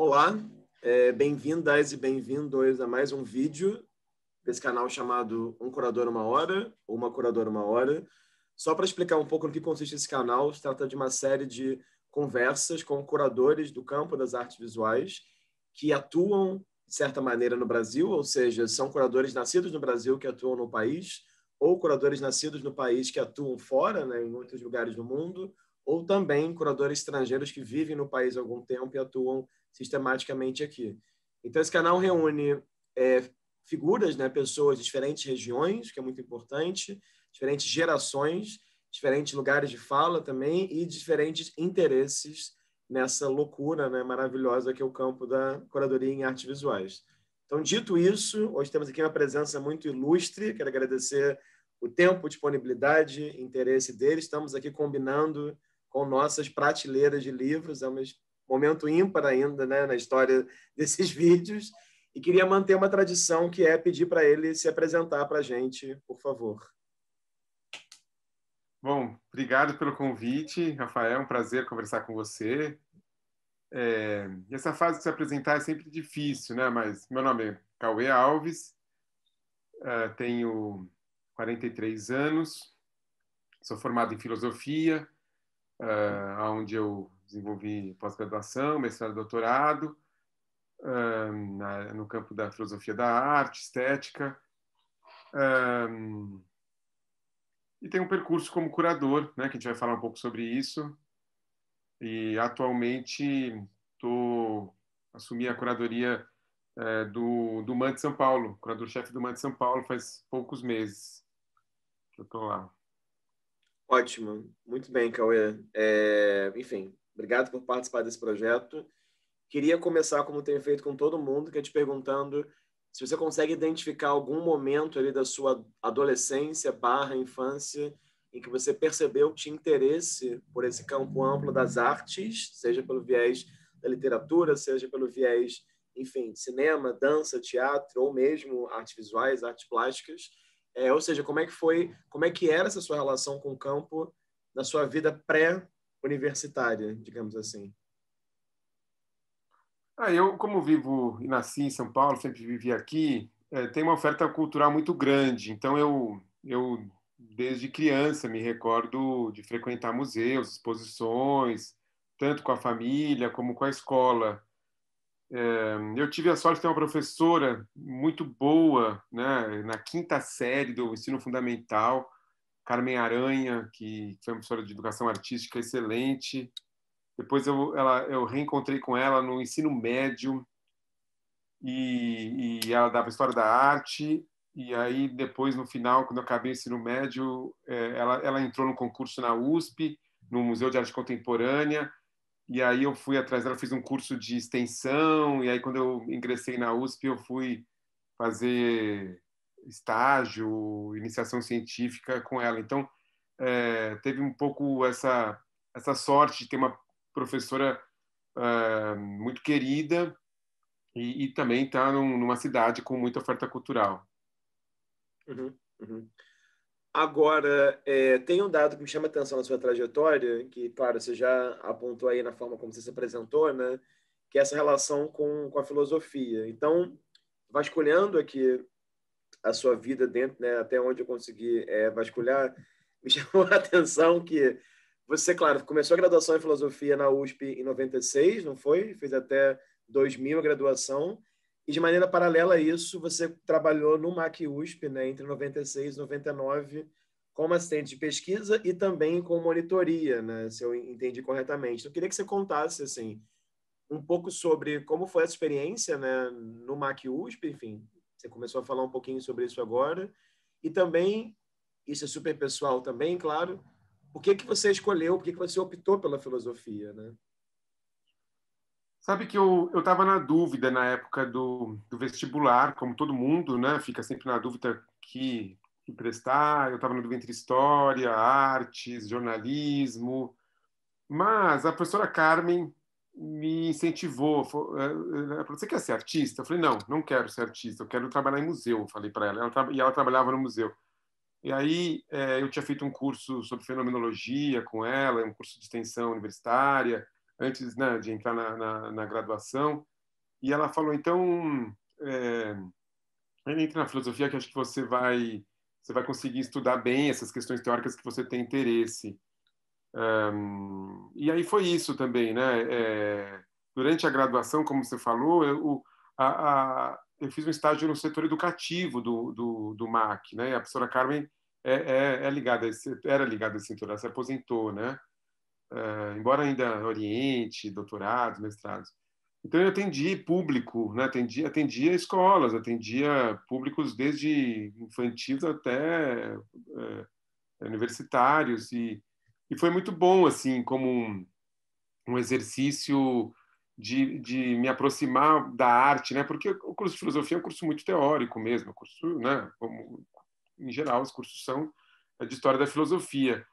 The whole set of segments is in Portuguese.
Olá, é, bem-vindas e bem-vindos a mais um vídeo desse canal chamado Um Curador Uma Hora, ou Uma Curadora Uma Hora. Só para explicar um pouco no que consiste esse canal, se trata de uma série de conversas com curadores do campo das artes visuais que atuam, de certa maneira, no Brasil, ou seja, são curadores nascidos no Brasil que atuam no país, ou curadores nascidos no país que atuam fora, né, em outros lugares do mundo, ou também curadores estrangeiros que vivem no país há algum tempo e atuam sistematicamente aqui. Então, esse canal reúne é, figuras, né, pessoas de diferentes regiões, que é muito importante, diferentes gerações, diferentes lugares de fala também e diferentes interesses nessa loucura né, maravilhosa que é o campo da curadoria em artes visuais. Então, dito isso, hoje temos aqui uma presença muito ilustre, quero agradecer o tempo, disponibilidade, interesse deles. Estamos aqui combinando com nossas prateleiras de livros, é uma momento ímpar ainda né, na história desses vídeos, e queria manter uma tradição que é pedir para ele se apresentar para a gente, por favor. Bom, obrigado pelo convite, Rafael. É um prazer conversar com você. É, essa fase de se apresentar é sempre difícil, né? Mas meu nome é Cauê Alves, uh, tenho 43 anos, sou formado em filosofia, uh, é, onde eu desenvolvi pós-graduação, mestrado, doutorado um, na, no campo da filosofia da arte, estética. Um, e tem um percurso como curador, né, que a gente vai falar um pouco sobre isso. E atualmente tô, assumi a curadoria é, do, do MAN de São Paulo, curador-chefe do MAN de São Paulo, faz poucos meses que eu estou lá. Ótimo, muito bem, Cauê. É, enfim, Obrigado por participar desse projeto. Queria começar, como tenho feito com todo mundo, que é te perguntando se você consegue identificar algum momento ali da sua adolescência barra infância em que você percebeu que tinha interesse por esse campo amplo das artes, seja pelo viés da literatura, seja pelo viés, enfim, cinema, dança, teatro ou mesmo artes visuais, artes plásticas. É, ou seja, como é que foi, como é que era essa sua relação com o campo na sua vida pré universitária, digamos assim? Ah, eu, como vivo e nasci em São Paulo, sempre vivi aqui, é, tem uma oferta cultural muito grande. Então, eu, eu, desde criança, me recordo de frequentar museus, exposições, tanto com a família como com a escola. É, eu tive a sorte de ter uma professora muito boa, né, na quinta série do ensino fundamental, Carmen Aranha, que foi uma professora de educação artística excelente. Depois eu, ela, eu reencontrei com ela no ensino médio e, e ela dava história da arte. E aí depois, no final, quando eu acabei o ensino médio, é, ela, ela entrou no concurso na USP, no Museu de Arte Contemporânea. E aí eu fui atrás dela, fiz um curso de extensão. E aí quando eu ingressei na USP, eu fui fazer estágio, iniciação científica com ela. Então, é, teve um pouco essa, essa sorte de ter uma professora é, muito querida e, e também estar tá num, numa cidade com muita oferta cultural. Uhum, uhum. Agora, é, tem um dado que me chama a atenção na sua trajetória, que, claro, você já apontou aí na forma como você se apresentou, né? que é essa relação com, com a filosofia. Então, vasculhando aqui a sua vida dentro, né, até onde eu consegui é, vasculhar, me chamou a atenção que você, claro, começou a graduação em filosofia na USP em 96, não foi? Fez até 2000 a graduação. E de maneira paralela a isso, você trabalhou no MAC USP, né, entre 96 e 99, como assistente de pesquisa e também com monitoria, né, se eu entendi corretamente. Então, eu queria que você contasse assim um pouco sobre como foi essa experiência, né, no MAC USP, enfim, você começou a falar um pouquinho sobre isso agora. E também, isso é super pessoal também, claro, O que, que você escolheu, por que, que você optou pela filosofia, né? Sabe que eu estava na dúvida na época do, do, vestibular, como todo mundo, né? Fica sempre na dúvida que, que prestar. Eu estava na dúvida entre história, artes, jornalismo. Mas a professora Carmen me incentivou. É, é, ela falou: Você quer ser artista? Eu falei: Não, não quero ser artista, eu quero trabalhar em museu. Falei para ela. ela. E ela trabalhava no museu. E aí é, eu tinha feito um curso sobre fenomenologia com ela, um curso de extensão universitária, antes né, de entrar na, na, na, graduação. E ela falou: Então, é, entra na filosofia que acho que você vai, você vai conseguir estudar bem essas questões teóricas que você tem interesse. Um, e aí foi isso também, né? É, durante a graduação, como você falou, eu, a, a, eu fiz um estágio no setor educativo do, do, do MAC, né? E a professora Carmen é, é, é ligada era ligada a esse setor, ela se aposentou, né? Uh, embora ainda oriente, doutorados, mestrados. Então eu atendi público, né? atendia, atendia escolas, atendia públicos desde infantis até uh, universitários e e foi muito bom, assim, como um, um exercício de, de, me aproximar da arte, né? Porque o curso de filosofia é um curso muito teórico mesmo, é curso, né? Como, em geral, os cursos são de história da filosofia.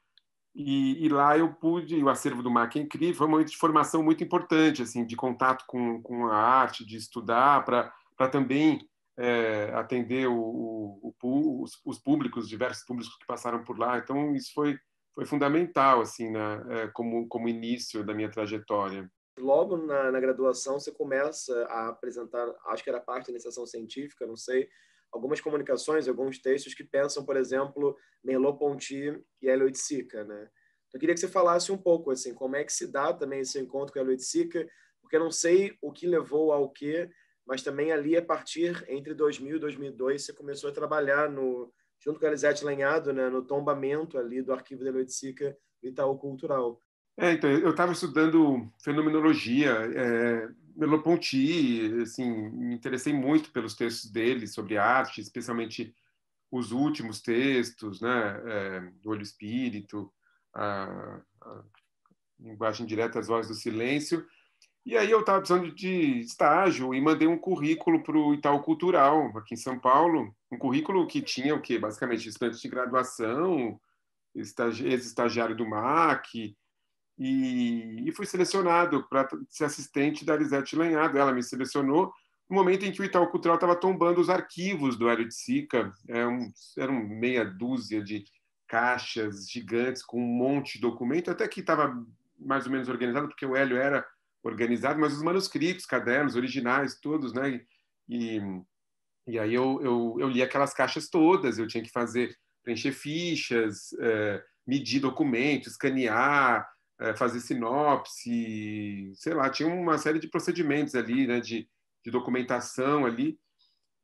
E, e, lá eu pude, o acervo do MAC é incrível, foi um momento de formação muito importante, assim, de contato com, com a arte, de estudar, para também é, atender o, o, os, os, públicos, diversos públicos que passaram por lá. Então, isso foi foi fundamental assim na, né, é, como como início da minha trajetória logo na, na, graduação você começa a apresentar, acho que era parte da iniciação científica, não sei, algumas comunicações, alguns textos que pensam, por exemplo, Merleau-Ponty e Elliot Sica, né? Então, eu queria que você falasse um pouco, assim, como é que se dá também esse encontro com Elliot Sica, porque eu não sei o que levou ao quê, mas também ali a partir entre 2000 e 2002 você começou a trabalhar no junto com a Elisete Lanhado, né, no tombamento ali do arquivo de Loitzica do Itaú Cultural. É, então, eu estava estudando fenomenologia, é, Merleau-Ponty, assim, me interessei muito pelos textos dele sobre arte, especialmente os últimos textos, né, é, do Olho Espírito, a, a linguagem direta às vozes do silêncio, e aí eu estava precisando de estágio e mandei um currículo para o Itaú Cultural, aqui em São Paulo. Um currículo que tinha o quê? Basicamente, estudante de graduação, ex-estagiário do MAC. E, e fui selecionado para ser assistente da Lisete Lanhado. Ela me selecionou no momento em que o Itaú Cultural estava tombando os arquivos do Hélio de Sica. Eram, é eram meia dúzia de caixas gigantes com um monte de documento, até que estava mais ou menos organizado, porque o Hélio era organizado, mas os manuscritos, cadernos, originais, todos, né? E, e aí eu, eu, eu li aquelas caixas todas, eu tinha que fazer, preencher fichas, é, medir documentos, escanear, é, fazer sinopse, sei lá, tinha uma série de procedimentos ali, né? De, de documentação ali.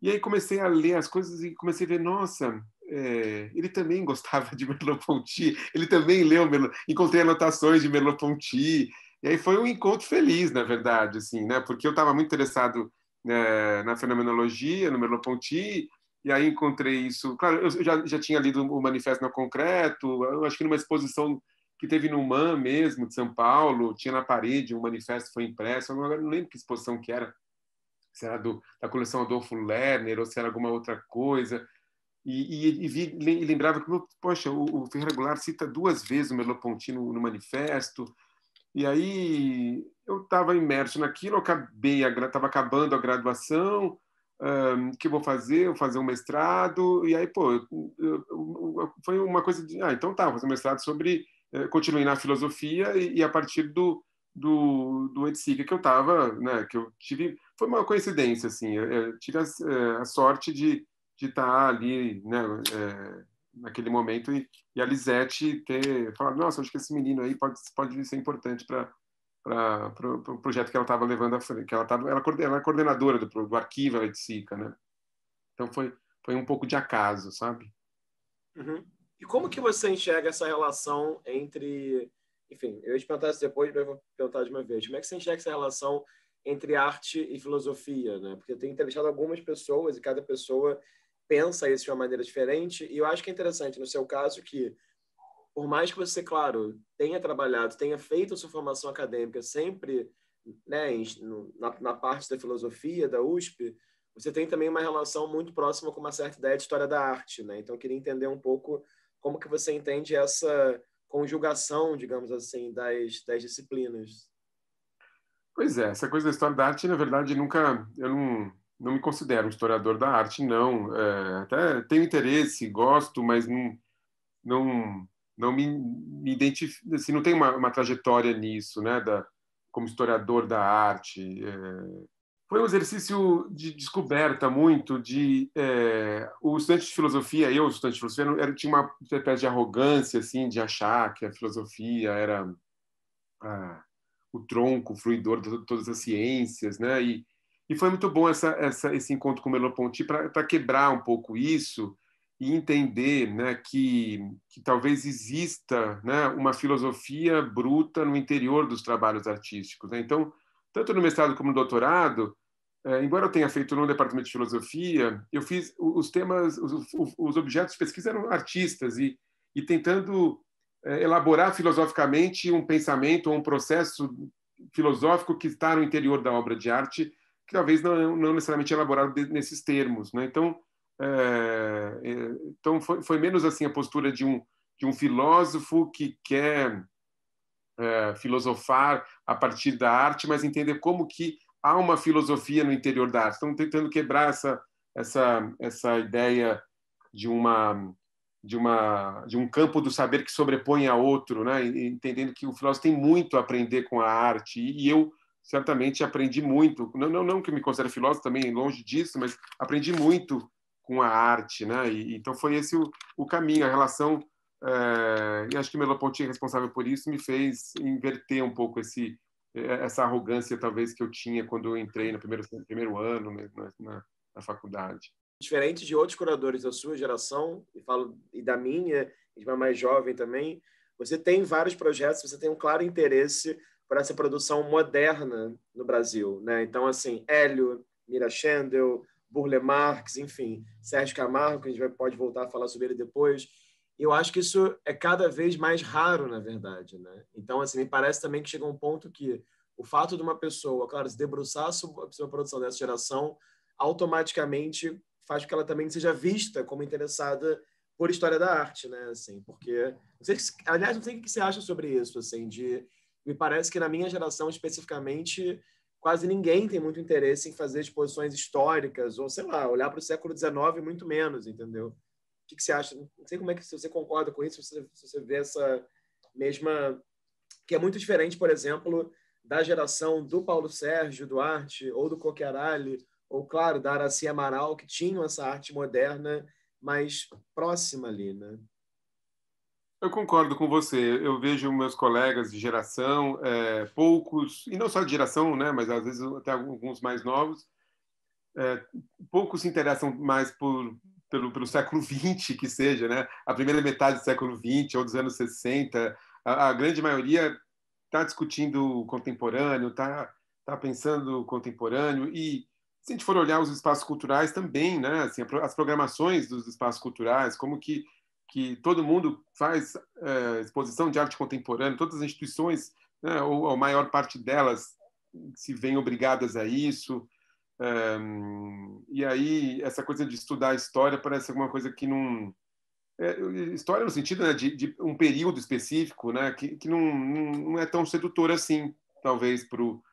E aí comecei a ler as coisas e comecei a ver, nossa, é, ele também gostava de Merleau-Ponty, ele também leu, encontrei anotações de Merleau-Ponty, e aí foi um encontro feliz, na verdade, assim, né? Porque eu estava muito interessado né, na fenomenologia, no Merleau-Ponty, e aí encontrei isso. Claro, eu já, já tinha lido o Manifesto no Concreto, eu acho que numa exposição que teve no MAM mesmo, de São Paulo, tinha na parede um manifesto foi impresso, agora não lembro que exposição que era, se era do, da coleção Adolfo Lerner ou se era alguma outra coisa. E, e, e, vi, e lembrava que, poxa, o, o Ferreira Goulart cita duas vezes o Merleau-Ponty no, no manifesto, e aí eu estava imerso naquilo, eu acabei, estava acabando a graduação, um, que vou fazer, vou fazer um mestrado, e aí, pô, eu, eu, eu, foi uma coisa de, ah, então tá, vou fazer um mestrado sobre, eh, continuei na filosofia e, e, a partir do, do, do que eu estava, né, que eu tive, foi uma coincidência, assim, eu, eh, eh, tive a, a sorte de estar de tá ali, né, é, naquele momento e, e a Lisete ter falado, nossa, acho que esse menino aí pode, pode ser importante para para o pro, pro projeto que ela estava levando a frente, que ela estava, ela, é ela é coordenadora do, do arquivo ela é de SICA, né? Então foi foi um pouco de acaso, sabe? Uhum. E como que você enxerga essa relação entre, enfim, eu ia te perguntar isso depois, mas vou perguntar de uma vez. Como é que você enxerga essa relação entre arte e filosofia, né? Porque eu tenho entrevistado algumas pessoas e cada pessoa pensa isso de uma maneira diferente. E eu acho que é interessante no seu caso que, por mais que você, claro, tenha trabalhado, tenha feito sua formação acadêmica sempre né, na, na parte da filosofia da USP, você tem também uma relação muito próxima com uma certa ideia de história da arte, né? Então eu queria entender um pouco como que você entende essa conjugação, digamos assim, das, das disciplinas. Pois é, essa coisa da história da arte, na verdade, nunca eu não não me considero um historiador da arte, não. É, até tenho interesse, gosto, mas não, não, não me, me identifico. Assim, não tem uma, uma, trajetória nisso, né, da, como historiador da arte. É, foi um exercício de descoberta muito de é, o estudante de filosofia eu estudante de filosofia era, tinha uma espécie de arrogância assim de achar que a filosofia era ah, o tronco o de todas as ciências né e e foi muito bom essa, essa, esse encontro com o Merleau-Ponty para quebrar um pouco isso e entender né, que, que talvez exista né, uma filosofia bruta no interior dos trabalhos artísticos. Né? Então, tanto no mestrado como no doutorado, é, embora eu tenha feito no departamento de filosofia, eu fiz os temas, os, os objetos de pesquisa eram artistas e, e tentando é, elaborar filosoficamente um pensamento ou um processo filosófico que está no interior da obra de arte que talvez não, não necessariamente elaborado nesses termos. Né? Então, é, é, então foi, foi, menos assim a postura de um, de um filósofo que quer é, filosofar a partir da arte, mas entender como que há uma filosofia no interior da arte. Estão tentando quebrar essa, essa, essa ideia de uma de uma de um campo do saber que sobrepõe a outro, né? entendendo que o filósofo tem muito a aprender com a arte e eu certamente aprendi muito. Não, não, não que me considere filósofo também, longe disso, mas aprendi muito com a arte, né? E, então foi esse o, o caminho, a relação. É, e acho que Melo ponty responsável por isso, me fez inverter um pouco esse eh, essa arrogância talvez que eu tinha quando eu entrei no primeiro no primeiro ano né, na, na faculdade. Diferente de outros curadores da sua geração e falo e da minha, de uma mais jovem também, você tem vários projetos, você tem um claro interesse por essa produção moderna no Brasil, né? Então, assim, Hélio, Mira Schendel, Burle Marx, enfim, Sérgio Camargo, que a gente vai, pode voltar a falar sobre ele depois. Eu acho que isso é cada vez mais raro, na verdade, né? Então, assim, me parece também que chega um ponto que o fato de uma pessoa, claro, se debruçar sobre a produção dessa geração, automaticamente faz com que ela também seja vista como interessada por história da arte, né? Assim, porque, não sei, aliás, não sei o que você acha sobre isso, assim, de me parece que na minha geração especificamente quase ninguém tem muito interesse em fazer exposições históricas ou sei lá olhar para o século XIX muito menos, entendeu? O que, que, você acha? Não sei como é que se você concorda com isso, se você, se você vê essa mesma que é muito diferente, por exemplo, da geração do Paulo Sérgio Duarte ou do Coqueralli ou claro da Araci Amaral que tinham essa arte moderna mais próxima ali, né? Eu concordo com você. Eu vejo meus colegas de geração, é, poucos, e não só de geração, né, mas às vezes até alguns mais novos, é, poucos se interessam mais por, pelo, pelo século XX, que seja, né? a primeira metade do século XX ou dos anos 60. A, a grande maioria está discutindo o contemporâneo, está tá pensando o contemporâneo. E se a gente for olhar os espaços culturais também, né? assim, as programações dos espaços culturais, como que que todo mundo faz é, exposição de arte contemporânea, todas as instituições, né, ou a maior parte delas, se veem obrigadas a isso. Ehm, e aí, essa coisa de estudar a história parece alguma coisa que não. É, história no sentido né, de, de, um período específico, né, que, que não, não é tão sedutor assim, talvez, para o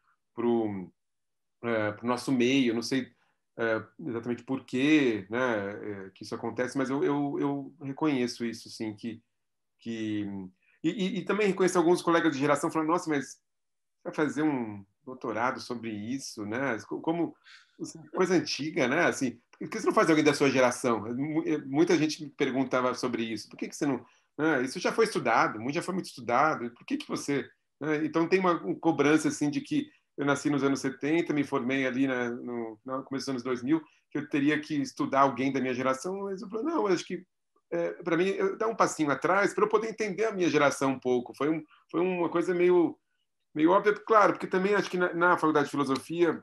é, nosso meio. Não sei é, exatamente por que, né, é, que isso acontece, mas eu, eu, eu reconheço isso, sim, que, que e, e, e, também reconheço alguns colegas de geração falando, nossa, mas vai fazer um doutorado sobre isso, né? Como assim, coisa antiga, né? Assim, por que você não faz alguém da sua geração? É, muita gente me perguntava sobre isso. Por que, que você não? Né? Isso já foi estudado, muito já foi muito estudado. Por que que você? Né? Então tem uma cobrança assim de que eu nasci nos anos 70, me formei ali na, no, no, começo dos anos 2000, que eu teria que estudar alguém da minha geração, mas eu falei, não, acho que é, para mim dá dar um passinho atrás para eu poder entender a minha geração um pouco. Foi, um, foi uma coisa meio meio óbvia, claro, porque também acho que na, na faculdade de filosofia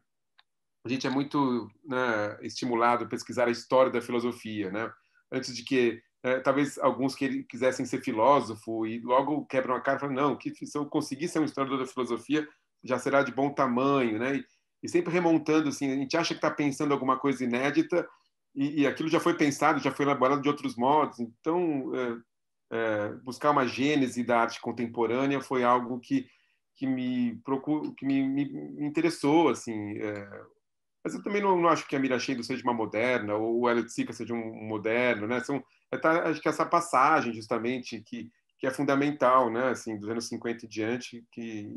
a gente é muito né, estimulado a pesquisar a história da filosofia, né? Antes de que é, talvez alguns que quisessem ser filósofo e logo quebram a cara e falam, não, que se eu conseguir ser um historiador da filosofia, já será de bom tamanho, né? E, e sempre remontando, assim, a gente acha que está pensando alguma coisa inédita e, e, aquilo já foi pensado, já foi elaborado de outros modos. Então, é, é, buscar uma gênese da arte contemporânea foi algo que, que, me, procuro, que me, me interessou, assim. É, mas eu também não, não, acho que a Mira Sheilo seja uma moderna ou o Elliot Sica seja um moderno, né? São, é, tá, acho que é essa passagem, justamente, que, que é fundamental, né? Assim, dos anos 50 e diante, que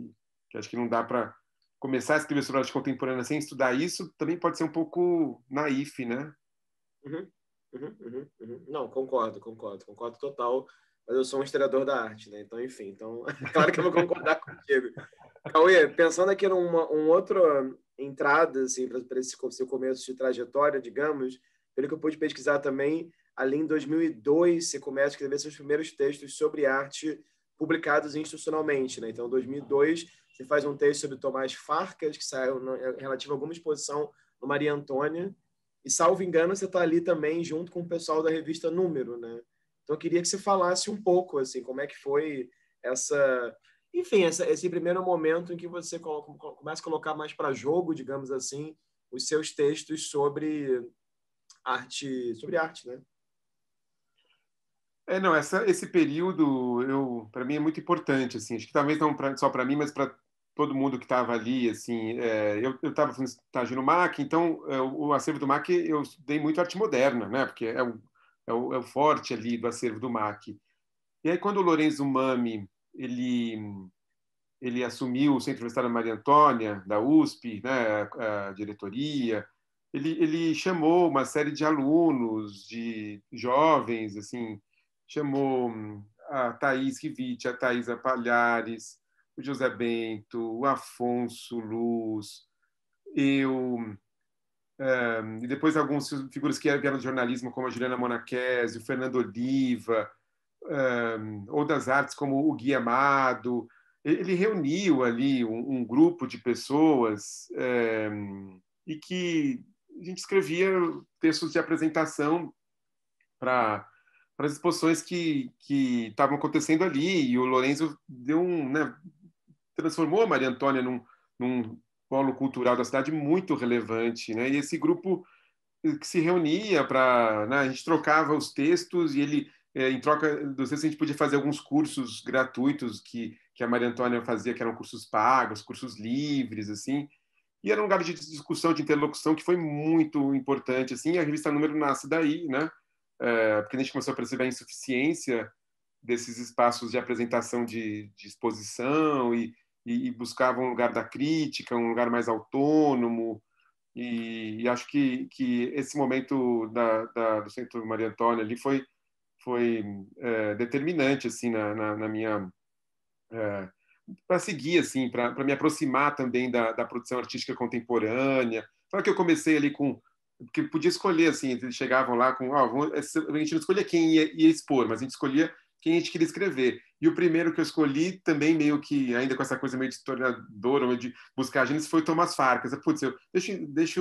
que acho que não dá para começar a escrever sobre arte contemporânea sem estudar isso, também pode ser um pouco naif, né? Uhum, uhum, uhum, uhum. não, concordo, concordo, concordo total. Mas eu sou um historiador da arte, né? Então, enfim, então, claro que eu vou concordar contigo. Cauê, pensando aqui numa um outra ah, entrada assim, para esse seu começo de trajetória, digamos, pelo que eu pude pesquisar também, ali em 2002 você começa a escrever seus primeiros textos sobre arte publicados institucionalmente. Né? Então, 2002 que faz um texto sobre Tomás Farcas, que saiu no, é, relativo a alguma exposição no Maria Antônia. E, salvo engano, você está ali também junto com o pessoal da revista Número, né? Então, eu queria que você falasse um pouco, assim, como é que foi essa... Enfim, essa, esse primeiro momento em que você coloca, começa a colocar mais para jogo, digamos assim, os seus textos sobre arte, sobre arte, né? É, não, essa, esse período, para mim é muito importante, assim, acho que talvez não pra, só para mim, mas para todo mundo que estava ali, assim, é, eu estava fazendo estágio no MAC, então é, o acervo do MAC eu dei muito arte moderna, né? Porque é o, é o, é o forte ali do acervo do MAC. E aí quando o Lorenzo Mami ele ele assumiu o Centro Universitário Maria Antônia da USP, né? A, diretoria, ele, ele chamou uma série de alunos, de jovens, assim, chamou hum, a Thais Rivite, a Thaisa Palhares, o José Bento, o Afonso Luz, eu, um, eh, e depois algumas figuras que vieram do jornalismo, como a Juliana Monachese, o Fernando Oliva, um, eh, ou das artes, como o Gui Amado. Ele reuniu ali um, um grupo de pessoas eh, e que a gente escrevia textos de apresentação para para as exposições que estavam acontecendo ali e o Lorenzo deu um né, transformou a Maria Antônia num, num polo cultural da cidade muito relevante, né? E esse grupo eh, que se reunia para, né? a gente trocava os textos e ele é, em troca dos textos a gente podia fazer alguns cursos gratuitos que que a Maria Antônia fazia, que eram cursos pagos, cursos livres, assim. E era um lugar de discussão, de interlocução que foi muito importante, assim. A revista Número nasce daí, né? É, porque a gente começou a perceber a insuficiência desses espaços de apresentação de, de exposição e, e, e buscava um lugar da crítica, um lugar mais autônomo. E, e acho que, que esse momento da, da, do Centro Maria Antônia ali foi, foi é, determinante assim na, na, na minha é, para seguir assim para me aproximar também da, da produção artística contemporânea foi que eu comecei ali com porque podia escolher assim eles chegavam lá com oh, a gente não escolhia quem ia, ia, expor mas a gente escolhia quem a gente queria escrever e o primeiro que eu escolhi, também meio que, ainda com essa coisa meio de historiador, ou de buscar gênesis, foi Tomás Farcas. Putz, eu, deixa, deixa,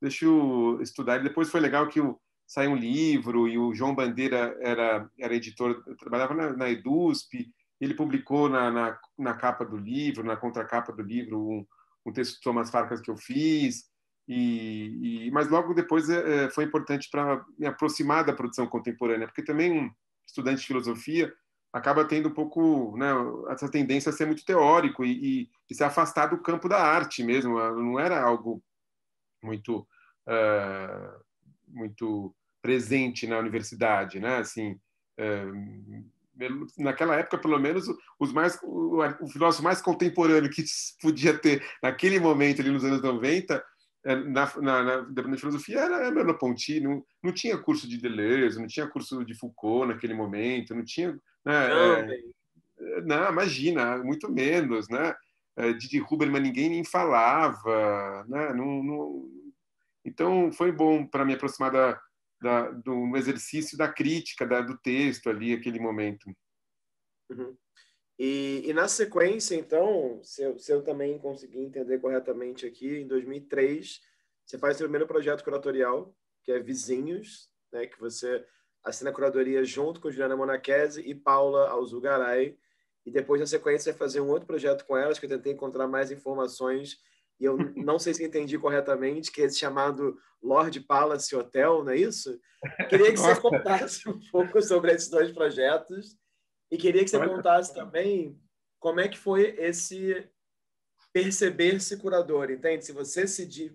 deixa eu estudar. E depois foi legal que o, saiu um livro, e o João Bandeira era, era editor, trabalhava na, na EDUSP, ele publicou na, na, na, capa do livro, na contracapa do livro, um, um texto do Tomás Farcas que eu fiz. E, e mas logo depois é, foi importante para me aproximar da produção contemporânea, porque também um estudante de filosofia acaba tendo um pouco né, essa tendência a ser muito teórico e, e, e, se afastar do campo da arte mesmo. Ah, não era algo muito uh, muito presente na universidade, né? Assim, uh, naquela época, pelo menos, os mais, o, o, filósofo mais contemporâneo que podia ter naquele momento, ali nos anos 90, é, na, na, na, na filosofia era Merleau-Ponty, não, não tinha curso de Deleuze, não tinha curso de Foucault naquele momento, não tinha... Né, não, é, é não, imagina, muito menos, né? É, de Huberman ninguém nem falava, né? Não, não... Então foi bom para me aproximar da, da, do exercício da crítica da, do texto ali, aquele momento. Uhum. E, e na sequência, então, se eu, se eu também consegui entender corretamente aqui, em 2003, você faz o primeiro projeto curatorial, que é Vizinhos, né, que você assina a curadoria junto com Juliana Monachese e Paula Alzugaray. E depois, na sequência, vai fazer um outro projeto com elas, que eu tentei encontrar mais informações. E eu não sei se entendi corretamente, que é esse chamado Lord Palace Hotel, não é isso? Queria que você contasse um pouco sobre esses dois projetos e queria que você contasse também como é que foi esse perceber-se curador, entende? Se você se, se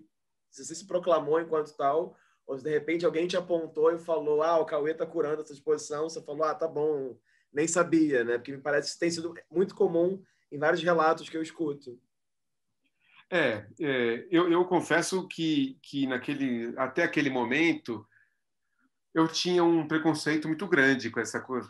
você se proclamou enquanto tal, ou se de repente alguém te apontou e falou, ah, o Cauê tá curando essa exposição, você falou, ah, tá bom, nem sabia, né? Porque me parece que tem sido muito comum em vários relatos que eu escuto. É, é eu, eu, confesso que, que naquele, até aquele momento eu tinha um preconceito muito grande com essa coisa,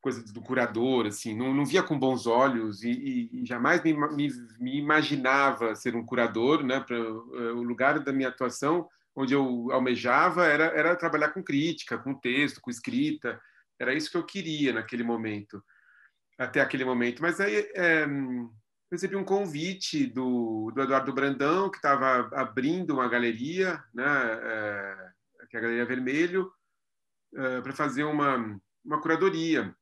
coisa do curador, assim, não, não via com bons olhos e, e jamais me, me, me, imaginava ser um curador, né? Pra, uh, o lugar da minha atuação, onde eu almejava, era, era trabalhar com crítica, com texto, com escrita, era isso que eu queria naquele momento, até aquele momento. Mas aí é, recebi um convite do, do Eduardo Brandão, que estava abrindo uma galeria, né? É, que é a Galeria Vermelho, é, para fazer uma uma curadoria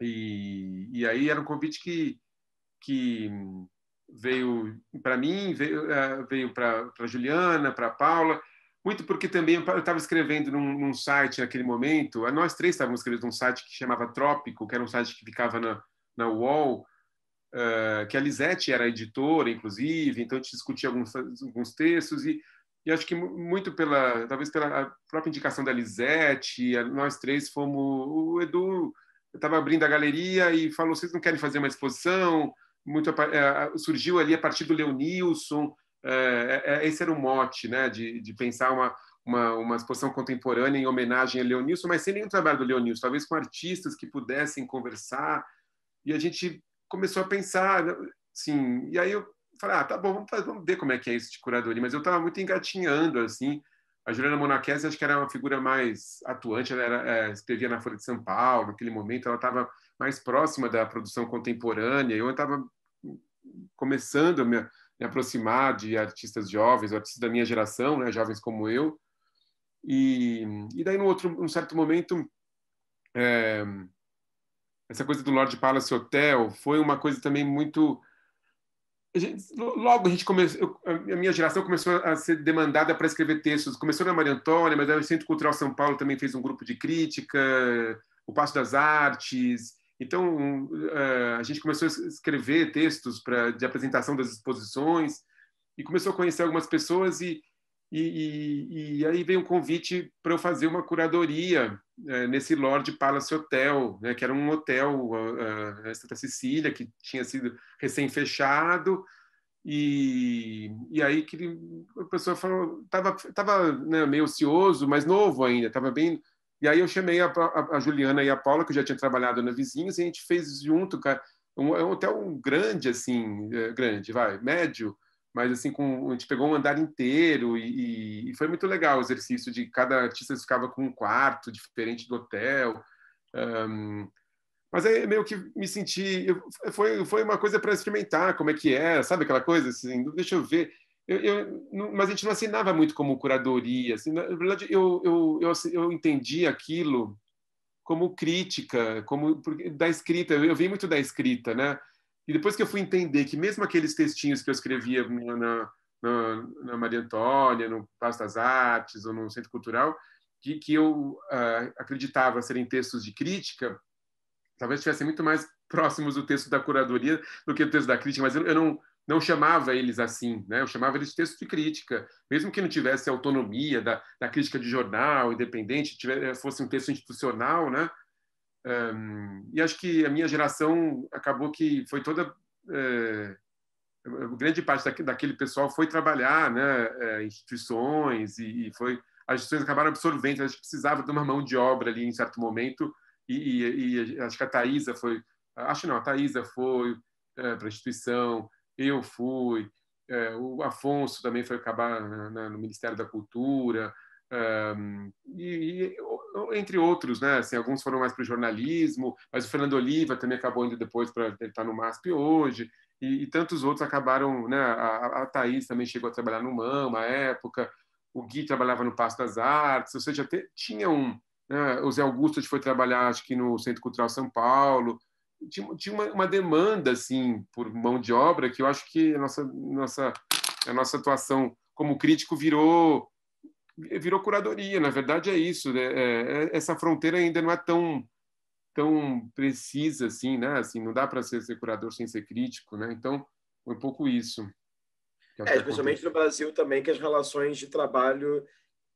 e, e aí era um convite que, que veio para mim, veio, eh, veio para Juliana, para Paula, muito porque também eu estava escrevendo num, num, site naquele momento, eh, nós três estávamos escrevendo num site que chamava Trópico, que era um site que ficava na, na UOL, uh, que a Lisete era editora, inclusive, então a gente discutia alguns, alguns textos e, e acho que muito pela, talvez pela própria indicação da Lisete, nós três fomos, o Edu eu estava abrindo a galeria e falou: vocês não querem fazer uma exposição? Muito, é, surgiu ali a partir do Leonilson. É, é, esse era o mote, né? De, de pensar uma, uma, uma, exposição contemporânea em homenagem a Leonilson, mas sem nenhum trabalho do Leonilson, talvez com artistas que pudessem conversar. E a gente começou a pensar, né, sim. e aí eu falei, ah, tá bom, vamos, fazer, vamos ver como é que é isso de curadoria, mas eu estava muito engatinhando, assim, a Juliana Monachese, acho que era uma figura mais atuante, ela era, é, escrevia na Folha de São Paulo, naquele momento ela estava mais próxima da produção contemporânea, eu estava começando a me, me, aproximar de artistas jovens, artistas da minha geração, né, jovens como eu, e, e daí, num, outro, num certo momento, é, essa coisa do Lord Palace Hotel foi uma coisa também muito a gente, logo a gente começou, a minha geração começou a ser demandada para escrever textos. Começou na Maria Antônia, mas o Centro Cultural São Paulo também fez um grupo de crítica, o Passo das Artes. Então eh, a gente começou a escrever textos para de apresentação das exposições e começou a conhecer algumas pessoas e e, e, e aí veio um convite para eu fazer uma curadoria é, nesse Lord Palace Hotel, né, que era um hotel uh, uh, Santa Sicília, que tinha sido recém-fechado, e, e, aí que a pessoa falou, estava tava, tava né, meio ocioso, mas novo ainda, estava bem. E aí eu chamei a, a, a, Juliana e a Paula, que já tinha trabalhado na Vizinhos, e a gente fez junto, cara, um, é um hotel grande, assim, é, grande, vai, médio, mas assim com, a gente pegou um andar inteiro e, e, foi muito legal o exercício de cada artista ficava com um quarto diferente do hotel um, mas aí meio que me senti eu, foi foi uma coisa para experimentar como é que é sabe aquela coisa assim deixa eu ver eu, eu mas a gente não assinava muito como curadoria assim, na verdade eu eu, eu, assim, eu entendi aquilo como crítica como da escrita eu, eu vi muito da escrita né e depois que eu fui entender que mesmo aqueles textinhos que eu escrevia na, na, na Maria Antônia, no Passo das Artes ou no Centro Cultural, que, que eu uh, acreditava serem textos de crítica, talvez estivessem muito mais próximos do texto da curadoria do que o texto da crítica, mas eu, eu não, não chamava eles assim, né? eu chamava eles de texto de crítica, mesmo que não tivesse autonomia da, da crítica de jornal, independente, tivesse, fosse um texto institucional, né? Um, e acho que a minha geração acabou que foi toda. É, grande parte daquele pessoal foi trabalhar, né? É, instituições, e, e, foi. As instituições acabaram absorvendo, gente precisava de uma mão de obra ali em certo momento, e, e, e acho que a Thaisa foi. Acho não, a Thaisa foi é, para a instituição, eu fui, é, o Afonso também foi acabar no Ministério da Cultura. Um, e, e, entre outros, né? Assim, alguns foram mais para o jornalismo, mas o Fernando Oliva também acabou indo depois para estar tá no MASP hoje, e, e, tantos outros acabaram, né? A, a Thaís também chegou a trabalhar no MAM, uma época, o Gui trabalhava no Passo das Artes, ou seja, te, tinha um. Né? O Zé Augusto foi trabalhar, acho que no Centro Cultural São Paulo, tinha, tinha uma, uma, demanda, assim, por mão de obra, que eu acho que a nossa, nossa, a nossa atuação como crítico virou virou curadoria. Na verdade, é isso. Né? É, é, essa fronteira ainda não é tão tão precisa assim, né? Assim, não dá para ser, ser, curador sem ser crítico, né? Então, é um pouco isso. É, especialmente no Brasil também, que as relações de trabalho,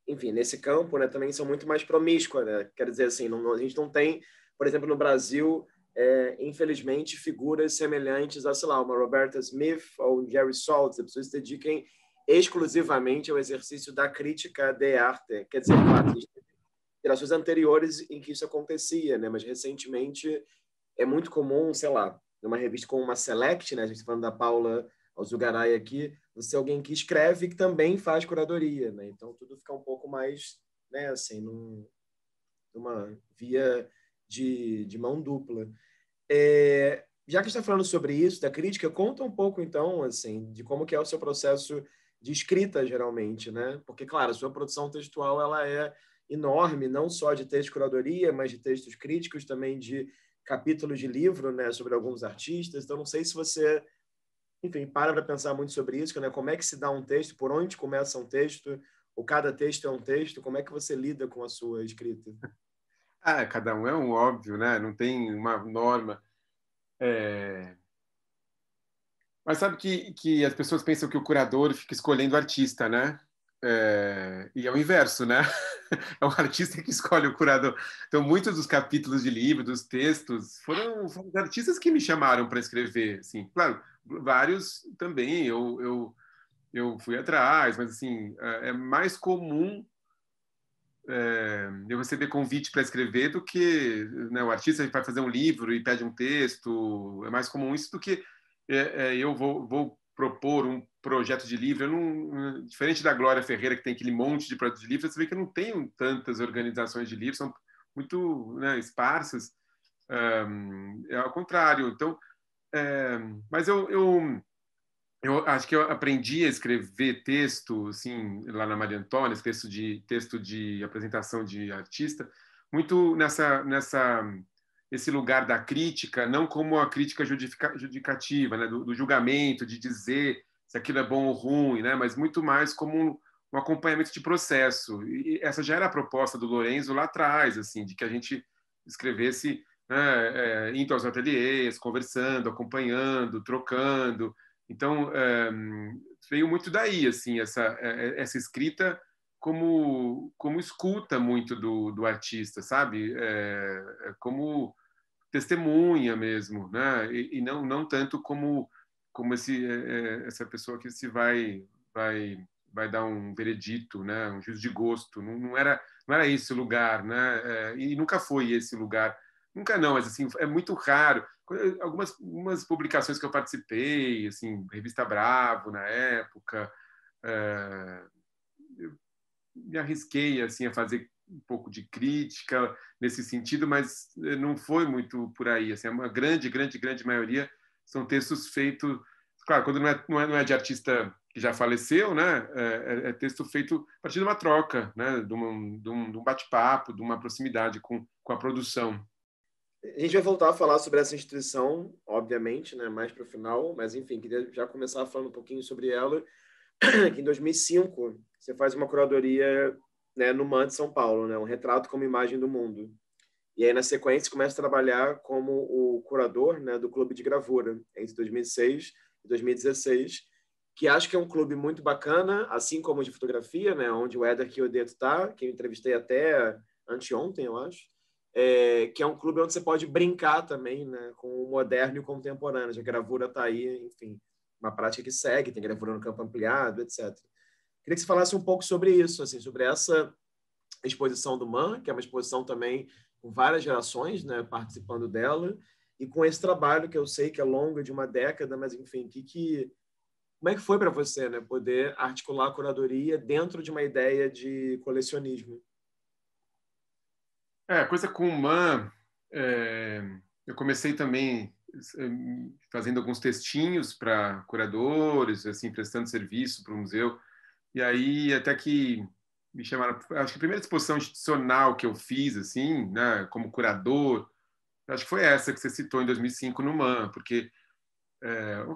enfim, nesse campo, né, também são muito mais promíscuas, né? Quer dizer, assim, não, a gente não tem, por exemplo, no Brasil, é, infelizmente, figuras semelhantes a, sei lá, uma Roberta Smith ou Jerry Saltz, as pessoas se dediquem exclusivamente ao exercício da crítica de arte, quer dizer, gerações anteriores em que isso acontecia, né? Mas recentemente é muito comum, sei lá, numa revista como uma Select, né? A gente está falando da Paula Alzugaray aqui, você é alguém que escreve que também faz curadoria, né? Então tudo fica um pouco mais, né? Assim, num, numa via de, de mão dupla. É, já que está falando sobre isso, da crítica, conta um pouco então, assim, de como que é o seu processo de escrita, geralmente, né? Porque, claro, a sua produção textual ela é enorme, não só de texto de curadoria, mas de textos críticos, também de capítulos de livro né, sobre alguns artistas. Então, não sei se você, enfim, para para pensar muito sobre isso, né? como é que se dá um texto, por onde começa um texto, ou cada texto é um texto, como é que você lida com a sua escrita? Ah, cada um é um óbvio, né? Não tem uma norma. É... Mas sabe que, que as pessoas pensam que o curador fica escolhendo artista, né? É, e é o inverso, né? É o artista que escolhe o curador. Então, muitos dos capítulos de livro, dos textos, foram, foram artistas que me chamaram para escrever. Assim. Claro, vários também, eu, eu, eu fui atrás, mas assim, é, é mais comum é, eu receber convite para escrever do que né, o artista vai fazer um livro e pede um texto. É mais comum isso do que é, é, eu vou, vou, propor um projeto de livro. Não, diferente da Glória Ferreira, que tem aquele monte de projetos de livro, você vê que eu não tenho tantas organizações de livros, são muito né, esparsas. é ao contrário. Então, é, mas eu, eu, eu acho que eu aprendi a escrever texto, assim, lá na Maria Antônia, texto de, texto de apresentação de artista, muito nessa, nessa esse lugar da crítica, não como a crítica judicativa, né, do, do, julgamento, de dizer se aquilo é bom ou ruim, né, mas muito mais como um, um, acompanhamento de processo. E essa já era a proposta do Lorenzo lá atrás, assim, de que a gente escrevesse né, é, indo aos ateliês, conversando, acompanhando, trocando. Então é, veio muito daí, assim, essa é, é, essa escrita como como escuta muito do, do artista, sabe? É, é como testemunha mesmo, né? E, e não não tanto como como esse é, é, essa pessoa que se vai vai vai dar um veredito, né? Um juízo de gosto. Não, não era não era esse o lugar, né? É, e nunca foi esse lugar. Nunca não, mas assim é muito raro. Algumas algumas publicações que eu participei, assim, revista Bravo na época. É, me arrisquei assim a fazer um pouco de crítica nesse sentido, mas eh, não foi muito por aí. Assim, é uma grande, grande, grande maioria são textos feitos, claro, quando não é, não é, não é de artista que já faleceu, né? É, é, é, texto feito a partir de uma troca, né? De um, de um, de um bate-papo, de uma proximidade com, com a produção. A gente vai voltar a falar sobre essa instituição, obviamente, né? Mais para o final, mas enfim, queria já começar falando um pouquinho sobre ela. Que em 2005 você faz uma curadoria né, no MAN de São Paulo, né, um retrato como imagem do mundo. E aí, na sequência, começa a trabalhar como o curador né, do Clube de Gravura, entre 2006 e 2016, que acho que é um clube muito bacana, assim como o de fotografia, né, onde o Éder Kiodeto está, que eu entrevistei até anteontem, eu acho, é, que é um clube onde você pode brincar também né, com o moderno e o contemporâneo. A gravura está aí, enfim, uma prática que segue, tem gravura no campo ampliado, etc. Queria que você falasse um pouco sobre isso, assim, sobre essa exposição do MAN, que é uma exposição também com várias gerações né, participando dela, e com esse trabalho que eu sei que é longo, de uma década, mas enfim, que, que como é que foi para você né, poder articular a curadoria dentro de uma ideia de colecionismo? É, a coisa com o MAN, é, eu comecei também eh, fazendo alguns textinhos para curadores, assim, prestando serviço para o museu e aí, até que me chamaram, acho que a primeira exposição institucional que eu fiz, assim, né, como curador, acho que foi essa que você citou em 2005 no MAN, porque é, o,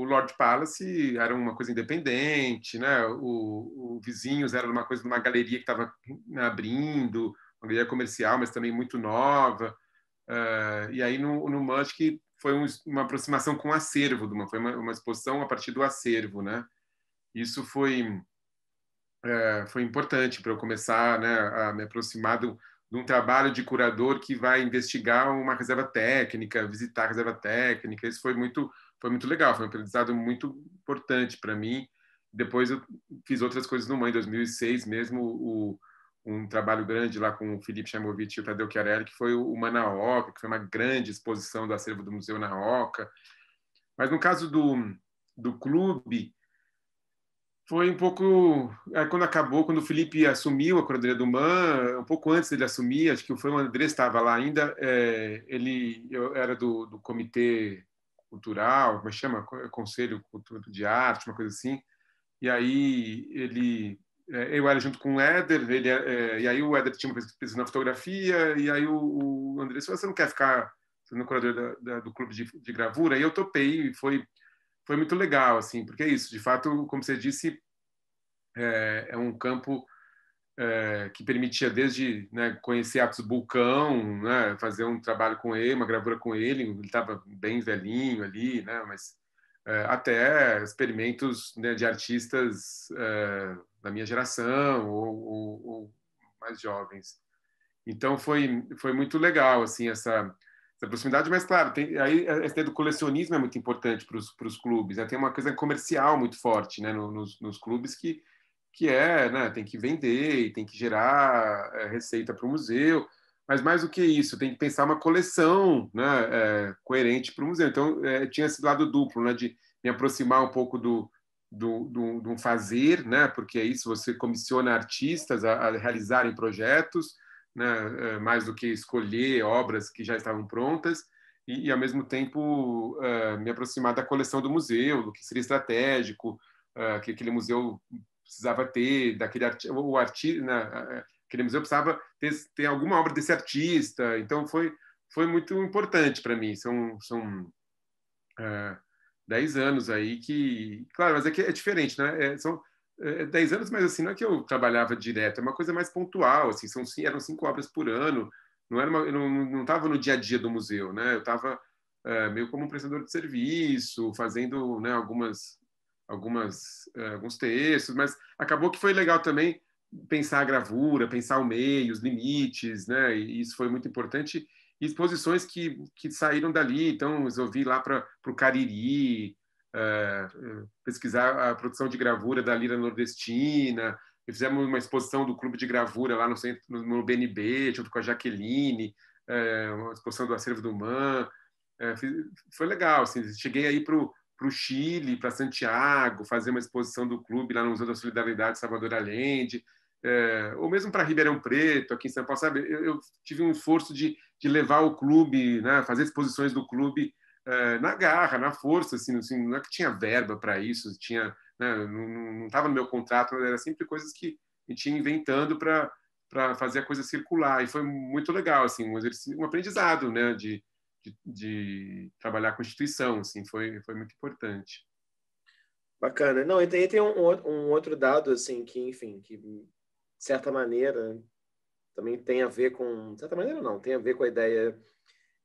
o Lord Palace era uma coisa independente, né? o, o Vizinhos era uma coisa de uma galeria que estava né, abrindo, uma galeria comercial, mas também muito nova. É, e aí no, no MAN, acho que foi um, uma aproximação com o acervo, uma, foi uma, uma exposição a partir do acervo, né? Isso foi é, foi importante para eu começar né, a me aproximar do, de um trabalho de curador que vai investigar uma reserva técnica, visitar a reserva técnica. Isso foi muito foi muito legal, foi um aprendizado muito importante para mim. Depois eu fiz outras coisas no Mãe, em 2006 mesmo, o, um trabalho grande lá com o Felipe Chamovich e o Tadeu Chiarelli, que foi o Manaoca, que foi uma grande exposição do acervo do Museu Naoca. Mas no caso do, do clube, foi um pouco é, quando acabou, quando o Felipe assumiu a curadoria do Man, um pouco antes dele assumir, acho que o o André estava lá ainda. É, ele eu era do, do, comitê cultural, como é chama, conselho de arte, uma coisa assim. E aí ele é, eu era junto com o Éder, ele, é, é e aí o Éder tinha uma pesquisa na fotografia e aí o, o André "Você não quer ficar sendo curador da, da, do clube de, de gravura?" E eu topei e foi foi muito legal, assim, porque é isso, de fato, como você disse, é, é um campo é, que permitia desde né, conhecer Atos Bulcão, né, fazer um trabalho com ele, uma gravura com ele, ele estava bem velhinho ali, né, mas é, até experimentos né, de artistas é, da minha geração ou, ou, ou mais jovens. Então foi foi muito legal assim essa a proximidade, mas claro, tem, aí esse ideia do colecionismo é muito importante para os clubes. Né? Tem uma coisa comercial muito forte né? nos, nos clubes que, que é, né? tem que vender, tem que gerar é, receita para o museu. Mas mais do que isso, tem que pensar uma coleção né? É, coerente para o museu. Então, é, tinha esse lado duplo, né? de me aproximar um pouco do, do, do, do fazer, né? porque é isso, você comissiona artistas a, a realizarem projetos, né, é, mais do que escolher obras que já estavam prontas, e, e ao mesmo tempo uh, me aproximar da coleção do museu, do que seria estratégico, uh, que aquele museu precisava ter, daquele arti o artista, né, aquele museu precisava ter, ter alguma obra desse artista, então foi, foi muito importante para mim, são, são uh, dez anos aí que, claro, mas é que é diferente, né, é, são é, é dez 10 anos, mas assim, não é que eu trabalhava direto, é uma coisa mais pontual, assim, são, eram cinco obras por ano, não era uma, eu não estava no dia a dia do museu, né? Eu estava é, meio como um prestador de serviço, fazendo né, algumas, algumas, alguns textos, mas acabou que foi legal também pensar a gravura, pensar o meio, os limites, né? E isso foi muito importante. E exposições que, que saíram dali, então resolvi ir lá para o Cariri, é, é, pesquisar a produção de gravura da lira nordestina, e fizemos uma exposição do clube de gravura lá no centro no BNB junto com a Jaqueline é, uma exposição do acervo do Man é, foi legal assim cheguei aí pro para o Chile, para Santiago, fazer uma exposição do clube lá no Museu da Solidariedade Salvador Allende, é, ou mesmo para Ribeirão Preto, aqui em São Paulo, sabe? Eu, eu tive um esforço de, de levar o clube, né, fazer exposições do clube é, na garra, na força, assim, assim, não é que tinha verba para isso, tinha, né, não estava no meu contrato, era sempre coisas que a gente ia inventando para fazer a coisa circular e foi muito legal assim um exercício um aprendizado né de, de, de trabalhar a constituição assim foi foi muito importante Bacana. Não, e tem, tem um, um, outro dado, assim, que, enfim, que, de certa maneira, também tem a ver com... De certa maneira, não. Tem a ver com a ideia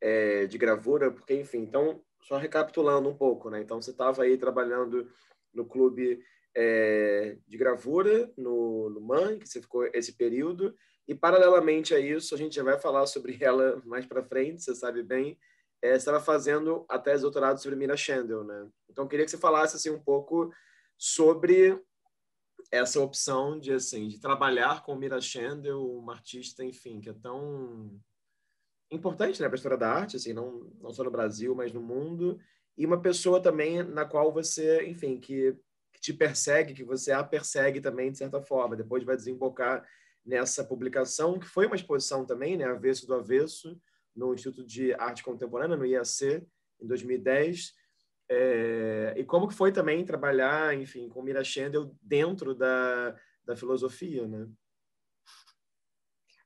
é, de gravura, porque, enfim, então, só recapitulando um pouco, né? Então, você estava aí trabalhando no clube é, de gravura, no, no MAN, que você ficou esse período, e, paralelamente a isso, a gente já vai falar sobre ela mais para frente, você sabe bem, é, você estava fazendo a tese de doutorado sobre Mira Chandel, né? Então, queria que você falasse, assim, um pouco sobre essa opção de assim de trabalhar com Mira Chandel, uma artista, enfim, que é tão importante, né, para a história da arte, assim, não, não só no Brasil, mas no mundo. E uma pessoa também na qual você, enfim, que, que te persegue, que você a persegue também, de certa forma. Depois vai desembocar nessa publicação, que foi uma exposição também, né, Avesso do Avesso, no Instituto de Arte Contemporânea, no IAC, em 2010. É, e como que foi também trabalhar, enfim, com Mira Schendel dentro da, da filosofia, né?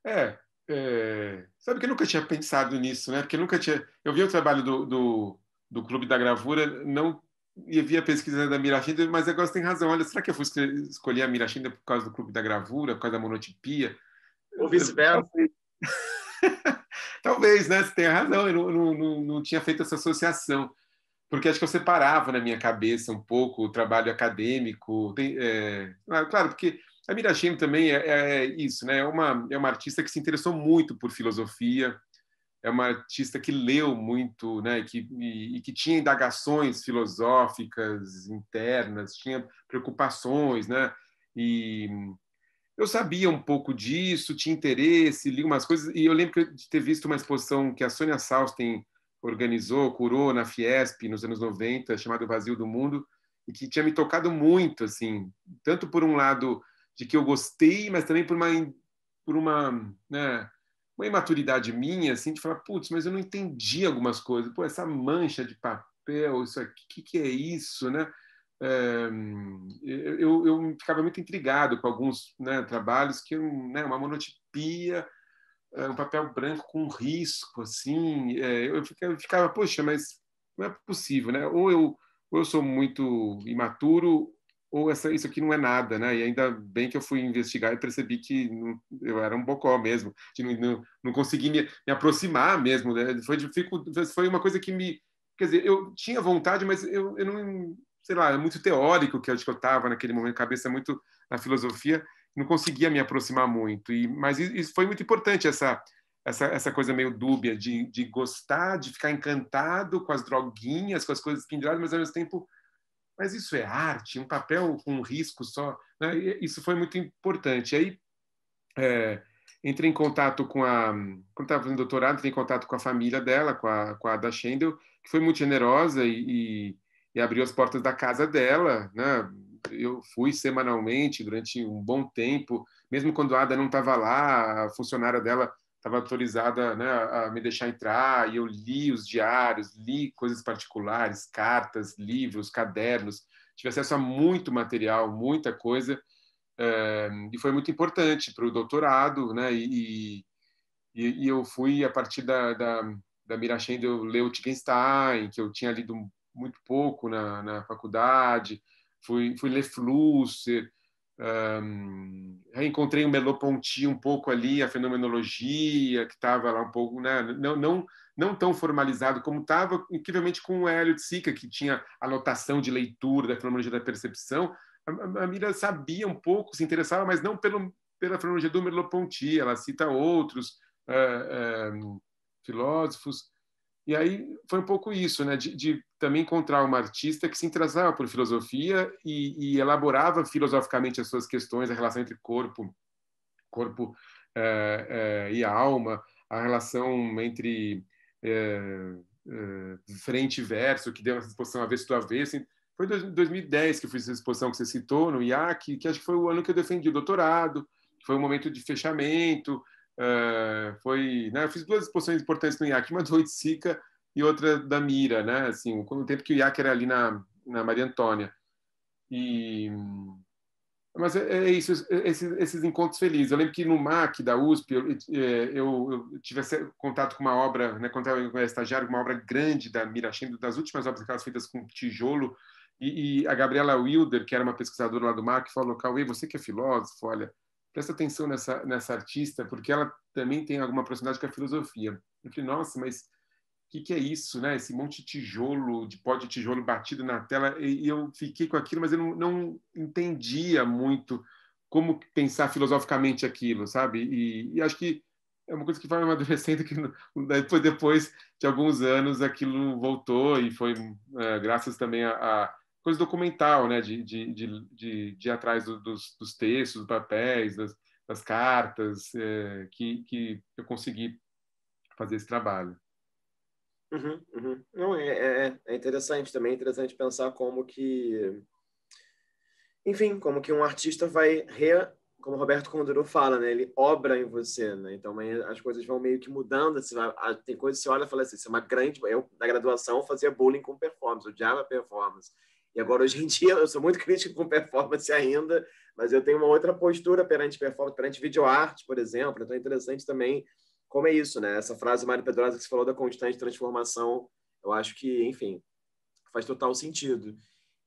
É, é... Sabe que eu nunca tinha pensado nisso, né? Porque eu nunca tinha. Eu vi o trabalho do, do, do Clube da Gravura, não e via a pesquisa da Mirachinda, mas agora você tem razão. Olha, será que eu fui escolher a Mirachinda por causa do Clube da Gravura, por causa da monotipia? Ou vice-versa? Talvez, né? Você tem razão. Eu não, não, não tinha feito essa associação porque acho que eu separava na minha cabeça um pouco o trabalho acadêmico. Tem, é, ah, claro, porque a Mira também é, é, é, isso, né? É uma, é uma artista que se interessou muito por filosofia, é uma artista que leu muito, né? Que, e, e que tinha indagações filosóficas internas, tinha preocupações, né? E eu sabia um pouco disso, tinha interesse, li umas coisas, e eu lembro de ter visto uma exposição que a Sônia Salsten organizou, curou na Fiesp nos anos 90, chamada Vazio do Mundo, e que tinha me tocado muito, assim, tanto por um lado de que eu gostei, mas também por uma, por uma, né, uma imaturidade minha, assim, de falar, putz, mas eu não entendi algumas coisas. Pô, essa mancha de papel, isso aqui, o que, que, é isso, né? É, eu, eu ficava muito intrigado com alguns né, trabalhos que né, uma monotipia, eh, um papel branco com risco, assim, é, eu, ficava, eu ficava, poxa, mas não é possível, né? Ou eu, ou eu sou muito imaturo, ou essa, isso aqui não é nada, né? E ainda bem que eu fui investigar e percebi que não, eu era um bocó mesmo, que não, não, não consegui me, me, aproximar mesmo, né? Foi, foi uma coisa que me... Quer dizer, eu tinha vontade, mas eu, eu não... Sei lá, é muito teórico que eu estava naquele momento, cabeça muito na filosofia, não conseguia me aproximar muito. E, mas isso foi muito importante, essa essa, essa coisa meio dúbia de, de gostar, de ficar encantado com as droguinhas, com as coisas penduradas, mas ao mesmo tempo mas isso é arte, um papel com um risco só. Né? Isso foi muito importante. Aí é, entrei em contato com a. Quando estava fazendo doutorado, entrei em contato com a família dela, com a, com a Ada Schendel, que foi muito generosa e, e, e abriu as portas da casa dela. Né? Eu fui semanalmente durante um bom tempo, mesmo quando a Ada não estava lá, a funcionária dela estava autorizada né, a me deixar entrar, e eu li os diários, li coisas particulares, cartas, livros, cadernos, tive acesso a muito material, muita coisa, eh, e foi muito importante para o doutorado, né, e, e, e, eu fui, a partir da, da, da Mirachenda, eu o Wittgenstein, que eu tinha lido muito pouco na, na faculdade, fui, fui ler Flusser, um, reencontrei o Merleau-Ponty um pouco ali, a fenomenologia que estava lá um pouco, né? não, não, não tão formalizado como estava, incrivelmente com o Hélio Sica, que tinha anotação de leitura da fenomenologia da percepção. A, a, a Mira sabia um pouco, se interessava, mas não pelo, pela fenomenologia do Merleau-Ponty, ela cita outros uh, ah, um, ah, filósofos. E aí foi um pouco isso, né? De, de também encontrar uma artista que se interessava por filosofia e, e, elaborava filosoficamente as suas questões, a relação entre corpo, corpo é, é, e alma, a relação entre é, frente e verso, que deu essa exposição avesso do avesso. Foi em 2010 que eu fiz essa exposição que você citou, no IAC, que acho que foi o ano que eu defendi o doutorado, foi um momento de fechamento, é, foi, né, fiz duas exposições importantes no IAC, uma do Oiticica e outra da Mira, né, assim, o tempo que o IAC era ali na, na Maria Antônia. E, mas é, é isso, é, esses, esses, encontros felizes. Eu lembro que no MAC da USP, eu, é, eu, eu tive contato com uma obra, né, quando eu era estagiário, uma obra grande da Mira Schindler, das últimas obras que feitas com tijolo, e, e, a Gabriela Wilder, que era uma pesquisadora lá do MAC, falou, Cauê, você que é filósofo, olha, presta atenção nessa, nessa artista, porque ela também tem alguma proximidade com a filosofia. Eu falei, nossa, mas o que, que, é isso, né? Esse monte de tijolo, de pó de tijolo batido na tela. E, eu fiquei com aquilo, mas eu não, não entendia muito como pensar filosoficamente aquilo, sabe? E, e, acho que é uma coisa que vai amadurecendo, que depois, depois de alguns anos aquilo voltou e foi é, graças também a, a coisa documental, né? De, de, de, de, de ir atrás do, dos, dos, textos, dos papéis, das, das cartas, é, que, que eu consegui fazer esse trabalho. Uhum, uhum. Não, é, é, é interessante também, é interessante pensar como que, enfim, como que um artista vai re, como Roberto Conduro fala, né? Ele obra em você, né? Então as coisas vão meio que mudando. Assim, tem coisas que você olha e fala assim, isso é uma grande. Eu na graduação fazia bullying com performance, odiava performance. E agora, hoje em dia, eu sou muito crítico com performance ainda, mas eu tenho uma outra postura perante performance, perante videoarte, por exemplo. Então é interessante também como é isso, né? Essa frase, Mário Pedrosa, que você falou da constante transformação, eu acho que, enfim, faz total sentido.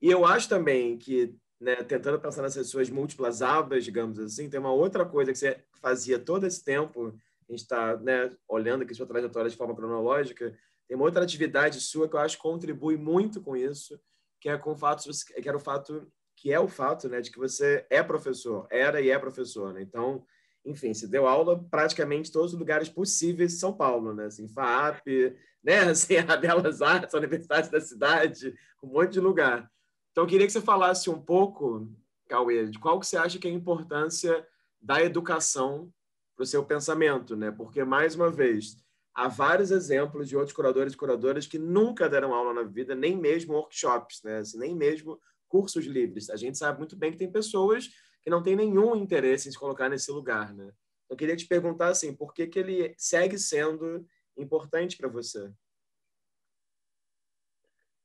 E eu acho também que, né, tentando pensar nessas suas múltiplas abas, digamos assim, tem uma outra coisa que você fazia todo esse tempo, a gente está né, olhando aqui sua trajetória de forma cronológica, tem uma outra atividade sua que eu acho que contribui muito com isso, que é com fatos, que era o fato que é o fato, né, de que você é professor, era e é professor, né? Então, enfim, se deu aula praticamente em todos os lugares possíveis de São Paulo, né? Assim, FAAP, né? Assim, a Belas Artes, a Universidade da Cidade, um monte de lugar. Então, eu queria que você falasse um pouco, Cauê, de qual que você acha que é a importância da educação para o seu pensamento, né? Porque, mais uma vez, há vários exemplos de outros curadores e curadoras que nunca deram aula na vida, nem mesmo workshops, né? Assim, nem mesmo cursos livres. A gente sabe muito bem que tem pessoas que não têm nenhum interesse em se colocar nesse lugar, né? Eu queria te perguntar assim, por que, que ele segue sendo importante para você?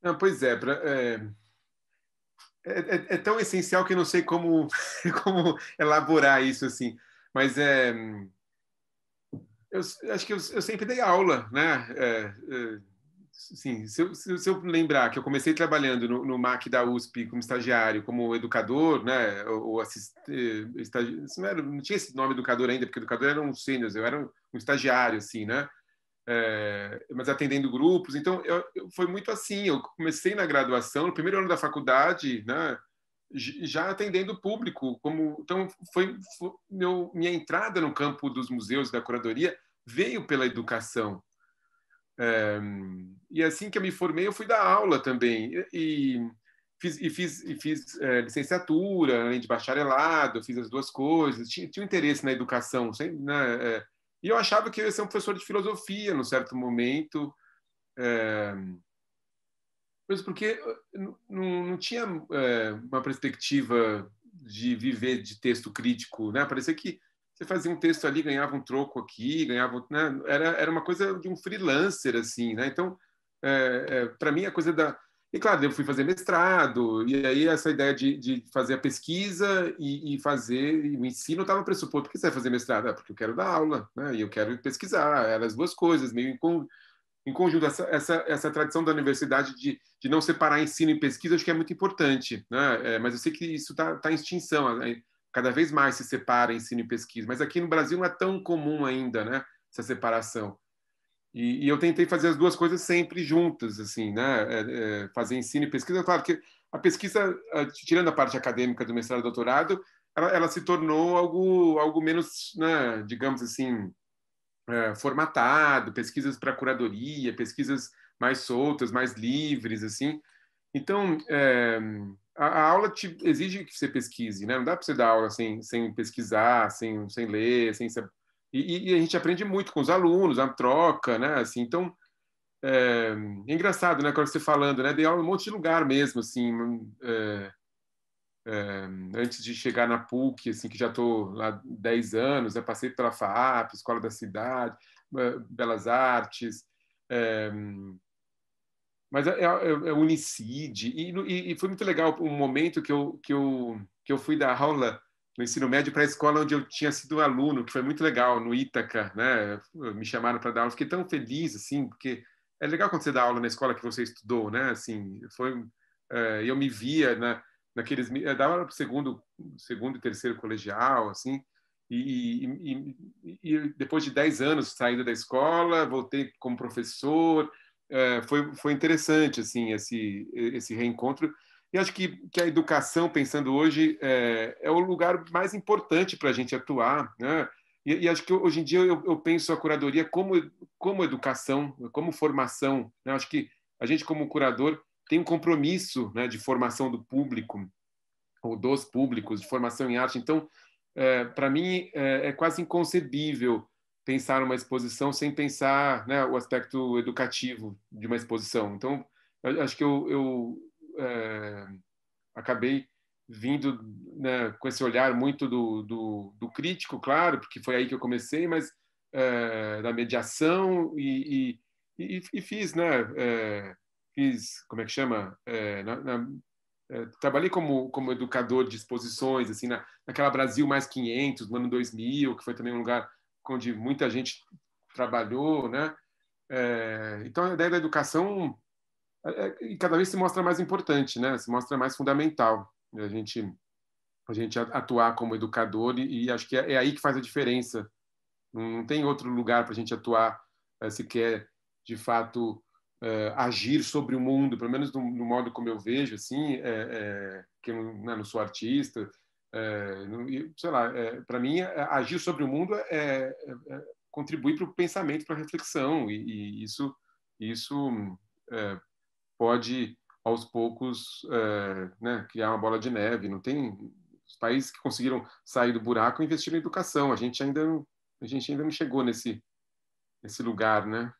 Não, ah, pois é, pra, é, é, é, é, tão essencial que eu não sei como, como elaborar isso assim, mas é eu acho que eu, eu, sempre dei aula, né? É, é, sim, se eu, se eu, lembrar que eu comecei trabalhando no, no, MAC da USP como estagiário, como educador, né? Ou, ou eh, estagi, não, era, não, tinha esse nome educador ainda, porque educador era um sênior, eu era um, um, estagiário, assim, né? É, mas atendendo grupos, então eu, foi muito assim. Eu comecei na graduação, no primeiro ano da faculdade, né? já atendendo o público. Como, então, foi, foi meu, minha entrada no campo dos museus da curadoria veio pela educação. É, e assim que eu me formei, eu fui dar aula também. E, fiz, e fiz, e fiz é, licenciatura, além de bacharelado, fiz as duas coisas. Tinha, tinha um interesse na educação. Sempre, é, né, eh, e eu achava que eu ia ser um professor de filosofia, num certo momento. Mas porque eh, não, não tinha é, uma perspectiva de viver de texto crítico, né? Parecia que você fazia um texto ali, ganhava um troco aqui, ganhava, né? Era, era uma coisa de um freelancer, assim, né? Então, é, eh, é, para mim, a coisa da... E, claro, eu fui fazer mestrado, e aí essa ideia de, de fazer a pesquisa e, e fazer e o ensino estava pressuposto. porque que você vai fazer mestrado? Ah, porque eu quero dar aula, né? E eu quero pesquisar. Eram as duas coisas, meio incongruentes em conjunto, essa, essa, essa tradição da universidade de, de não separar ensino e pesquisa, acho que é muito importante, né? É, mas eu sei que isso está tá em extinção, cada vez mais se separa ensino e pesquisa, mas aqui no Brasil não é tão comum ainda, né? Essa separação. E, e eu tentei fazer as duas coisas sempre juntas, assim, né? É, é, fazer ensino e pesquisa, claro que a pesquisa, tirando a parte acadêmica do mestrado e doutorado, ela, ela se tornou algo, algo menos, né, digamos assim, eh, formatado, pesquisas para curadoria, pesquisas mais soltas, mais livres, assim. Então, é, a, a, aula te exige que você pesquise, né? Não dá para você dar aula sem, sem pesquisar, sem, sem ler, sem E, e, a gente aprende muito com os alunos, a troca, né? Assim, então, é, é engraçado, né? quando você falando, né? Dei aula em um monte de lugar mesmo, assim. É, é, antes de chegar na PUC, assim, que já estou lá 10 anos, né, passei pela FAAP, Escola da Cidade, eh, Belas Artes, é, mas é, é, é, é Unicid, e, e, foi muito legal um momento que eu, que eu, que eu fui dar aula no ensino médio para a escola onde eu tinha sido aluno, que foi muito legal, no Ítaca, né? Me chamaram para dar aula, fiquei tão feliz, assim, porque é legal quando você dá aula na escola que você estudou, né? Assim, foi... eu me via... na né? naqueles eh, dava para o segundo, segundo e terceiro colegial, assim. E, e, e, e, depois de dez anos saindo da escola, voltei como professor. Eh, foi, foi interessante assim esse, esse reencontro. E acho que, que a educação, pensando hoje, é, é o lugar mais importante para a gente atuar. Né? E, e, acho que hoje em dia eu, eu, penso a curadoria como, como educação, como formação. Né? Acho que a gente, como curador, tem um compromisso né, de formação do público, ou dos públicos, de formação em arte. Então, é, para mim, é, é, quase inconcebível pensar uma exposição sem pensar né, o aspecto educativo de uma exposição. Então, acho que eu, eu é, acabei vindo né, com esse olhar muito do, do, do, crítico, claro, porque foi aí que eu comecei, mas é, da mediação e, e, e, e fiz, né? É, fiz, como é que chama? É, na, na, é, trabalhei como, como educador de exposições, assim, na, naquela Brasil mais 500, no ano 2000, que foi também um lugar onde muita gente trabalhou, né? É, então, a ideia da educação é, é cada vez se mostra mais importante, né? Se mostra mais fundamental né? a gente a gente atuar como educador e, e acho que é, é, aí que faz a diferença. Não, não tem outro lugar para a gente atuar é, se quer de fato eh, agir sobre o mundo, pelo menos no, modo como eu vejo, assim, é, que eu não, né, não sou artista, não, sei lá, para mim, agir sobre o mundo é, é, é contribuir para o pensamento, para a reflexão, e, e isso, isso pode aos poucos é, né, criar uma bola de neve. Não tem os países que conseguiram sair do buraco investiram em educação. A gente ainda não, a gente ainda não chegou nesse nesse lugar, né?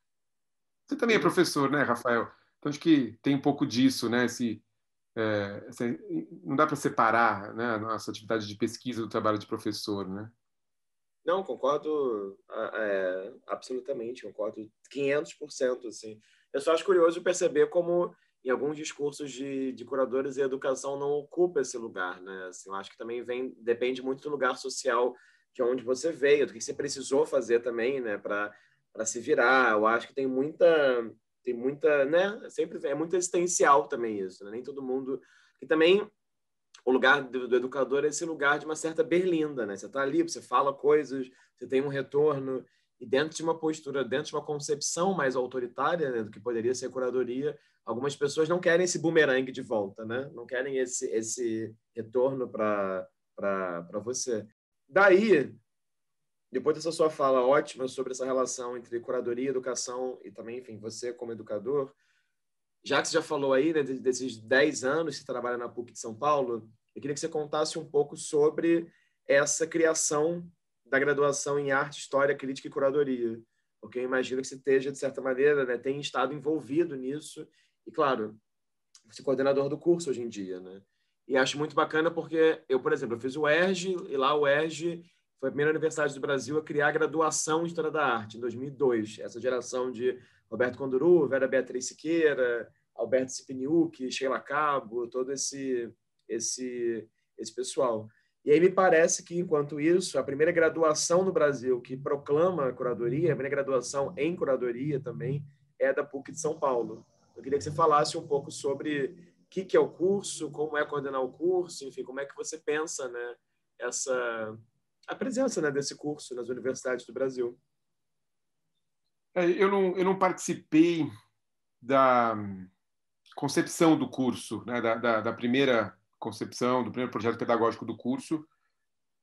Você também é professor, né, Rafael? Então acho que tem um pouco disso, né? Esse, é, esse não dá para separar né, a nossa atividade de pesquisa do trabalho de professor, né? Não, concordo é, absolutamente, concordo 500%. Assim. Eu só acho curioso perceber como em alguns discursos de, de curadores e educação não ocupa esse lugar, né? Assim, eu acho que também vem, depende muito do lugar social de é onde você veio, do que você precisou fazer também, né, para para se virar. Eu acho que tem muita, tem muita, né? Sempre é muito existencial também isso. Né? Nem todo mundo. E também o lugar do, do, educador é esse lugar de uma certa berlinda, né? Você está ali, você fala coisas, você tem um retorno e dentro de uma postura, dentro de uma concepção mais autoritária né, do que poderia ser curadoria, algumas pessoas não querem esse bumerangue de volta, né? Não querem esse esse retorno para para você. Daí depois dessa sua fala ótima sobre essa relação entre curadoria, educação e também, enfim, você como educador, já que você já falou aí né, desses 10 anos que trabalha na PUC de São Paulo, eu queria que você contasse um pouco sobre essa criação da graduação em Arte, História, Crítica e Curadoria, porque eu imagino que você esteja, de certa maneira, né, tem estado envolvido nisso e, claro, você é coordenador do curso hoje em dia, né? E acho muito bacana porque eu, por exemplo, eu fiz o ERG e lá o ERG foi a primeira universidade do Brasil a criar a graduação em História da Arte, em 2002. Essa geração de Roberto Conduru, Vera Beatriz Siqueira, Alberto Cipiniuk, Sheila Cabo, todo esse, esse, esse pessoal. E aí me parece que, enquanto isso, a primeira graduação no Brasil que proclama a curadoria, a primeira graduação em curadoria também, é da PUC de São Paulo. Eu queria que você falasse um pouco sobre o que, que é o curso, como é coordenar o curso, enfim, como é que você pensa né, essa, a presença né, desse curso nas universidades do Brasil. É, eu, não, eu não participei da concepção do curso, né, da, da, da, primeira concepção, do primeiro projeto pedagógico do curso.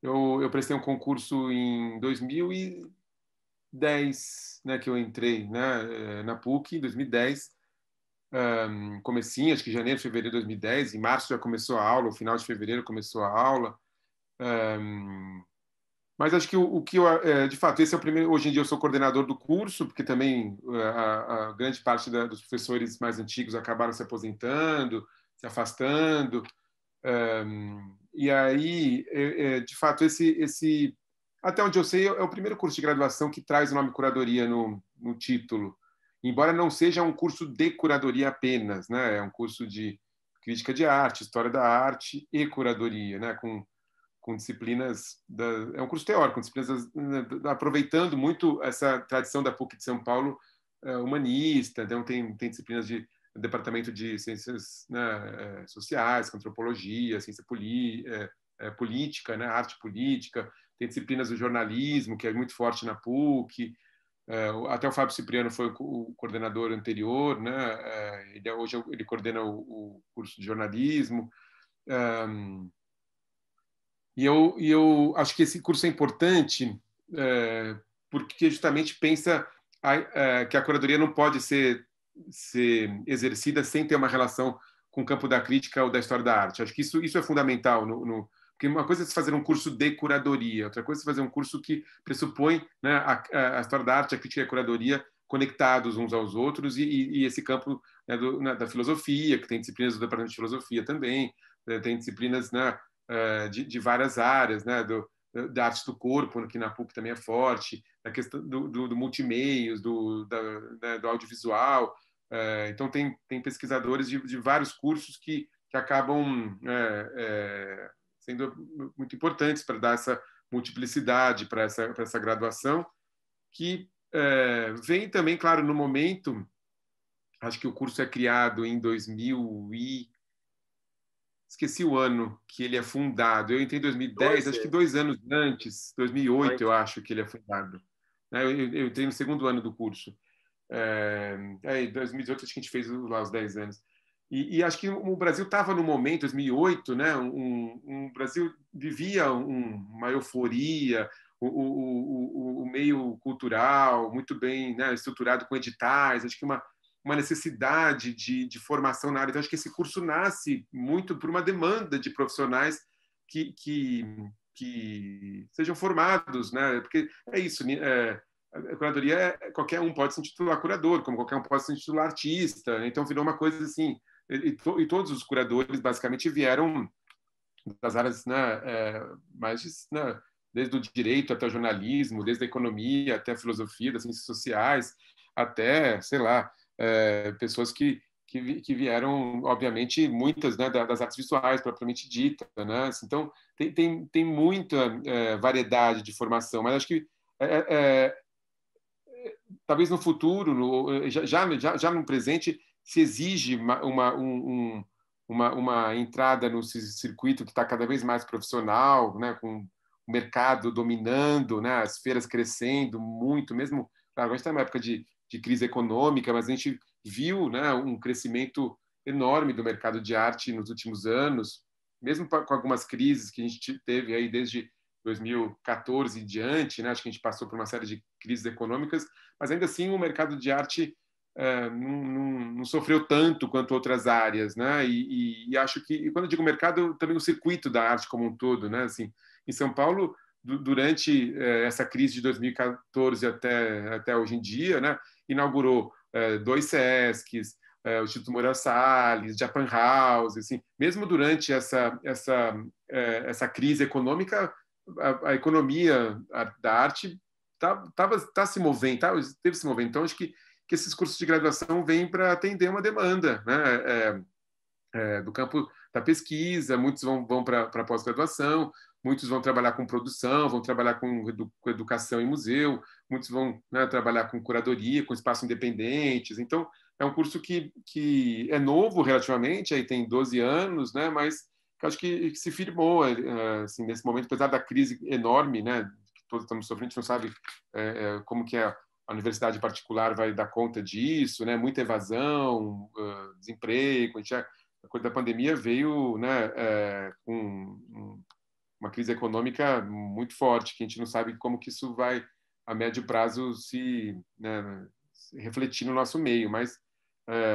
Eu, eu prestei um concurso em 2010, né, que eu entrei né, eh, na PUC, em 2010. Um, comecinho, acho que janeiro, fevereiro de 2010. Em março já começou a aula, no final de fevereiro começou a aula. Um, mas acho que o, o que eu, é, de fato, esse é o primeiro. Hoje em dia eu sou coordenador do curso, porque também é, a, a grande parte da, dos professores mais antigos acabaram se aposentando, se afastando. Um, e aí, é, é, de fato, esse, esse, até onde eu sei, é o primeiro curso de graduação que traz o nome curadoria no, no título, embora não seja um curso de curadoria apenas, né? É um curso de crítica de arte, história da arte e curadoria, né? Com com disciplinas da, é um curso teórico, com disciplinas da, né, aproveitando muito essa tradição da PUC de São Paulo é, humanista, então tem tem disciplinas de departamento de ciências né, é, sociais, antropologia, ciência poli, é, é, política, né, arte política, tem disciplinas do jornalismo que é muito forte na PUC, é, até o Fábio Cipriano foi o coordenador anterior, né? Ele, hoje ele coordena o, curso de jornalismo. E eu, e eu acho que esse curso é importante é, porque justamente pensa a, a, é, que a curadoria não pode ser, ser exercida sem ter uma relação com o campo da crítica ou da história da arte. Acho que isso, isso é fundamental. No, no, porque uma coisa é se fazer um curso de curadoria, outra coisa é se fazer um curso que pressupõe né, a, a, história da arte, a crítica e a curadoria conectados uns aos outros e, e, e esse campo né, do, na, da filosofia, que tem disciplinas do departamento de filosofia também, né, tem disciplinas né, de, de várias áreas, né? Do, da arte do corpo, que na PUC também é forte, da questão do, do, do multimeios, do, da, né, do audiovisual. então, tem, tem pesquisadores de, de vários cursos que, que acabam é, é, sendo muito importantes para dar essa multiplicidade para essa, essa graduação, que vem também, claro, no momento, acho que o curso é criado em 2000 e esqueci o ano que ele é fundado. Eu entrei em 2010, Doze. acho que dois anos antes, 2008, Doze. eu acho que ele é fundado. Eu, né? eu, eu entrei no segundo ano do curso. É, é em 2018, acho que a gente fez lá os 10 anos. E, e acho que o Brasil estava no momento, 2008, né? Um, um, o Brasil vivia um, uma euforia, o, o, o, o, meio cultural muito bem né, estruturado com editais. Acho que uma, uma necessidade de, de formação na área. Então, acho que esse curso nasce muito por uma demanda de profissionais que, que, que sejam formados, né? Porque é isso, é, a curadoria, é, qualquer um pode se intitular curador, como qualquer um pode se intitular artista. Né? Então, virou uma coisa assim. E, to, e todos os curadores, basicamente, vieram das áreas né, é, mais. Né, desde o direito até o jornalismo, desde a economia até a filosofia, das ciências sociais, até, sei lá, é, pessoas que, que, que, vieram, obviamente, muitas né, das artes visuais propriamente dita. Né? Então, tem, tem, tem muita é, variedade de formação, mas acho que é, é, é talvez no futuro, no, já, já, já no presente, se exige uma, uma um, uma, uma entrada no circuito que está cada vez mais profissional, né, com o mercado dominando, né, as feiras crescendo muito, mesmo agora está na época de de crise econômica, mas a gente viu né, um crescimento enorme do mercado de arte nos últimos anos, mesmo com algumas crises que a gente teve aí desde 2014 em diante, né? acho que a gente passou por uma série de crises econômicas, mas ainda assim o mercado de arte eh, não, não, não, sofreu tanto quanto outras áreas, né? E, e, e acho que, e quando eu digo mercado, também o circuito da arte como um todo, né? Assim, em São Paulo, durante eh, essa crise de 2014 até até hoje em dia, né? inaugurou é, dois SESCs, uh, o Instituto Moura Salles, Japan House, assim, mesmo durante essa, essa, é, essa crise econômica, a, a economia a, da arte está tava tá se movendo, tá, teve se movendo. Então, acho que, que esses cursos de graduação vêm para atender uma demanda né? É, é, do campo da pesquisa, muitos vão, vão para a pós-graduação, muitos vão trabalhar com produção, vão trabalhar com educação e museu, muitos vão né, trabalhar com curadoria, com espaço independentes. Então, é um curso que, que é novo relativamente, aí tem 12 anos, né, mas que acho que, que se firmou eh, assim, nesse momento, apesar da crise enorme né, que todos estamos sofrendo, a gente não sabe é, como que é a universidade particular vai dar conta disso, né? Muita evasão, desemprego, a, coisa da pandemia veio, né, com uma crise econômica muito forte, que a gente não sabe como que isso vai, a médio prazo, se, né, se refletir no nosso meio. Mas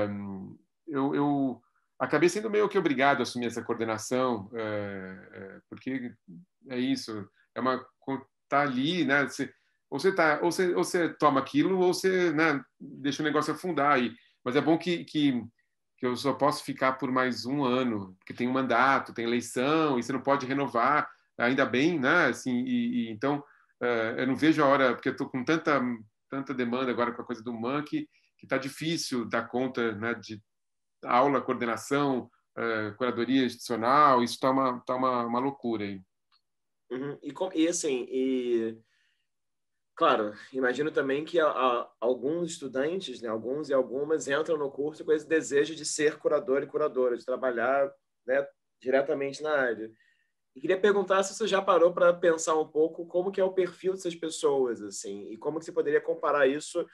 um, eh, eu, eu, acabei sendo meio que obrigado a assumir essa coordenação, uh, uh, porque é isso, é uma tá ali, né? Você, ou você tá, ou você, ou você toma aquilo, ou você né, deixa o negócio afundar e Mas é bom que, que que eu só posso ficar por mais um ano, porque tem um mandato, tem eleição, e você não pode renovar ainda bem, né? Assim, e, e então uh, eu não vejo a hora, porque estou com tanta tanta demanda agora com a coisa do monkey que está difícil dar conta né, de aula, coordenação, uh, curadoria institucional, isso está uma, tá uma, uma loucura aí. Uhum. E, com, e assim, e Claro, imagino também que a, a, alguns estudantes, né, alguns e algumas, entram no curso com esse desejo de ser curador e curadora, de trabalhar né, diretamente na área. E queria perguntar se você já parou para pensar um pouco como que é o perfil dessas pessoas, assim, e como que você poderia comparar isso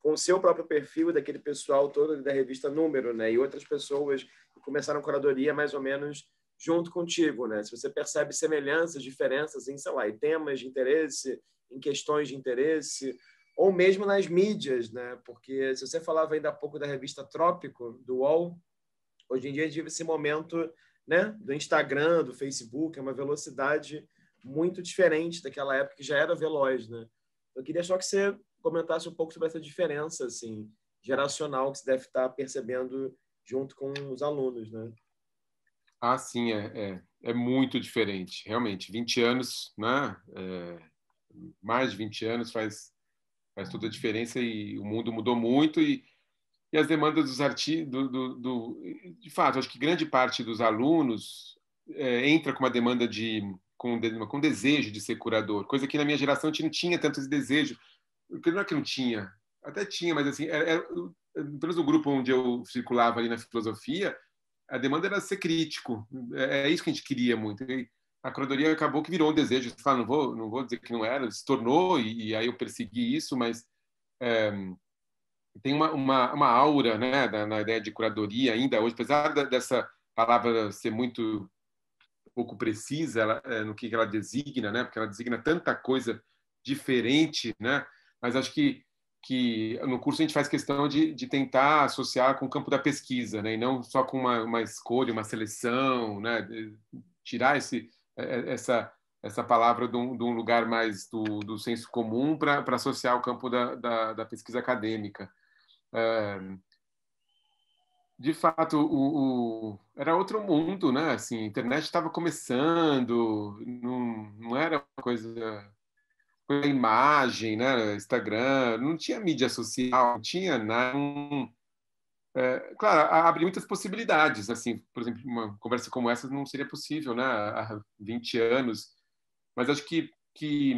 com o seu próprio perfil daquele pessoal todo da revista Número, né? E outras pessoas que começaram a curadoria mais ou menos junto contigo, né? Se você percebe semelhanças, diferenças em, sei lá, em temas de interesse, em questões de interesse, ou mesmo nas mídias, né? Porque se você falava ainda há pouco da revista Trópico, do UOL, hoje em dia a gente vive esse momento né, do Instagram, do Facebook, é uma velocidade muito diferente daquela época que já era veloz, né? Eu queria só que você comentasse um pouco sobre essa diferença assim geracional que você deve estar percebendo junto com os alunos, né? Ah, sim, é, é, é muito diferente, realmente. 20 anos, né? É, mais de 20 anos faz faz toda a diferença e o mundo mudou muito e e as demandas dos artigos. Do, do, do, de fato, acho que grande parte dos alunos é, entra com uma demanda de. Com, com desejo de ser curador, coisa que na minha geração a gente não tinha tanto esse desejo. Não é que não tinha, até tinha, mas assim, era, era, pelo menos no grupo onde eu circulava ali na filosofia, a demanda era ser crítico. É, é isso que a gente queria muito. E a curadoria acabou que virou um desejo. falo não vou, não vou dizer que não era, se tornou, e, e aí eu persegui isso, mas. É, tem uma, uma, uma aura né, da, na ideia de curadoria ainda hoje, apesar da, dessa palavra ser muito pouco precisa ela, é, no que ela designa, né, porque ela designa tanta coisa diferente, né, mas acho que, que no curso a gente faz questão de, de tentar associar com o campo da pesquisa, né, e não só com uma, uma escolha, uma seleção, né, tirar esse, eh, eh, essa, essa palavra de um, de um lugar mais do, do senso comum para associar o campo da, da, da pesquisa acadêmica. É, de fato, o, o, era outro mundo, né? Assim, a internet estava começando, não, não era coisa coisa imagem, né? Instagram, não tinha mídia social, não tinha nada. Não, é, claro, abre muitas possibilidades. Assim, por exemplo, uma conversa como essa não seria possível, né? Há 20 anos. Mas acho que, que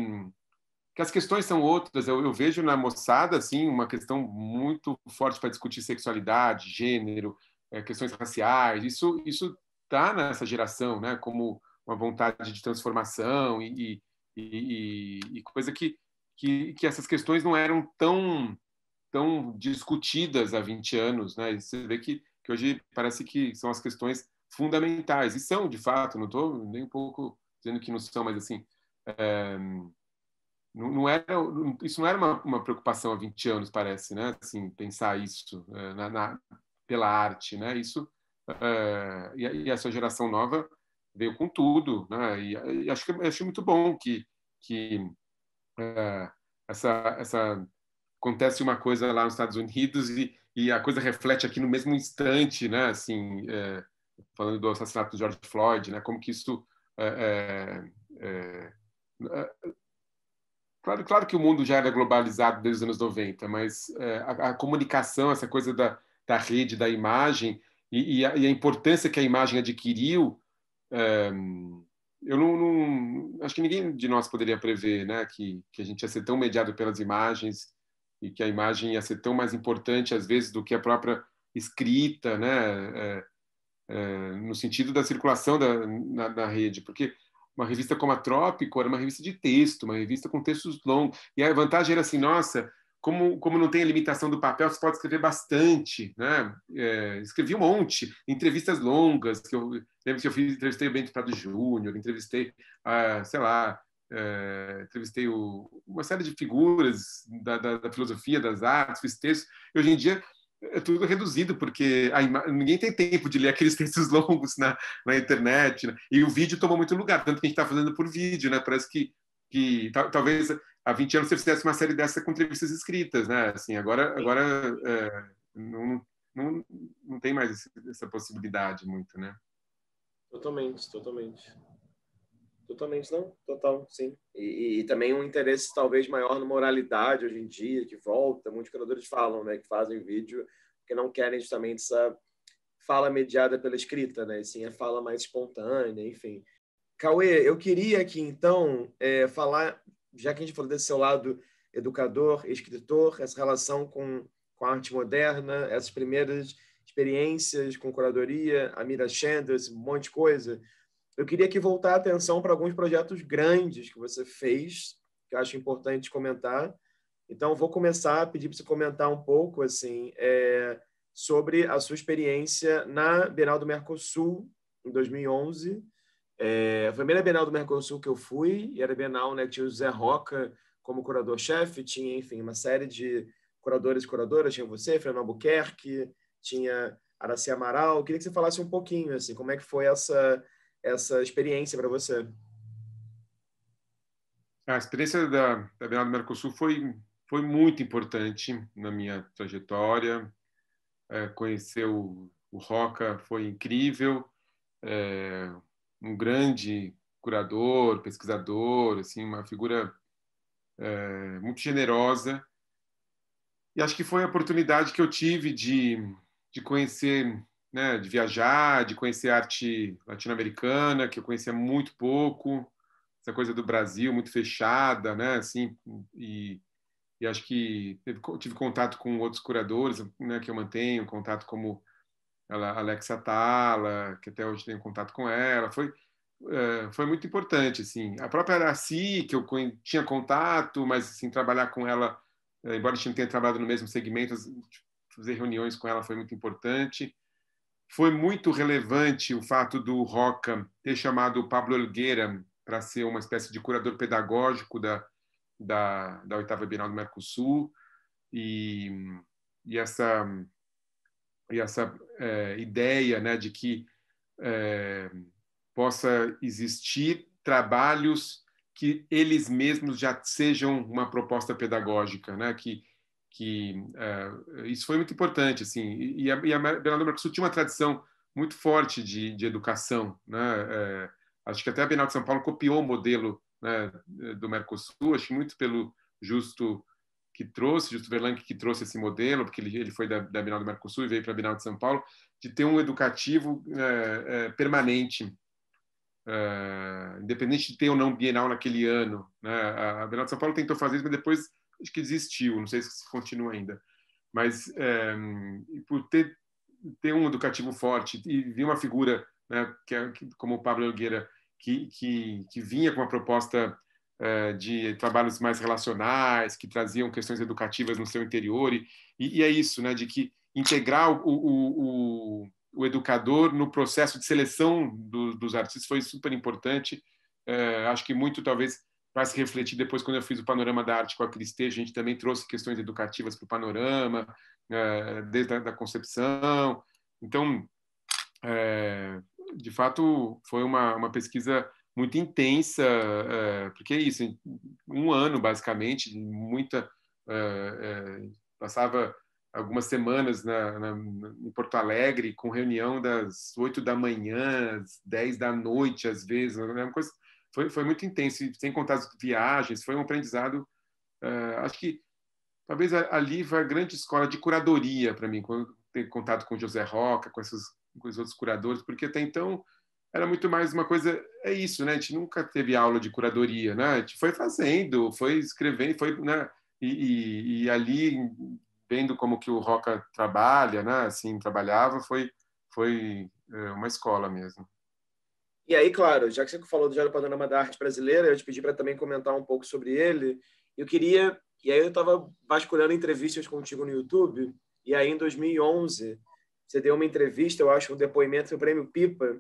que as questões são outras. Eu, eu, vejo na moçada assim uma questão muito forte para discutir sexualidade, gênero, é, questões raciais. Isso isso tá nessa geração, né? Como uma vontade de transformação e, e, e, e coisa que, que, que essas questões não eram tão tão discutidas há 20 anos, né? E você vê que, que hoje parece que são as questões fundamentais e são de fato. Não estou nem um pouco dizendo que não são, mas assim é não, era, isso não era uma, uma, preocupação há 20 anos, parece, né? Assim, pensar isso eh, na, na, pela arte, né? Isso, uh, e, e, essa geração nova veio com tudo, né? E, e acho que acho muito bom que, que uh, essa, essa acontece uma coisa lá nos Estados Unidos e, e a coisa reflete aqui no mesmo instante, né? Assim, falando do assassinato do George Floyd, né? Como que isso Claro, claro que o mundo já era globalizado desde os anos 90, mas é, a, a, comunicação, essa coisa da, da rede, da imagem, e, e, a, e a, importância que a imagem adquiriu, é, eu não, não, Acho que ninguém de nós poderia prever né, que, que a gente ia ser tão mediado pelas imagens e que a imagem ia ser tão mais importante, às vezes, do que a própria escrita, né, é, é no sentido da circulação da, na, na rede. Porque uma revista como a Trópico era uma revista de texto, uma revista com textos longos. E a vantagem era assim, nossa, como, como não tem a limitação do papel, você pode escrever bastante, né? É, escrevi um monte, entrevistas longas, que eu lembro que eu fiz, entrevistei o Bento Prado Júnior, entrevistei, a, sei lá, é, entrevistei o, uma série de figuras da, da, da, filosofia, das artes, fiz textos. E hoje em dia é tudo reduzido, porque ninguém tem tempo de ler aqueles textos longos na, na internet, né? e o vídeo tomou muito lugar, tanto que a gente está fazendo por vídeo, né? Parece que, que talvez há 20 anos você fizesse uma série dessa com entrevistas escritas, né? Assim, agora agora é, não, não, não tem mais essa possibilidade muito, né? Totalmente, totalmente. Totalmente, não? Total, sim. E, e, também um interesse talvez maior na moralidade hoje em dia, que volta. Muitos criadores falam, né? Que fazem vídeo porque não querem justamente essa fala mediada pela escrita, né? Sim, a fala mais espontânea, enfim. Cauê, eu queria aqui, então, é, falar, já que a gente falou desse seu lado educador, escritor, essa relação com, com a arte moderna, essas primeiras experiências com curadoria, a Mira Chandler, esse monte de coisa eu queria aqui voltar a atenção para alguns projetos grandes que você fez, que eu acho importante comentar. Então, vou começar a pedir para você comentar um pouco assim é, sobre a sua experiência na Bienal do Mercosul, em 2011. É, a primeira Bienal do Mercosul que eu fui, e era a Bienal né, tinha o Zé Roca como curador-chefe, tinha, enfim, uma série de curadores e curadoras, tinha você, Fernando Albuquerque, tinha Aracia Amaral. Eu queria que você falasse um pouquinho, assim, como é que foi essa essa experiência para você? A experiência da, da Bienal do Mercosul foi, foi muito importante na minha trajetória. É, conhecer o, o Roca foi incrível. É, um grande curador, pesquisador, assim, uma figura é, muito generosa. E acho que foi a oportunidade que eu tive de, de conhecer né, de viajar, de conhecer arte latino-americana, que eu conhecia muito pouco, essa coisa do Brasil muito fechada, né, assim, e, e acho que tive contato com outros curadores, né, que eu mantenho contato como ela, Alexa Tala, que até hoje tenho contato com ela, foi uh, foi muito importante, assim, a própria Araci, que eu tinha contato, mas, assim, trabalhar com ela, eh, embora a gente não tenha trabalhado no mesmo segmento, fazer reuniões com ela foi muito importante, foi muito relevante o fato do Roca ter chamado o Pablo Elgueira para ser uma espécie de curador pedagógico da, da, da oitava Bienal do Mercosul e, e essa, e essa é, ideia né, de que é, possa existir trabalhos que eles mesmos já sejam uma proposta pedagógica, né? que que uh, isso foi muito importante, assim, e, a, e a Bienal do Mercosul tinha uma tradição muito forte de, de educação, né? Uh, acho que até a Bienal de São Paulo copiou o modelo né, do Mercosul, acho muito pelo Justo que trouxe, Justo Verlanque que trouxe esse modelo, porque ele, ele foi da, da Bienal do Mercosul e veio para a Bienal de São Paulo, de ter um educativo uh, permanente, independente de ter ou não Bienal naquele ano. Né? A, a Bienal de São Paulo tentou fazer isso, mas depois acho que desistiu, não sei se continua ainda, mas é, por ter, ter um educativo forte e vir uma figura né, que, é, que, como o Pablo Nogueira, que, que, que vinha com uma proposta eh, de trabalhos mais relacionais, que traziam questões educativas no seu interior, e, e é isso, né, de que integrar o, o, o, o educador no processo de seleção do, dos artistas foi super importante. Eh, acho que muito, talvez, vai se refletir depois quando eu fiz o panorama da arte com a Cristê, a gente também trouxe questões educativas para o panorama, né, desde a da concepção. Então, é, de fato, foi uma, uma pesquisa muito intensa, é, porque é isso, um ano basicamente, muita é, é, passava algumas semanas na, na, em Porto Alegre com reunião das oito da manhã, dez da noite, às vezes, né, uma coisa foi, foi muito intenso, sem contar as viagens, foi um aprendizado. Uh, acho que talvez ali foi a grande escola de curadoria para mim, quando ter contato com José Roca, com, esses, com os outros curadores, porque até então era muito mais uma coisa. É isso, né? A gente nunca teve aula de curadoria, né? A gente foi fazendo, foi escrevendo, foi. Né? E, e, e ali, vendo como que o Roca trabalha, né? Assim, trabalhava, foi, foi eh, uma escola mesmo. E aí, claro, já que você falou do Diário Panorama da Arte Brasileira, eu te pedi para também comentar um pouco sobre ele. Eu queria, e aí eu estava vasculhando entrevistas contigo no YouTube, e aí em 2011 você deu uma entrevista, eu acho, um depoimento do Prêmio Pipa,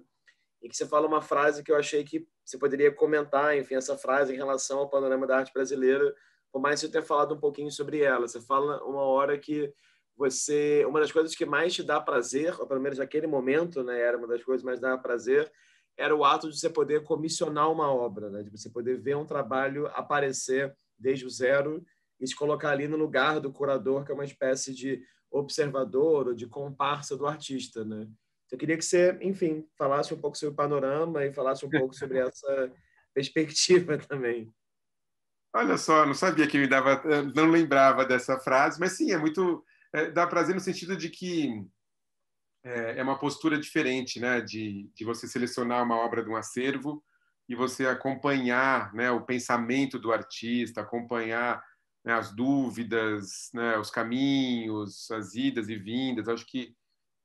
em que você fala uma frase que eu achei que você poderia comentar, enfim, essa frase em relação ao panorama da arte brasileira, por mais que eu tenha falado um pouquinho sobre ela. Você fala uma hora que você, uma das coisas que mais te dá prazer, ou pelo menos naquele momento, né, era uma das coisas que mais dava prazer, era o ato de você poder comissionar uma obra, né? de você poder ver um trabalho aparecer desde o zero e se colocar ali no lugar do curador, que é uma espécie de observador ou de comparsa do artista. Né? Então, eu queria que você, enfim, falasse um pouco sobre o panorama e falasse um pouco sobre essa perspectiva também. Olha só, não sabia que me dava, eh, não lembrava dessa frase, mas sim, é muito é, dá prazer no sentido de que é, é, uma postura diferente, né? De, de você selecionar uma obra de um acervo e você acompanhar né, o pensamento do artista, acompanhar né, as dúvidas, né, os caminhos, as idas e vindas. Acho que,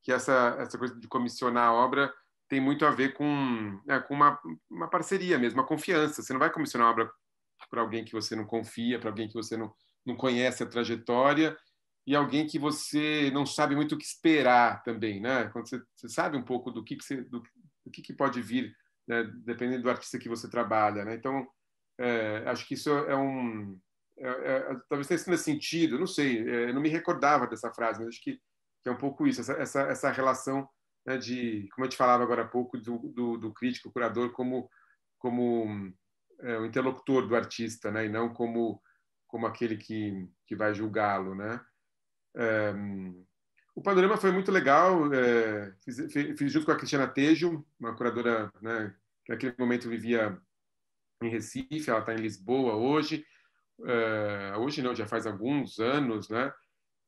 que essa, essa coisa de comissionar a obra tem muito a ver com, né, com uma, uma parceria mesmo, uma confiança. Você não vai comissionar a obra para alguém que você não confia, para alguém que você não, não conhece a trajetória e alguém que você não sabe muito o que esperar também, né? Quando você, você sabe um pouco do que, que, você, do, do que, que pode vir, né? dependendo do artista que você trabalha, né? Então, é, acho que isso é um... É, é, talvez tenha sido sentido, não sei, é, eu não me recordava dessa frase, mas acho que, que é um pouco isso, essa, essa, essa relação né, de, como eu te falava agora há pouco, do, do, do crítico, curador, como, como é, o interlocutor do artista, né? E não como, como aquele que, que vai julgá-lo, né? o panorama foi muito legal. É, fiz, fiz, junto com a Cristiana Tejo, uma curadora né, que naquele momento vivia em Recife, ela está em Lisboa hoje. Ah, hoje não, já faz alguns anos, né?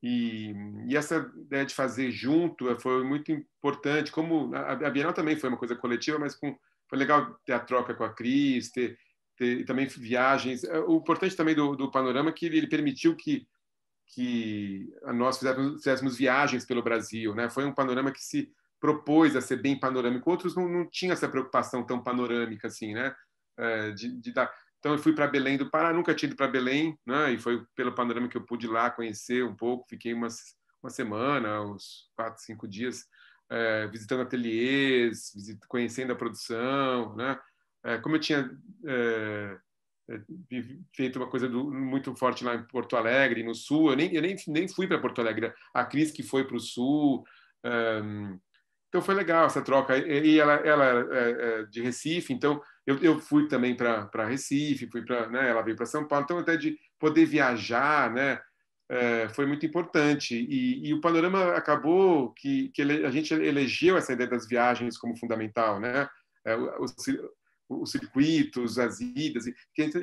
E, e essa ideia de fazer junto eh, foi muito importante. Como a, a Bienal também foi uma coisa coletiva, mas com, foi legal ter a troca com a Cris, ter, ter também viagens. Eh, o importante também do, do panorama é que ele, ele permitiu que que nós fizéssemos, fizéssemos viagens pelo Brasil, né? Foi um panorama que se propôs a ser bem panorâmico. Outros não, não tinham essa preocupação tão panorâmica assim, né? É, de, de dar... Então eu fui para Belém do Pará, nunca tinha ido para Belém, né? E foi pelo panorama que eu pude lá conhecer um pouco. Fiquei umas uma semana, uns quatro, cinco dias é, visitando ateliês, visit... conhecendo a produção, né? É, como eu tinha é é, feito uma coisa do, muito forte lá em Porto Alegre, no Sul. Eu nem, eu nem, nem fui para Porto Alegre. A Cris que foi para o Sul. Um, então foi legal essa troca. E ela, ela é, é de Recife, então eu, eu fui também para Recife, fui para, né, ela veio para São Paulo. Então até de poder viajar, né, é, foi muito importante. E, e, o panorama acabou que, que ele, a gente elegeu essa ideia das viagens como fundamental, né? É, o, o, os circuitos, as idas. E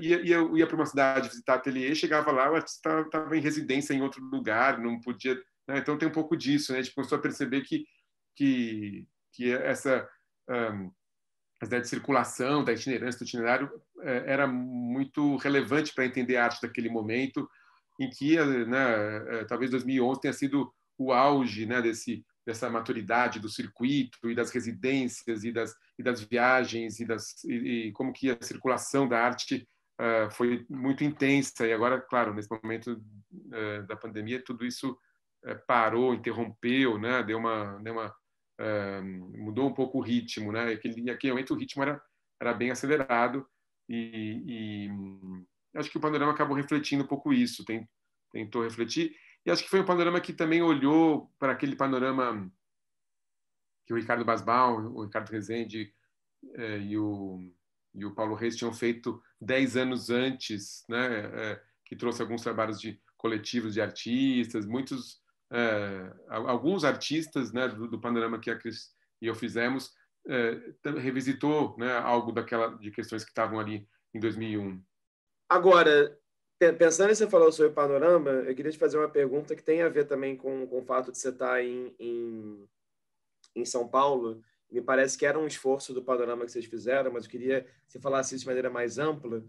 ia, ia, ia para uma cidade visitar ateliê, chegava lá, o artista estava em residência em outro lugar, não podia. Né? Então tem um pouco disso, né? A gente começou a perceber que, que, que essa. Um, a ideia de circulação, da itinerância, do itinerário, é, era muito relevante para entender a arte daquele momento, em que né, é, talvez 2011 tenha sido o auge né, desse, dessa maturidade do circuito e das residências e das, e das viagens e, das, e, e como que a circulação da arte uh, foi muito intensa. E agora, claro, nesse momento uh, da pandemia, tudo isso ah, parou, interrompeu, né? deu uma, deu né, uma mudou um pouco o ritmo. Né? E aquele, aquele momento o ritmo era, era bem acelerado e, e acho que o panorama acabou refletindo um pouco isso, tem, tentou refletir. E acho que foi um panorama que também olhou para aquele panorama que o Ricardo Basbal, o Ricardo Rezende eh, e, o, e o Paulo Reis tinham feito dez anos antes, né, eh, que trouxe alguns trabalhos de coletivos de artistas, muitos, eh, alguns artistas né, do, do, panorama que a Cris e eu fizemos, revisitou né, algo daquela de questões que estavam ali em 2001. Agora, pensando em você falar sobre panorama, eu queria te fazer uma pergunta que tem a ver também com, com o fato de você estar tá em, em em São Paulo. Me parece que era um esforço do panorama que vocês fizeram, mas eu queria que você falasse isso de maneira mais ampla,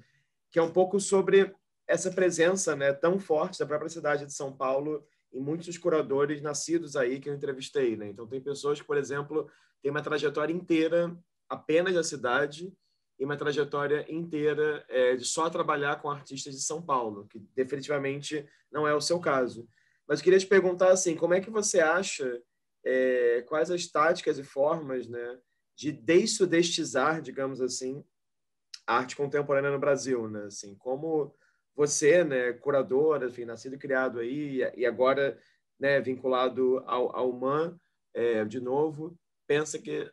que é um pouco sobre essa presença né, tão forte da própria cidade de São Paulo e muitos dos curadores nascidos aí que eu entrevistei. Né? Então, tem pessoas que, por exemplo, têm uma trajetória inteira apenas da cidade e uma trajetória inteira é, de só trabalhar com artistas de São Paulo, que definitivamente não é o seu caso. Mas eu queria te perguntar assim, como é que você acha é, quais as táticas e formas né, de dessudestizar, digamos assim, a arte contemporânea no Brasil, né? Assim, como você, né, curador, enfim, nascido e criado aí e agora, né, vinculado ao, ao MAN, é, de novo, pensa que,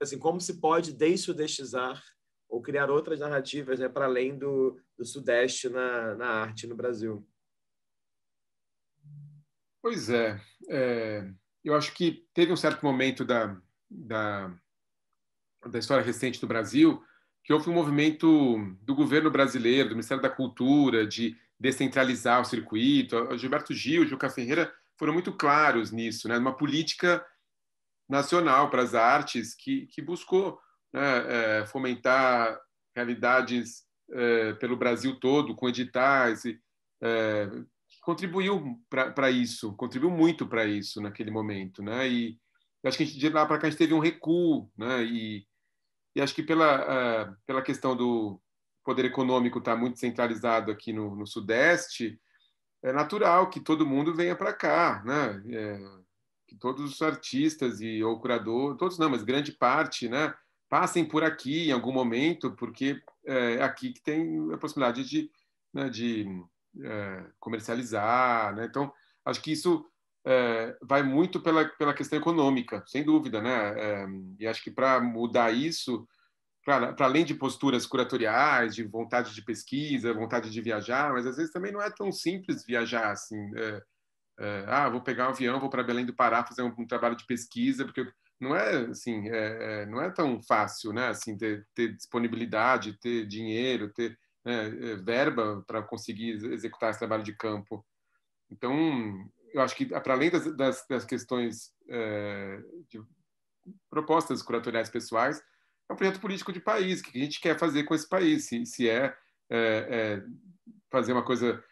assim, como se pode dessudestizar ou criar outras narrativas, né, para além do, do Sudeste na, na arte no Brasil? Pois é, é eu acho que teve um certo momento da, da, da história recente do Brasil que houve um movimento do governo brasileiro, do Ministério da Cultura, de descentralizar o circuito. O Gilberto Gil, Juca Ferreira foram muito claros nisso, né? Uma política nacional para as artes que, que buscou né, é, fomentar realidades é, pelo Brasil todo, com editais, eh, contribuiu para isso, contribuiu muito para isso naquele momento, né? E acho que a gente, de lá para cá a gente teve um recuo, né? E, e acho que pela, uh, pela questão do poder econômico estar tá muito centralizado aqui no, no, Sudeste, é natural que todo mundo venha para cá, né? É, que todos os artistas e ou curador, todos não, mas grande parte, né? Passem por aqui em algum momento, porque é, é aqui que tem a possibilidade de, né, de é, comercializar, né? Então, acho que isso é, vai muito pela, pela questão econômica, sem dúvida, né? É, e acho que para mudar isso, para além de posturas curatoriais, de vontade de pesquisa, vontade de viajar, mas às vezes também não é tão simples viajar assim. ah, vou pegar um avião, vou para Belém do Pará fazer um, um, trabalho de pesquisa, porque não é assim, não é tão fácil, né? Assim, ter, ter disponibilidade, ter dinheiro, ter né, verba para conseguir executar esse trabalho de campo. Então, eu acho que, para além das, das, das questões é, de propostas curatoriais pessoais, é um projeto político de país, o que a gente quer fazer com esse país, se, se é, é, é fazer uma coisa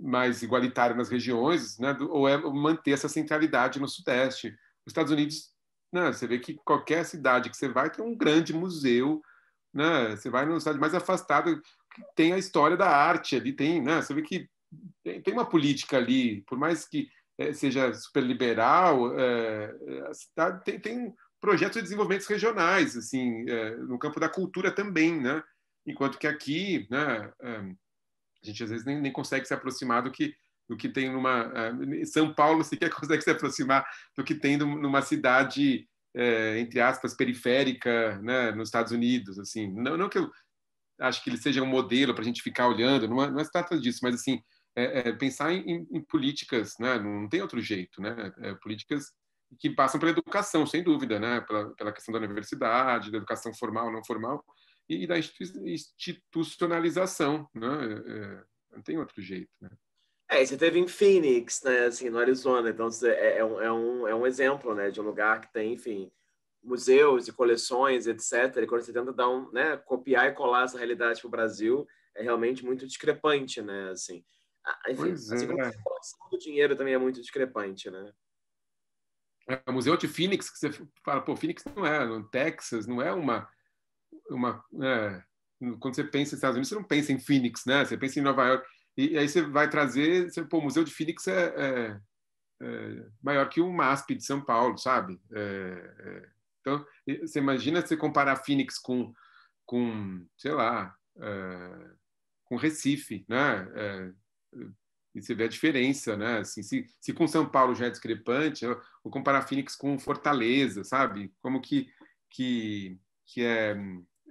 mais igualitária nas regiões, né, ou é manter essa centralidade no Sudeste. Os Estados Unidos, né, você vê que qualquer cidade que você vai tem um grande museu né? Você vai numa cidade mais afastado, tem a história da arte ali, tem, né? Você vê que tem, tem uma política ali, por mais que é, seja super liberal, é, eh, a eh, cidade tá, tem, tem projetos de desenvolvimentos regionais, assim, é, no campo da cultura também, né? Enquanto que aqui, né? a gente às vezes nem, nem consegue se aproximar do que do que tem numa São Paulo sequer consegue se aproximar do que tem numa cidade é, entre aspas, periférica né, nos Estados Unidos. assim Não, não que eu acho que ele seja um modelo para a gente ficar olhando, não, é, não se trata disso, mas assim, é, é pensar em, em, políticas, né, não tem outro jeito, né, é, é políticas que passam pela educação, sem dúvida, né, pela, pela questão da universidade, da educação formal, não formal, e, e da institucionalização. Né, não tem outro jeito. Né. É, você teve em Phoenix, né, assim, no Arizona, então é, é, um, é, um, é um exemplo, né, de um lugar que tem, enfim, museus e coleções, etc. E quando você tenta dar um, né, copiar e colar essa realidade para o Brasil, é realmente muito discrepante, né, assim. Ah, enfim, pois assim, é. do dinheiro também é muito discrepante, né. É, o Museu de Phoenix, que você fala, pô, Phoenix não é, no Texas, não é uma... uma é, quando você pensa nos Estados Unidos, você não pensa em Phoenix, né, você pensa em Nova York e, e aí você vai trazer, você, pô, o Museu de Phoenix é, é, é maior que o MASP de São Paulo, sabe? É, é. então, você imagina você comparar Phoenix com, com sei lá, é, com Recife, né? É, e você vê a diferença, né? Assim, se, se com São Paulo já é discrepante, eu vou comparar Phoenix com Fortaleza, sabe? Como que que, que é,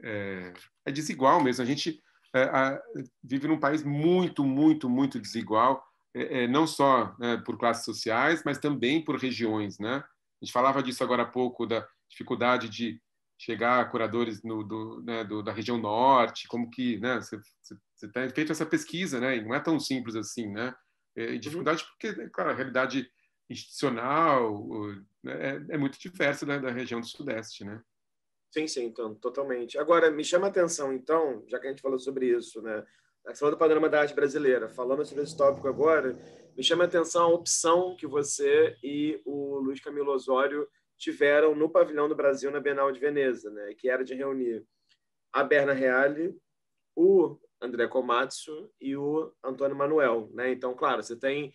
é, é, desigual mesmo. A gente é, vive num país muito, muito, muito desigual, é, é, não só né, por classes sociais, mas também por regiões. Né? A gente falava disso agora há pouco, da dificuldade de chegar a curadores no, do, né, do, da região norte, como que né, você, você tem tá feito essa pesquisa, né, e não é tão simples assim, né? E uhum. dificuldade porque, claro, a realidade institucional né, é, é muito diversa da, da região do sudeste, né? Sim, sim, então, totalmente. Agora, me chama a atenção, então, já que a gente falou sobre isso, né? A gente falou do panorama da arte brasileira. Falando sobre esse tópico agora, me chama a atenção a opção que você e o Luiz Camilo Osório tiveram no pavilhão do Brasil na Bienal de Veneza, né? que era de reunir a Berna Reale, o André Comatsu e o Antônio Manuel. Né? Então, claro, você tem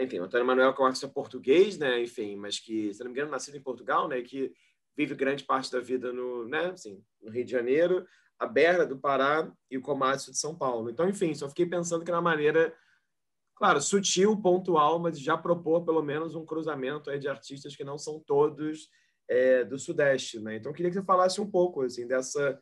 enfim, o Antônio Manuel, que é um artista português, né? enfim, mas que, se não me engano, nascido em Portugal, né? que vive grande parte da vida no, né, assim, no Rio de Janeiro, a Berra do Pará e o Comércio de São Paulo. Então, enfim, só fiquei pensando que era uma maneira, claro, sutil, pontual, mas já propor pelo menos um cruzamento aí de artistas que não são todos é, do Sudeste. Né? Então, queria que você falasse um pouco assim, dessa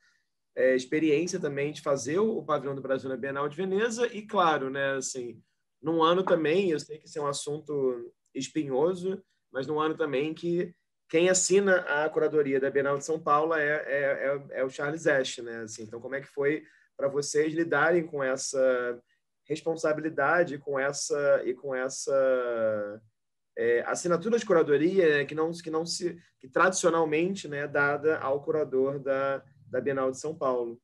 é, experiência também de fazer o pavilhão do Brasil na Bienal de Veneza e, claro, né, assim, num ano também, eu sei que isso é um assunto espinhoso, mas num ano também que quem assina a curadoria da Bienal de São Paulo é, é, é, é o Charles Ash, né? Assim, então, como é que foi para vocês lidarem com essa responsabilidade, com essa e com essa é, assinatura de curadoria né? que não que não se que tradicionalmente né, é dada ao curador da da Bienal de São Paulo?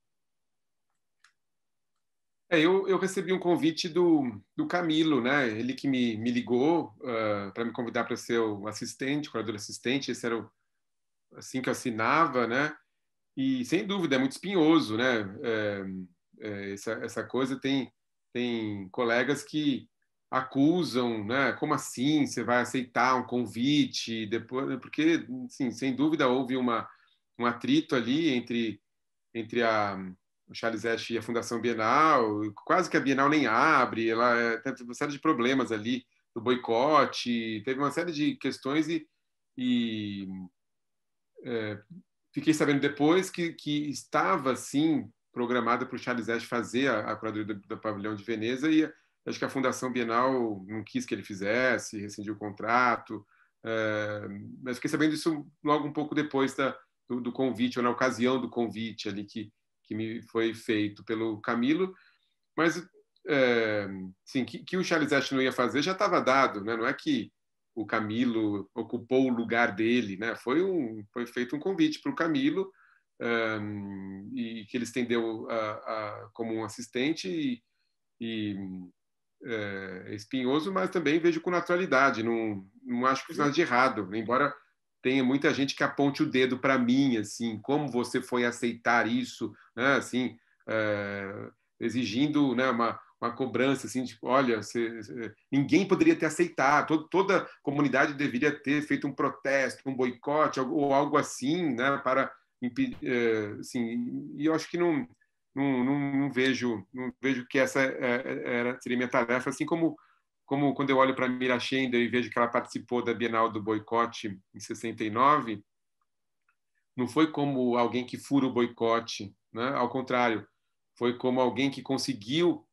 É, eu, eu, recebi um convite do, do Camilo, né? Ele que me, me ligou uh, ah, para me convidar para ser o assistente, curador assistente. Esse era o, assim que eu assinava, né? E sem dúvida é muito espinhoso, né? É, é, essa, essa coisa tem tem colegas que acusam, né? Como assim você vai aceitar um convite depois? Porque, sim, sem dúvida houve uma um atrito ali entre entre a o Charles Ash e a Fundação Bienal, quase que a Bienal nem abre, ela eh, teve uma série de problemas ali, do boicote, teve uma série de questões e, e é, fiquei sabendo depois que, que estava, sim, programada para o Charles Ash fazer a, a curadoria do, do, pavilhão de Veneza e acho que a Fundação Bienal não quis que ele fizesse, rescindiu o contrato, é, mas fiquei sabendo isso logo um pouco depois da, do, do convite, ou na ocasião do convite ali que que me foi feito pelo Camilo, mas é, sim, que, que, o Charles Ashton ia fazer já estava dado, né? não é que o Camilo ocupou o lugar dele, né? foi, um, foi feito um convite para o Camilo um, e que ele estendeu a, a, como um assistente e, e é, espinhoso, mas também vejo com naturalidade, não, não acho que fiz nada de errado, embora tenha muita gente que aponte o dedo para mim, assim, como você foi aceitar isso, né? assim, é, exigindo né, uma, uma cobrança, assim, de tipo, olha, você, ninguém poderia ter aceitado, toda comunidade deveria ter feito um protesto, um boicote ou algo assim, né, para impedir, é, assim, e eu acho que não, não, não, não vejo, não vejo que essa é, é, era, seria minha tarefa, assim como como quando eu olho para Mira Schender e vejo que ela participou da Bienal do Boicote em 69, não foi como alguém que fura o boicote, né? ao contrário, foi como alguém que conseguiu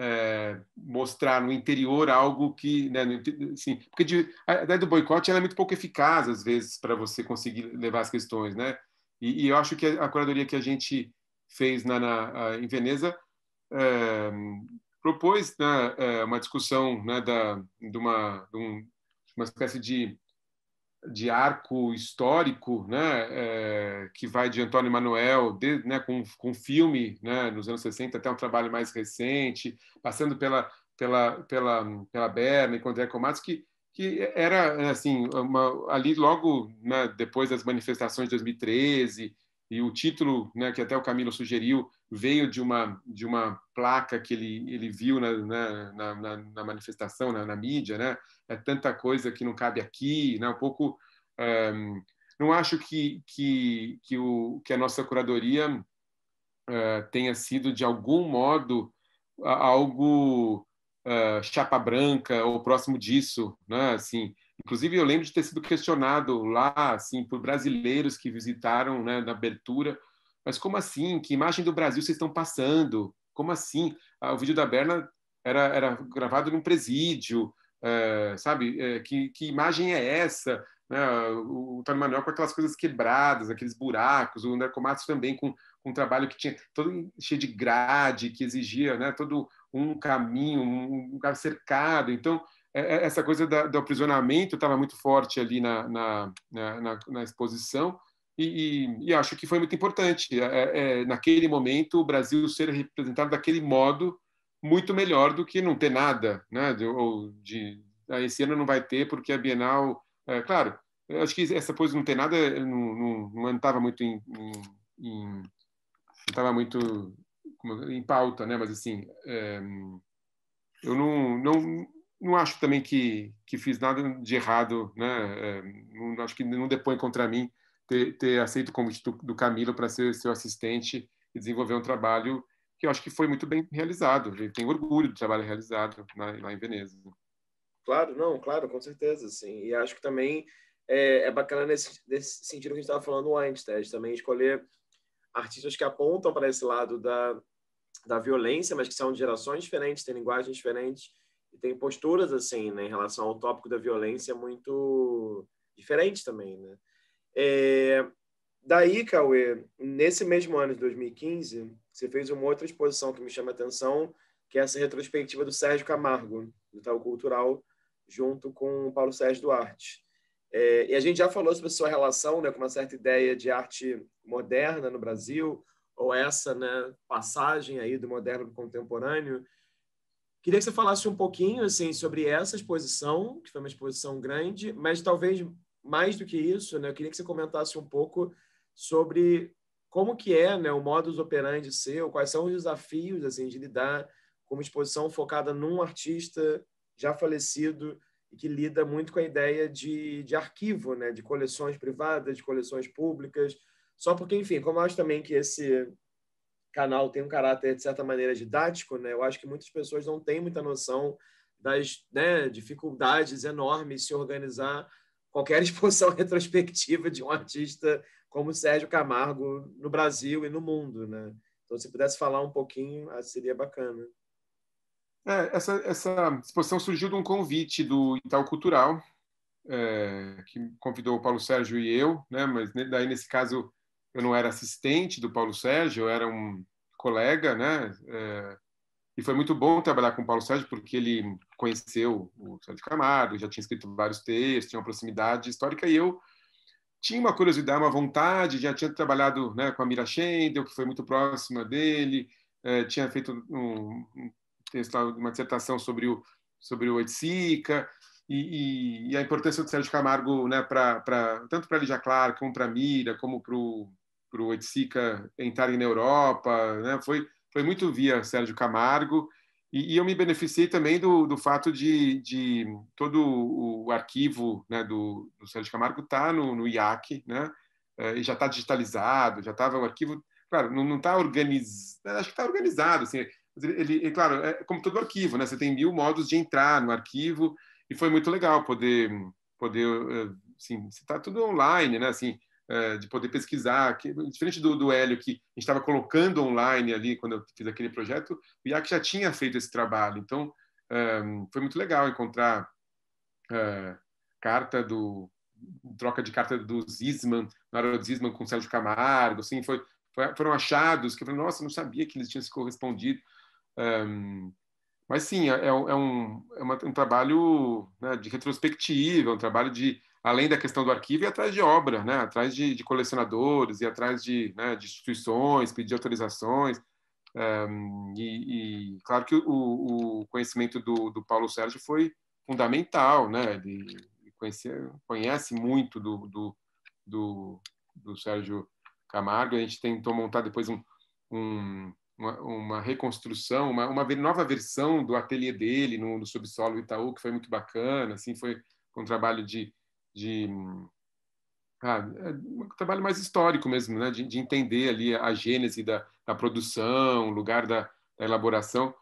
é, mostrar no interior algo que, né, assim, porque de, a ideia do boicote é muito pouco eficaz às vezes para você conseguir levar as questões, né? E, e, eu acho que a, a curadoria que a gente fez na, na em Veneza é, propôs né, é, uma discussão né, da, de, uma, de um, uma espécie de, de arco histórico né, é, que vai de Antônio Manuel, de, né, com, com filme né, nos anos 60 até um trabalho mais recente, passando pela, pela, pela, pela Berna e com André Comatos, que, que era né, assim uma, ali logo né, depois das manifestações de 2013 e o título né, que até o Camilo sugeriu veio de uma de uma placa que ele ele viu na na, na, na manifestação na, na, mídia né é tanta coisa que não cabe aqui né um pouco um, não acho que que que o que a nossa curadoria uh, tenha sido de algum modo algo uh, chapa branca ou próximo disso né assim inclusive eu lembro de ter sido questionado lá assim por brasileiros que visitaram né na abertura mas como assim? Que imagem do Brasil vocês estão passando? Como assim? Ah, o vídeo da Berna era, era gravado num presídio, é, sabe? É, que, que imagem é essa? Né? O Tony Manuel com aquelas coisas quebradas, aqueles buracos, o Narcomatos também com, com um trabalho que tinha todo cheio de grade, que exigia né, todo um caminho, um lugar cercado. Então, é, é, essa coisa da, do aprisionamento estava muito forte ali na na, na, na, exposição, e, e, e acho que foi muito importante, é, é, é, naquele momento, o Brasil ser representado daquele modo muito melhor do que não ter nada. Né? De, ou de, ah, esse ano não vai ter, porque a Bienal. É, claro, acho que essa coisa não ter nada não, não, estava muito em, em estava muito em pauta, né? Mas assim, é, eu não, não, não acho também que, que fiz nada de errado, né? É, não, acho que não depõe contra mim ter, ter aceito o convite do, do Camilo para ser seu assistente e desenvolver um trabalho que eu acho que foi muito bem realizado. Ele tem orgulho do trabalho realizado na, lá em Veneza. Claro, não, claro, com certeza, sim. E acho que também é, é bacana nesse, nesse, sentido que a gente estava falando antes, né? de também escolher artistas que apontam para esse lado da, da violência, mas que são de gerações diferentes, têm linguagens diferentes e têm posturas, assim, né? em relação ao tópico da violência muito diferente também, né? É, daí, Cauê, nesse mesmo ano de 2015, você fez uma outra exposição que me chama a atenção, que é essa retrospectiva do Sérgio Camargo, do Tal Cultural, junto com o Paulo Sérgio Duarte. É, e a gente já falou sobre a sua relação né, com uma certa ideia de arte moderna no Brasil, ou essa né, passagem aí do moderno para o contemporâneo. Queria que você falasse um pouquinho assim, sobre essa exposição, que foi uma exposição grande, mas talvez mais do que isso, né, eu queria que você comentasse um pouco sobre como que é né, o modus operandi seu, quais são os desafios assim, de lidar com uma exposição focada num artista já falecido e que lida muito com a ideia de, de arquivo, né, de coleções privadas, de coleções públicas, só porque, enfim, como eu acho também que esse canal tem um caráter, de certa maneira, didático, né, eu acho que muitas pessoas não têm muita noção das né, dificuldades enormes se organizar qualquer exposição retrospectiva de um artista como Sérgio Camargo no Brasil e no mundo, né? Então, se pudesse falar um pouquinho, ah, seria bacana. É, essa, essa exposição surgiu de um convite do Itaú Cultural, é, que convidou o Paulo Sérgio e eu, né? mas né, daí, nesse caso, eu não era assistente do Paulo Sérgio, eu era um colega, né? É, e foi muito bom trabalhar com o Paulo Sérgio, porque ele conheceu o Sérgio Camargo, já tinha escrito vários textos, tinha uma proximidade histórica, e eu tinha uma curiosidade, uma vontade, já tinha trabalhado né, com a Mira Schendel, que foi muito próxima dele, é, tinha feito um, um texto, uma dissertação sobre o, sobre o Oiticica, e, e, e, a importância do Sérgio Camargo né, pra, pra tanto para Lígia Clark, como para Mira, como para o Oiticica entrarem na Europa, né, foi, foi muito via Sérgio Camargo, e, e eu me beneficiei também do, do fato de, de todo o arquivo né, do, do Sérgio Camargo tá no, no IAC, né? Eh, e já está digitalizado, já estava o arquivo, claro, não está organizado, acho que está organizado, assim, ele, ele, claro, é como todo arquivo, né? Você tem mil modos de entrar no arquivo e foi muito legal poder, poder, eh, assim, está tudo online, né? Assim, eh, de poder pesquisar. Que, diferente do, do Hélio, que a gente estava colocando online ali quando eu fiz aquele projeto, o IAC já tinha feito esse trabalho. Então, um, eh, foi muito legal encontrar uh, carta do troca de carta do Zisman, na hora do Zisman com Sérgio Camargo, assim, foi, foi, foram achados que eu falei, nossa, não sabia que eles tinham se correspondido. Um, mas sim, é, é um, é uma, um trabalho né, de retrospectiva, um trabalho de além da questão do arquivo, ir atrás de obra, né? atrás de, de colecionadores, e atrás de, né, de, instituições, pedir autorizações. Um, e, e, claro que o, o conhecimento do, do, Paulo Sérgio foi fundamental, né? ele conhece, conhece muito do, do, do, do Sérgio Camargo. A gente tentou montar depois um, um, uma, uma, reconstrução, uma, uma, nova versão do ateliê dele no, no subsolo Itaú, que foi muito bacana. Assim, foi um trabalho de, de ah, é, um trabalho mais histórico mesmo, né? de, de entender ali a gênese da, da produção, o lugar da, da elaboração.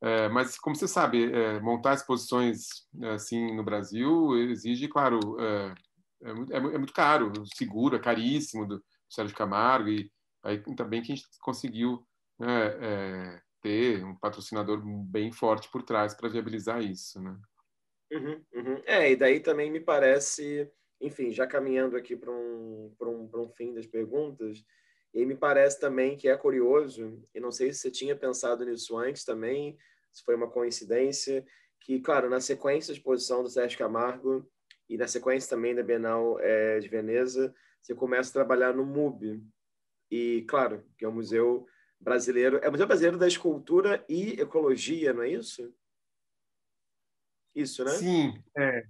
É, mas, como você sabe, é, montar exposições né, assim no Brasil exige, claro, é, é, muito é, é caro, seguro, é caríssimo do, do Sérgio Camargo, e aí também que a gente conseguiu né, ter um patrocinador bem forte por trás para viabilizar isso. Né? Uhum, uhum. É, e daí também me parece, enfim, já caminhando aqui para um, um, um fim das perguntas, e me parece também que é curioso, e não sei se você tinha pensado nisso antes também, se foi uma coincidência, que, claro, na sequência da exposição do Sérgio Camargo e na sequência também da Bienal é, de Veneza, você começa a trabalhar no MUB. E, claro, que é um museu brasileiro, é o Museu Brasileiro da Escultura e Ecologia, não é isso? Isso, né? Sim, é.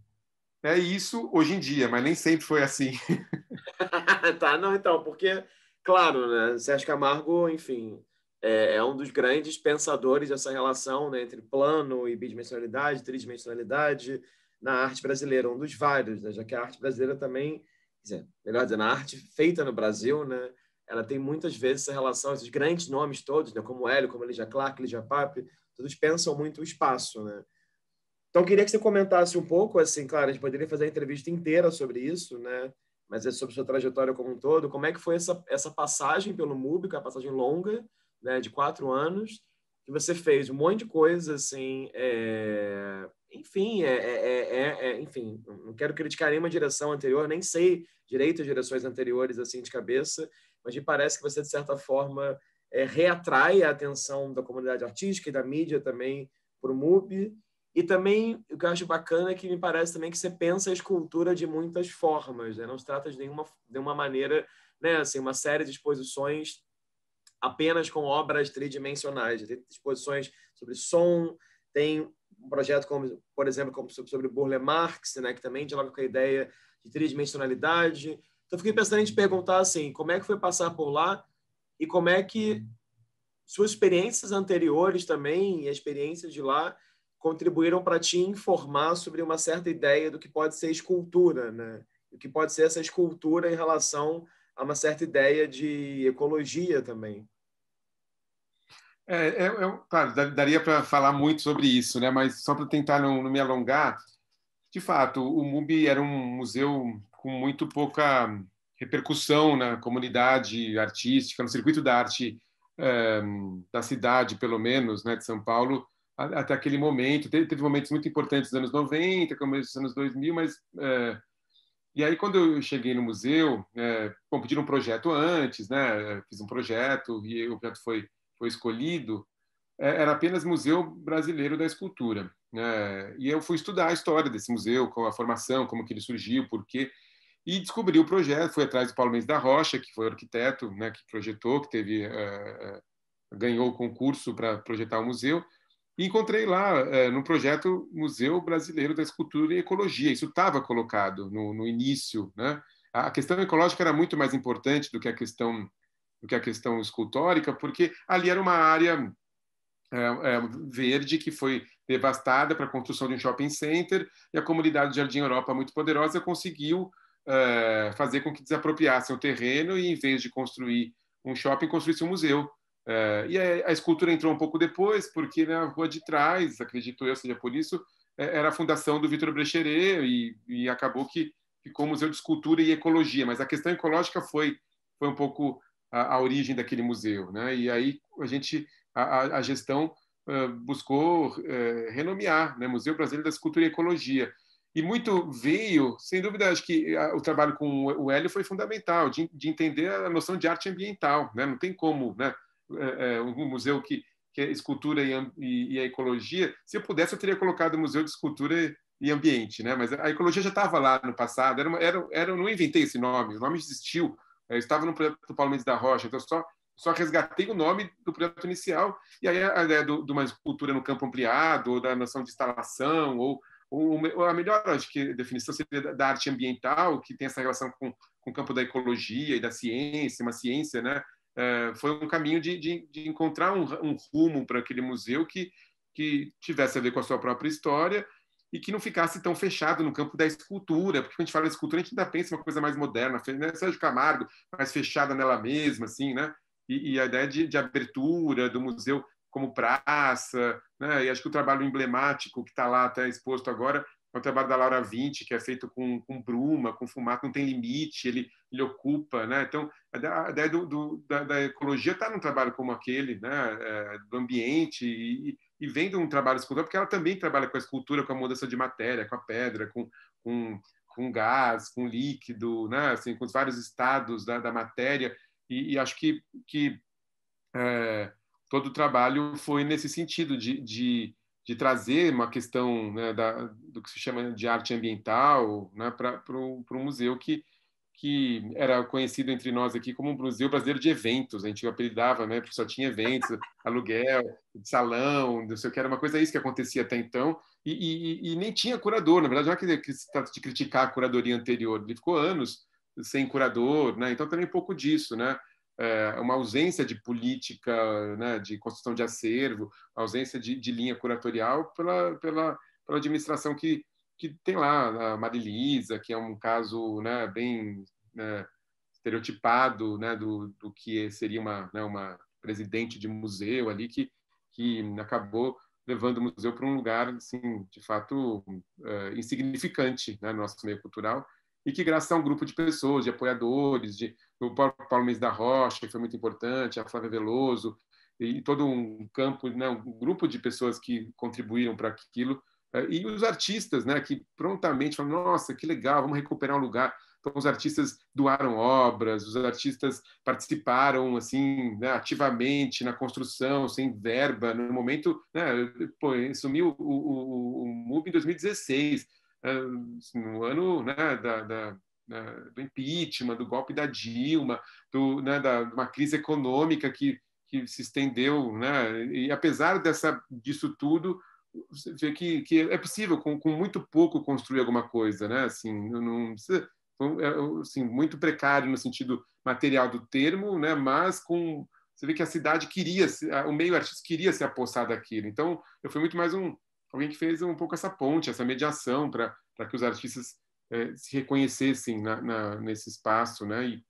É isso hoje em dia, mas nem sempre foi assim. tá, não, então, porque, claro, né, Sérgio Camargo, enfim, é, é, um dos grandes pensadores dessa relação né, entre plano e bidimensionalidade, tridimensionalidade na arte brasileira, um dos vários, né, já que a arte brasileira também, dizer, melhor dizendo, a arte feita no Brasil, né, ela tem muitas vezes essa relação, esses grandes nomes todos, né, como Hélio, como Ligia Clark, Ligia Pape, todos pensam muito o espaço, né? Então, eu queria que você comentasse um pouco, assim, claro, a gente poderia fazer a entrevista inteira sobre isso, né? Mas é sobre sua trajetória como um todo. Como é que foi essa, essa passagem pelo MUB, que é uma passagem longa, né, de quatro anos, que você fez um monte de coisa, assim, é... enfim, é, é, enfim, não quero criticar nenhuma direção anterior, nem sei direito as direções anteriores, assim, de cabeça, mas me parece que você, de certa forma, reatrai a atenção da comunidade artística e da mídia também para o MUB, e também, o que eu acho bacana é que me parece também que você pensa a escultura de muitas formas, né? não se trata de nenhuma, de uma maneira, né? assim, uma série de exposições apenas com obras tridimensionais. Tem exposições sobre som, tem um projeto, como, por exemplo, sobre Burle Marx, né? que também dialoga com a ideia de tridimensionalidade. Então, fiquei pensando em te perguntar assim, como é que foi passar por lá e como é que suas experiências anteriores também e experiência de lá contribuíram para te informar sobre uma certa ideia do que pode ser escultura, né? O que pode ser essa escultura em relação a uma certa ideia de ecologia também. É, eu, é, eu é, claro, daria para falar muito sobre isso, né? Mas só para tentar não, não, me alongar, de fato, o MUBI era um museu com muito pouca repercussão na comunidade artística, no circuito da arte um, eh, da cidade, pelo menos, né, de São Paulo até aquele momento. Teve, teve momentos muito importantes dos anos 90, começo dos anos 2000, mas. É, e aí, quando eu cheguei no museu, é, bom, pediram um projeto antes, né? É, fiz um projeto e o projeto foi, foi escolhido. É, era apenas Museu Brasileiro da Escultura. Né? E eu fui estudar a história desse museu, com a formação, como que ele surgiu, por quê. E descobri o projeto, fui atrás do Paulo Mendes da Rocha, que foi o arquiteto né, que projetou, que teve, é, é, ganhou o concurso para projetar o museu. E encontrei lá, é, no projeto Museu Brasileiro da Escultura e Ecologia. Isso estava colocado no, no início. Né? A questão ecológica era muito mais importante do que a questão do que a questão escultórica, porque ali era uma área é, é, verde que foi devastada para a construção de um shopping center e a comunidade Jardim Europa, muito poderosa, conseguiu é, fazer com que desapropriassem o terreno e, em vez de construir um shopping, construísse um museu. É, e a, a, escultura entrou um pouco depois, porque na né, rua de trás, acredito eu, seja por isso, é, era a fundação do Vitor Brecheret e, e, acabou que ficou o Museu de Escultura e Ecologia. Mas a questão ecológica foi, foi um pouco a, a origem daquele museu. Né? E aí a gente, a, a gestão uh, buscou uh, renomear né? Museu Brasileiro da Escultura e Ecologia. E muito veio, sem dúvida, acho que o trabalho com o Hélio foi fundamental, de, de entender a noção de arte ambiental. Né? Não tem como, né? é, é um museu que, que é escultura e, e, e, a ecologia. Se eu pudesse, eu teria colocado o Museu de Escultura e Ambiente, né? mas a ecologia já estava lá no passado, era, uma, era, era, eu não inventei esse nome, o nome existiu, eu estava no projeto do Paulo Mendes da Rocha, então só só resgatei o nome do projeto inicial e aí a ideia de uma escultura no campo ampliado ou da noção de instalação ou, ou a melhor acho que definição seria da arte ambiental que tem essa relação com, com o campo da ecologia e da ciência uma ciência né é, foi um caminho de, de, de encontrar um, um rumo para aquele museu que, que tivesse a ver com a sua própria história e que não ficasse tão fechado no campo da escultura, porque quando a gente fala de escultura, a gente ainda pensa uma coisa mais moderna, né? Sérgio Camargo, mais fechada nela mesma, assim, né? E, e a ideia de, de, abertura do museu como praça, né? E acho que o trabalho emblemático que está lá até exposto agora é um trabalho da Laura 20, que é feito com, com bruma, com fumato, não tem limite, ele, ele ocupa. Né? Então, a ideia do, do, da, da, ecologia está num trabalho como aquele, né? É, do ambiente, e, e vem de um trabalho escultural, porque ela também trabalha com a escultura, com a mudança de matéria, com a pedra, com, com, com gás, com líquido, né? assim, com os vários estados da, da matéria. E, e, acho que, que é, todo o trabalho foi nesse sentido de, de de trazer uma questão né, da, do que se chama de arte ambiental né, para o museu que, que era conhecido entre nós aqui como um Museu Brasileiro de Eventos. A gente apelidava, né, porque só tinha eventos, aluguel, salão, não sei o que, era uma coisa isso que acontecia até então, e, e, e nem tinha curador, na verdade, não é que se trata de criticar a curadoria anterior, ele ficou anos sem curador, né? então também um pouco disso, né? é, uma ausência de política né, de construção de acervo, ausência de, de linha curatorial pela, pela, pela administração que, que tem lá, a Marilisa, que é um caso né, bem né, estereotipado né, do, do que seria uma, né, uma presidente de museu ali, que, que acabou levando o museu para um lugar, assim, de fato, é, insignificante né, no nosso meio cultural, e que graças a um grupo de pessoas, de apoiadores, de, o Paulo Mendes da Rocha, que foi muito importante, a Flávia Veloso, e todo um campo, né, um grupo de pessoas que contribuíram para aquilo, é, e os artistas, né, que prontamente falam, nossa, que legal, vamos recuperar um lugar. Então, os artistas doaram obras, os artistas participaram assim né, ativamente na construção, sem verba. No momento, né, pô, sumiu o, o, o, o MUB em 2016, no ano né, da, da, da, do impeachment, do golpe da Dilma, do, né, da, uma crise econômica que, que se estendeu. Né, e apesar dessa, disso tudo, você vê que, que é possível, com, com muito pouco, construir alguma coisa. Né, assim, não precisa, então, é, assim, muito precário no sentido material do termo, né, mas com você vê que a cidade queria, o meio artístico queria se apossar daquilo. Então, eu fui muito mais um, alguém que fez um pouco essa ponte, essa mediação para que os artistas é, se reconhecessem na, na, nesse espaço, né? E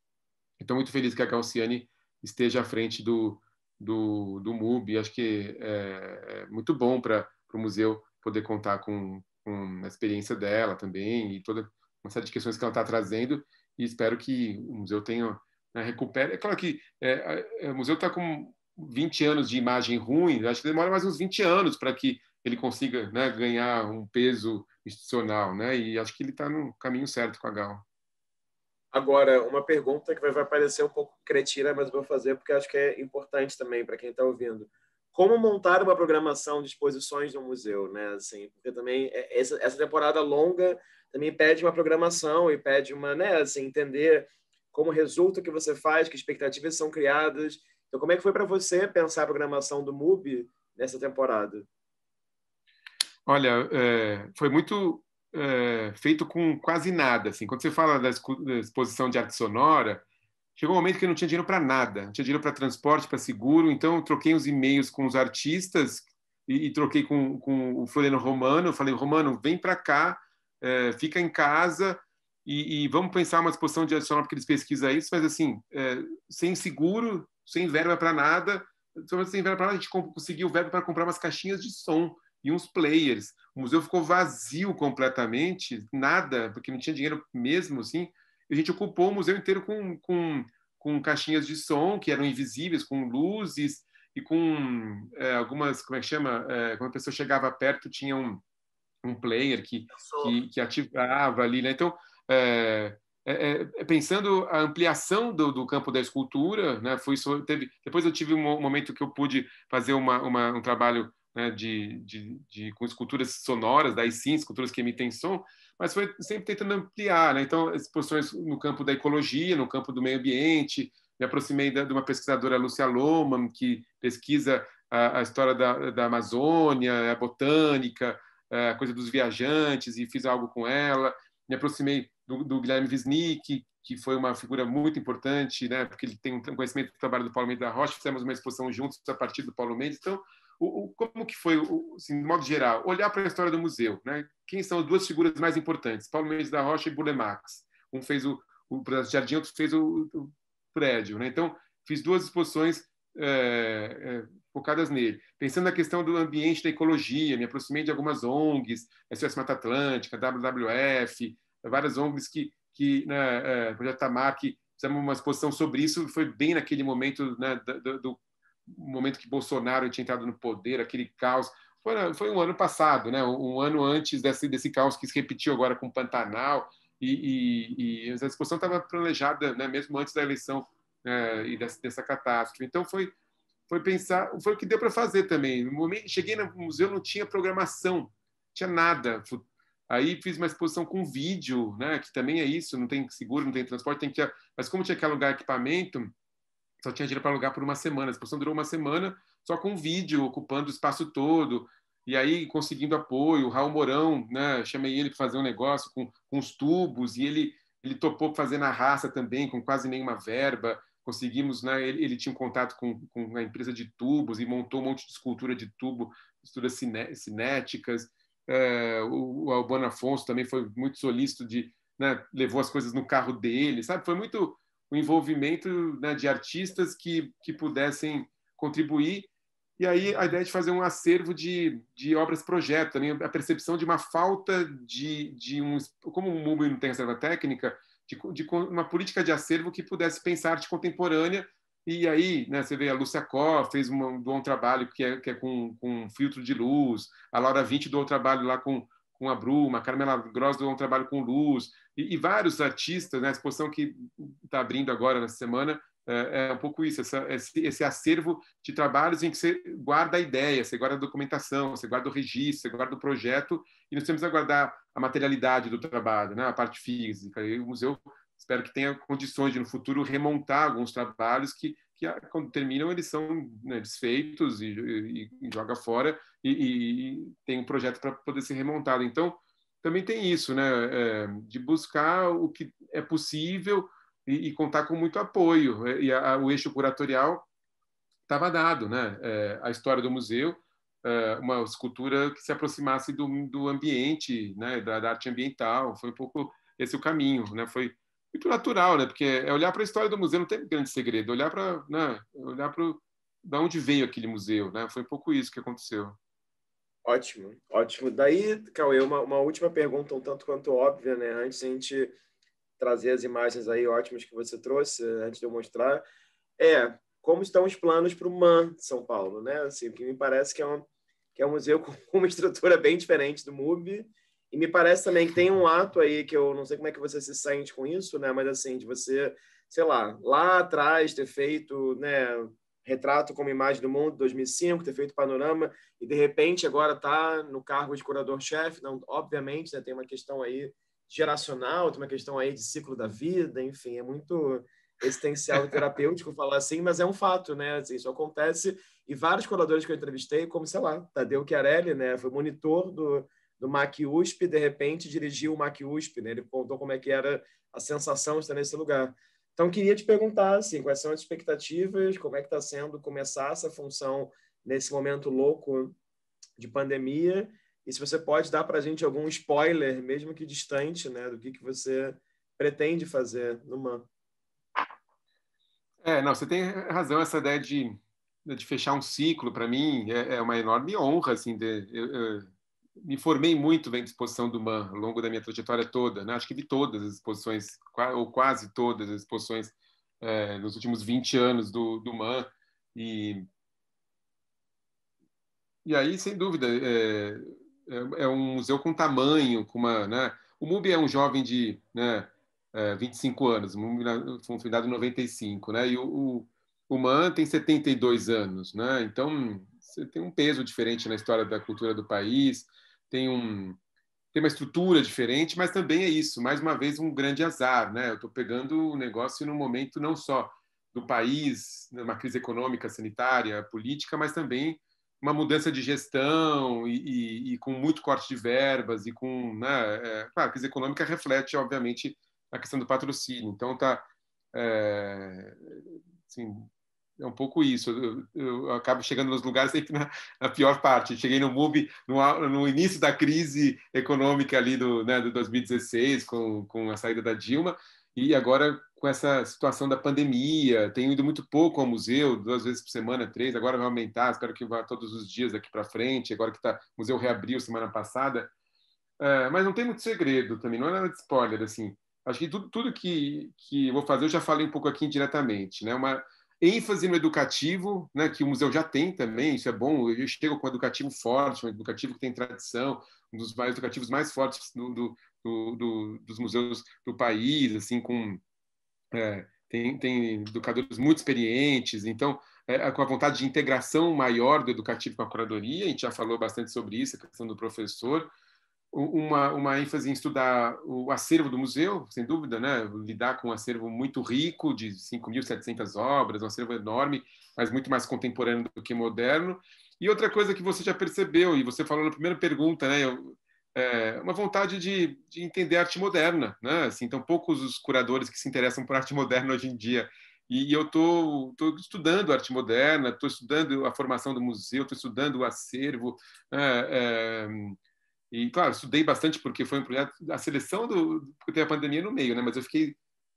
estou muito feliz que a Calciane esteja à frente do, do, do MUB. Acho que é, é muito bom para o museu poder contar com, com a experiência dela também e toda uma série de questões que ela está trazendo. E espero que o museu tenha né, recupere. É claro que é, é o museu está com 20 anos de imagem ruim. Acho que demora mais uns 20 anos para que ele consiga né, ganhar um peso institucional, né? E acho que ele está no caminho certo com a Gal. Agora, uma pergunta que vai parecer um pouco cretina, mas vou fazer porque acho que é importante também para quem está ouvindo. Como montar uma programação de exposições no museu, né? Assim, porque também é, essa temporada longa também pede uma programação e pede uma, né? Assim, entender como resulta o que você faz, que expectativas são criadas. Então, como é que foi para você pensar a programação do MUB nessa temporada? Olha, é, foi muito é, feito com quase nada. Assim. Quando você fala da exposição de arte sonora, chegou um momento que não tinha dinheiro para nada, não tinha dinheiro para transporte, para seguro, então eu troquei os e-mails com os artistas e, e troquei com, com, o Floriano Romano. Eu falei, Romano, vem para cá, é, fica em casa e, e, vamos pensar uma exposição de arte sonora, porque eles pesquisam isso, mas assim, sem seguro, sem verba para nada, então, sem verba para nada, a gente conseguiu verba para comprar umas caixinhas de som e uns players. O museu ficou vazio completamente, nada, porque não tinha dinheiro mesmo, assim. A gente ocupou o museu inteiro com, com, com caixinhas de som que eram invisíveis, com luzes e com é, algumas, como é que chama? É, quando a pessoa chegava perto, tinha um, um player que, que, que, ativava ali, né? Então, é, é, é, é, pensando a ampliação do, do, campo da escultura, né? Foi teve, depois eu tive um momento que eu pude fazer uma, uma, um trabalho né, de, de, de, com esculturas sonoras, daí sim, esculturas que emitem som, mas foi sempre tentando ampliar. Né? Então, exposições no campo da ecologia, no campo do meio ambiente. Me aproximei de uma pesquisadora, Lúcia Loman, que pesquisa a, a história da, da, Amazônia, a botânica, a coisa dos viajantes, e fiz algo com ela. Me aproximei do, do Guilherme Wisnik, que foi uma figura muito importante, né? porque ele tem um conhecimento do trabalho do Paulo Mendes da Rocha. Fizemos uma exposição juntos a partir do Paulo Mendes. Então, o, o, como que foi, o, assim, de modo geral, olhar para a história do museu, né? Quem são as duas figuras mais importantes? Paulo Mendes da Rocha e Max. Um fez o, o jardim, outro fez o, o prédio, né? Então, fiz duas exposições é, é, focadas nele. Pensando na questão do ambiente, da ecologia, me aproximei de algumas ONGs, SOS Mata Atlântica, WWF, várias ONGs que, que né, é, Projeto Tamar, que fizemos uma exposição sobre isso, foi bem naquele momento né, do, do, o momento que Bolsonaro tinha entrado no poder, aquele caos. Foi, foi um ano passado, né? um ano antes desse, desse caos que se repetiu agora com o Pantanal. E, e, e essa discussão estava planejada né? mesmo antes da eleição é, e dessa, dessa catástrofe. Então, foi, foi pensar, foi o que deu para fazer também. No momento, cheguei no museu, não tinha programação, tinha nada. Aí fiz uma exposição com vídeo, né? Que também é isso, não tem seguro, não tem transporte, tem que. Mas como tinha que alugar equipamento, só tinha dinheiro para alugar por uma semana. A exposição durou uma semana, só com vídeo, ocupando o espaço todo, e aí conseguindo apoio. O Raul Mourão, né, chamei ele para fazer um negócio com, com os tubos, e ele, ele topou fazer na raça também, com quase nenhuma verba. Conseguimos, né, ele, ele tinha um contato com, com a empresa de tubos e montou um monte de escultura de tubo, estruturas cinéticas. É, o, o Albano Afonso também foi muito solícito de né, levou as coisas no carro dele, sabe? Foi muito o envolvimento né, de artistas que, que pudessem contribuir. E aí a ideia de fazer um acervo de, de obras-projeto, também a percepção de uma falta de, de um. Como o MUBI não tem reserva técnica, de, de, uma política de acervo que pudesse pensar arte contemporânea. E aí, né, você vê a Lúcia Có fez um bom trabalho que é, que é com, com filtro de luz, a Laura Vinte do trabalho lá com com a Bruma, a Carmela Gross deu um trabalho com Luz, e, e vários artistas, né? a exposição que está abrindo agora nessa semana é, é um pouco isso, essa, esse, esse, acervo de trabalhos em que você guarda a ideia, você guarda a documentação, você guarda o registro, você guarda o projeto, e nós temos que guardar a materialidade do trabalho, né? a parte física, e o museu espero que tenha condições de no futuro remontar alguns trabalhos que que quando terminam eles são né, desfeitos e, e, e, joga fora e, e tem um projeto para poder ser remontado. Então, também tem isso, né, é, de buscar o que é possível e, contar com muito apoio. É, e a, a, o eixo curatorial estava dado, né, é, a história do museu, é, uma escultura que se aproximasse do, do ambiente, né, da, da arte ambiental, foi um pouco esse o caminho, né, foi muito natural, né? Porque é olhar para a história do museu, não tem grande segredo, olhar para, né? Olhar para da onde veio aquele museu, né? Foi um pouco isso que aconteceu. Ótimo, ótimo. Daí, Cauê, uma, uma última pergunta, um tanto quanto óbvia, né? Antes a gente trazer as imagens aí ótimas que você trouxe, antes de eu mostrar, é como estão os planos para o MAN de São Paulo, né? Assim, que me parece que é um, que é um museu com uma estrutura bem diferente do MUB, e me parece também que tem um ato aí que eu não sei como é que você se sente com isso, né? Mas assim, de você, sei lá, lá atrás ter feito, né, retrato como imagem do mundo 2005, ter feito panorama e de repente agora tá no cargo de curador-chefe, não, obviamente, né, tem uma questão aí geracional, tem uma questão aí de ciclo da vida, enfim, é muito existencial e terapêutico falar assim, mas é um fato, né? Assim, isso acontece e vários curadores que eu entrevistei, como sei lá, Tadeu Chiarelli, né, foi monitor do do USP, de repente dirigiu o MacUSP, né? ele contou como é que era a sensação de estar nesse lugar. Então, queria te perguntar assim, quais são as expectativas, como é que está sendo começar essa função nesse momento louco de pandemia, e se você pode dar para a gente algum spoiler, mesmo que distante, né, do que, que você pretende fazer no MAN. É, não, você tem razão, essa ideia de, de fechar um ciclo, para mim, é, é, uma enorme honra, assim, de, eu, eu me formei muito de exposição do Man ao longo da minha trajetória toda. Né? Acho que vi todas as exposições, ou quase todas as exposições é, nos últimos 20 anos do, do Man. E, e aí, sem dúvida, é, é, é, um museu com tamanho, com uma... Né? O MUBI é um jovem de né, 25 é, anos, o MUBI foi fundado em 95, né? e o, o, o MAN tem 72 anos. Né? Então, você tem um peso diferente na história da cultura do país, tem um tem uma estrutura diferente, mas também é isso, mais uma vez um grande azar, né? Eu estou pegando o negócio no momento não só do país, numa né, crise econômica, sanitária, política, mas também uma mudança de gestão e, e, e com muito corte de verbas e com, né? É, claro, a crise econômica reflete, obviamente, a questão do patrocínio. Então tá é, assim, é um pouco isso. Eu, eu, eu, acabo chegando nos lugares sempre na, na pior parte. Cheguei no MUB no, no, início da crise econômica ali do, né, do 2016, com, com a saída da Dilma, e agora com essa situação da pandemia. Tenho ido muito pouco ao museu, duas vezes por semana, três. Agora vai aumentar, espero que vá todos os dias daqui para frente. Agora que tá, o museu reabriu semana passada. É, mas não tem muito segredo também, não é nada de spoiler, assim. Acho que tudo, tudo que, que eu vou fazer eu já falei um pouco aqui indiretamente, né? Uma, ênfase no educativo, né, que o museu já tem também, isso é bom. Eu chego com um educativo forte, um educativo que tem tradição, um dos mais educativos mais fortes do, do, do, dos museus do país, assim, com é, tem, tem educadores muito experientes, então é, com a vontade de integração maior do educativo com a curadoria, a gente já falou bastante sobre isso, a questão do professor, uma, uma ênfase em estudar o acervo do museu, sem dúvida, né? lidar com um acervo muito rico, de 5.700 obras, um acervo enorme, mas muito mais contemporâneo do que moderno. E outra coisa que você já percebeu, e você falou na primeira pergunta, né? é, uma vontade de, de, entender arte moderna. Né? Assim, então, poucos os curadores que se interessam por arte moderna hoje em dia. E, e eu estou estudando arte moderna, estou estudando a formação do museu, estou estudando o acervo. Né? É, é, e, claro, estudei bastante porque foi um projeto. A seleção do. Porque teve a pandemia no meio, né? Mas eu fiquei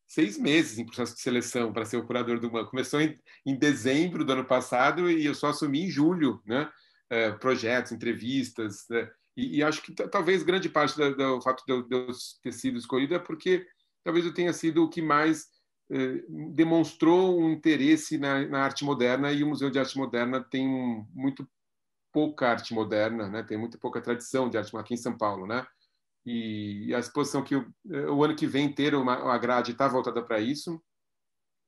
seis meses em processo de seleção para ser o curador do banco. Começou em, em dezembro do ano passado e eu só assumi em julho, né? Uh, projetos, entrevistas. Né? E, e, acho que talvez grande parte do fato de eu, de eu, ter sido escolhido é porque talvez eu tenha sido o que mais é, demonstrou um interesse na, na, arte moderna e o Museu de Arte Moderna tem um, muito pouca arte moderna, né? Tem muito pouca tradição de arte aqui em São Paulo, né? E, a exposição que o, eh, o, ano que vem ter uma, a grade está voltada para isso,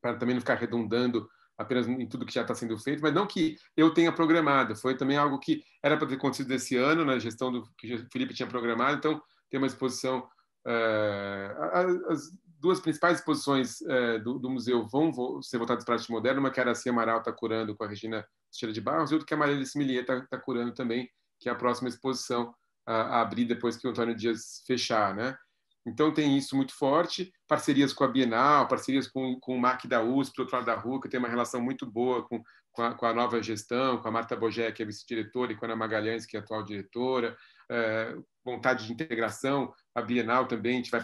para também não ficar redundando apenas em tudo que já está sendo feito, mas não que eu tenha programado. Foi também algo que era para ter acontecido esse ano na gestão do que o Felipe tinha programado. Então tem uma exposição Uh, as, duas principais exposições é, do, do, museu vão vo ser voltadas para a arte moderna, uma que a Aracia Amaral está curando com a Regina Teixeira de Barros, e outra que a Maria Alice está tá curando também, que é a próxima exposição a, a, abrir depois que o Antônio Dias fechar, né? Então tem isso muito forte, parcerias com a Bienal, parcerias com, com o MAC da USP, do outro lado da rua, que tem uma relação muito boa com, com, a, com a nova gestão, com a Marta Bogé, que é vice-diretora, e com a Ana Magalhães, que é atual diretora, é, vontade de integração. A Bienal também, a gente vai,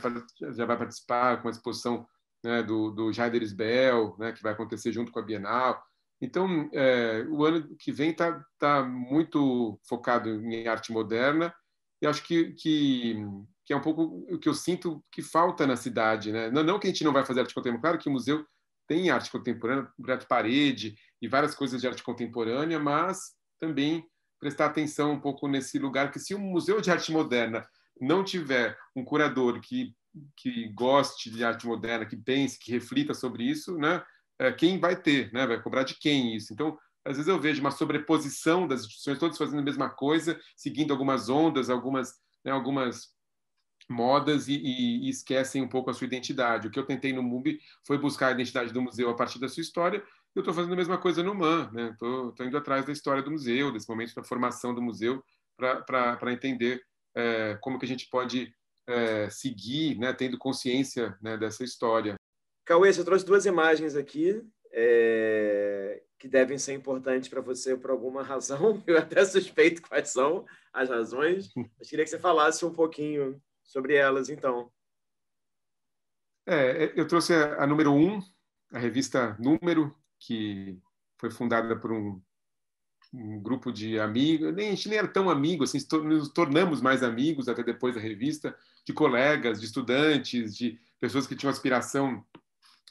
já vai participar com a exposição né, do, do Jader Isbel, né, que vai acontecer junto com a Bienal. Então, é, o ano que vem está tá muito focado em arte moderna e acho que, que, que, é um pouco o que eu sinto que falta na cidade. Né? Não, não que a gente não vai fazer arte contemporânea, claro que o museu tem arte contemporânea, projeto parede e várias coisas de arte contemporânea, mas também prestar atenção um pouco nesse lugar, que se o Museu de Arte Moderna não tiver um curador que, que goste de arte moderna, que pense, que reflita sobre isso, né? É, quem vai ter, né? Vai cobrar de quem isso? Então, às vezes eu vejo uma sobreposição das instituições todas fazendo a mesma coisa, seguindo algumas ondas, algumas, né, algumas modas e, e, e, esquecem um pouco a sua identidade. O que eu tentei no MUB foi buscar a identidade do museu a partir da sua história, eu estou fazendo a mesma coisa no MAN, né? Estou indo atrás da história do museu, desse momento da formação do museu, para entender é, como que a gente pode é, seguir, né, tendo consciência né, dessa história. Cauê, eu trouxe duas imagens aqui é, que devem ser importantes para você por alguma razão. Eu até suspeito quais são as razões, Eu queria que você falasse um pouquinho sobre elas, então. É, eu trouxe a, a número um, a revista Número, que foi fundada por um, um grupo de amigos, nem, a gente nem era tão amigo, assim, nos tornamos mais amigos até depois da revista, de colegas, de estudantes, de pessoas que tinham aspiração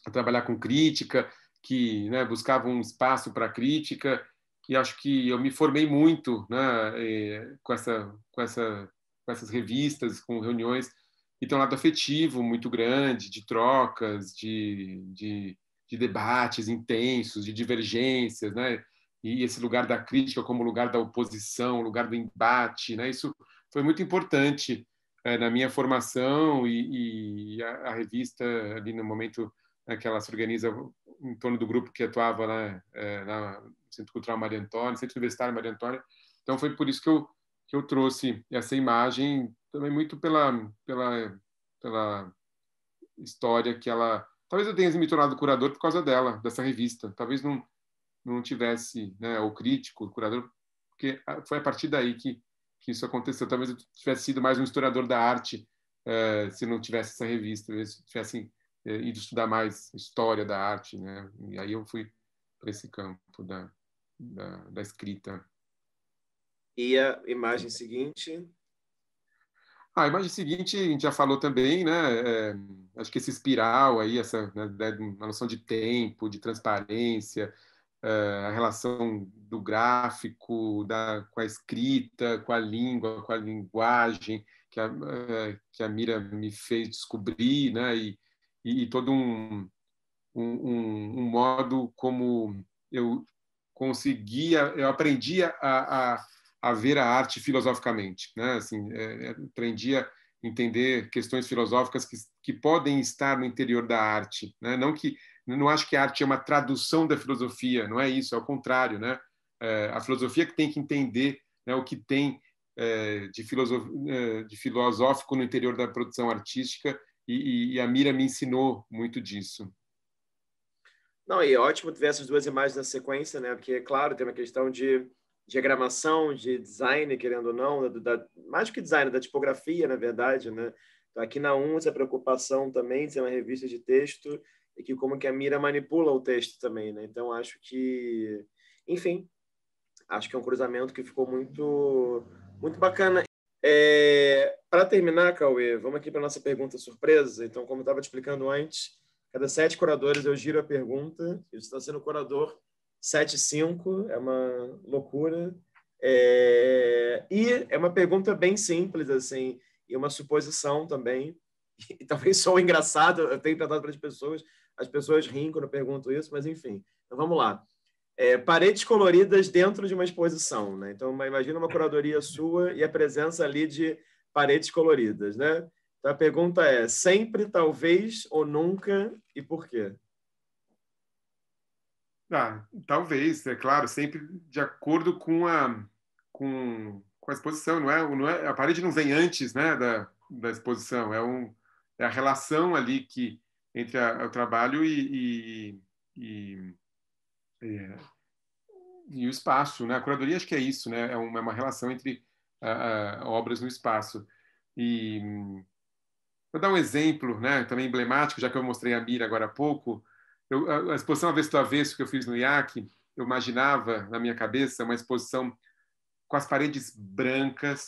a trabalhar com crítica, que né, buscavam um espaço para crítica, e acho que eu me formei muito né, eh, com, essa, com, essa, com essas revistas, com reuniões, e tem um lado afetivo muito grande, de trocas, de, de de debates intensos, de divergências, né? E esse lugar da crítica como lugar da oposição, lugar do embate, né? Isso foi muito importante é, na minha formação e, e a, a, revista ali no momento né, que ela se organiza em torno do grupo que atuava lá é, Centro Cultural Maria Antônia, Centro Universitário Maria Antônia. Então foi por isso que eu que eu trouxe essa imagem também muito pela pela pela história que ela Talvez eu tenha me tornado curador por causa dela, dessa revista. Talvez não, não tivesse, né, o crítico, o curador, porque ah, foi a partir daí que, que isso aconteceu. Talvez eu tivesse sido mais um historiador da arte eh, se não tivesse essa revista, se tivesse eh, ido estudar mais história da arte, né? E aí eu fui para esse campo da, da, da escrita. E a imagem seguinte. Ah, a imagem seguinte, a gente já falou também, né? É, acho que esse espiral aí, essa né, né uma noção de tempo, de transparência, é, a relação do gráfico, da, com a escrita, com a língua, com a linguagem, que a, eh, que a Mira me fez descobrir, né? E, e, e todo um, um, um, modo como eu conseguia, eu aprendia a, a a ver a arte filosoficamente. Né? Assim, é, é, aprendi a entender questões filosóficas que, que podem estar no interior da arte. Né? Não que não acho que a arte é uma tradução da filosofia, não é isso, é o contrário. Né? É, a filosofia que tem que entender né, o que tem é, de, filosof, é, de filosófico no interior da produção artística e, e, a Mira me ensinou muito disso. Não, e é ótimo ver essas duas imagens na sequência, né? Porque, é claro, tem uma questão de diagramação, de design, querendo ou não, né, da, mais do que design, da tipografia, na verdade, né? Então, aqui na UNS, essa preocupação também de ser uma revista de texto e que como que a mira manipula o texto também, né? Então, acho que... Enfim, acho que é um cruzamento que ficou muito, muito bacana. É, para terminar, Cauê, vamos aqui para nossa pergunta surpresa. Então, como eu estava te explicando antes, cada sete curadores eu giro a pergunta. Você está sendo curador 7,5 é uma loucura. É... E é uma pergunta bem simples, assim, e uma suposição também. E talvez sou engraçado, eu tenho tratado para as pessoas, as pessoas riem quando eu pergunto isso, mas enfim. Então vamos lá. É, paredes coloridas dentro de uma exposição, né? Então imagina uma curadoria sua e a presença ali de paredes coloridas, né? Então a pergunta é: sempre, talvez ou nunca e por quê? Ah, talvez, é claro, sempre de acordo com a, com, com a exposição, não é, não é? A parede não vem antes né, da, da exposição, é, um, é a relação ali que entre a, o trabalho e, e, e, é, e, o espaço. Né? A curadoria acho que é isso, né? é, uma, é uma relação entre a, a, obras no espaço. E hum, vou dar um exemplo né, também emblemático, já que eu mostrei a Mira agora há pouco, eu, a, a exposição avesso do avesso que eu fiz no IAC, eu imaginava na minha cabeça uma exposição com as paredes brancas,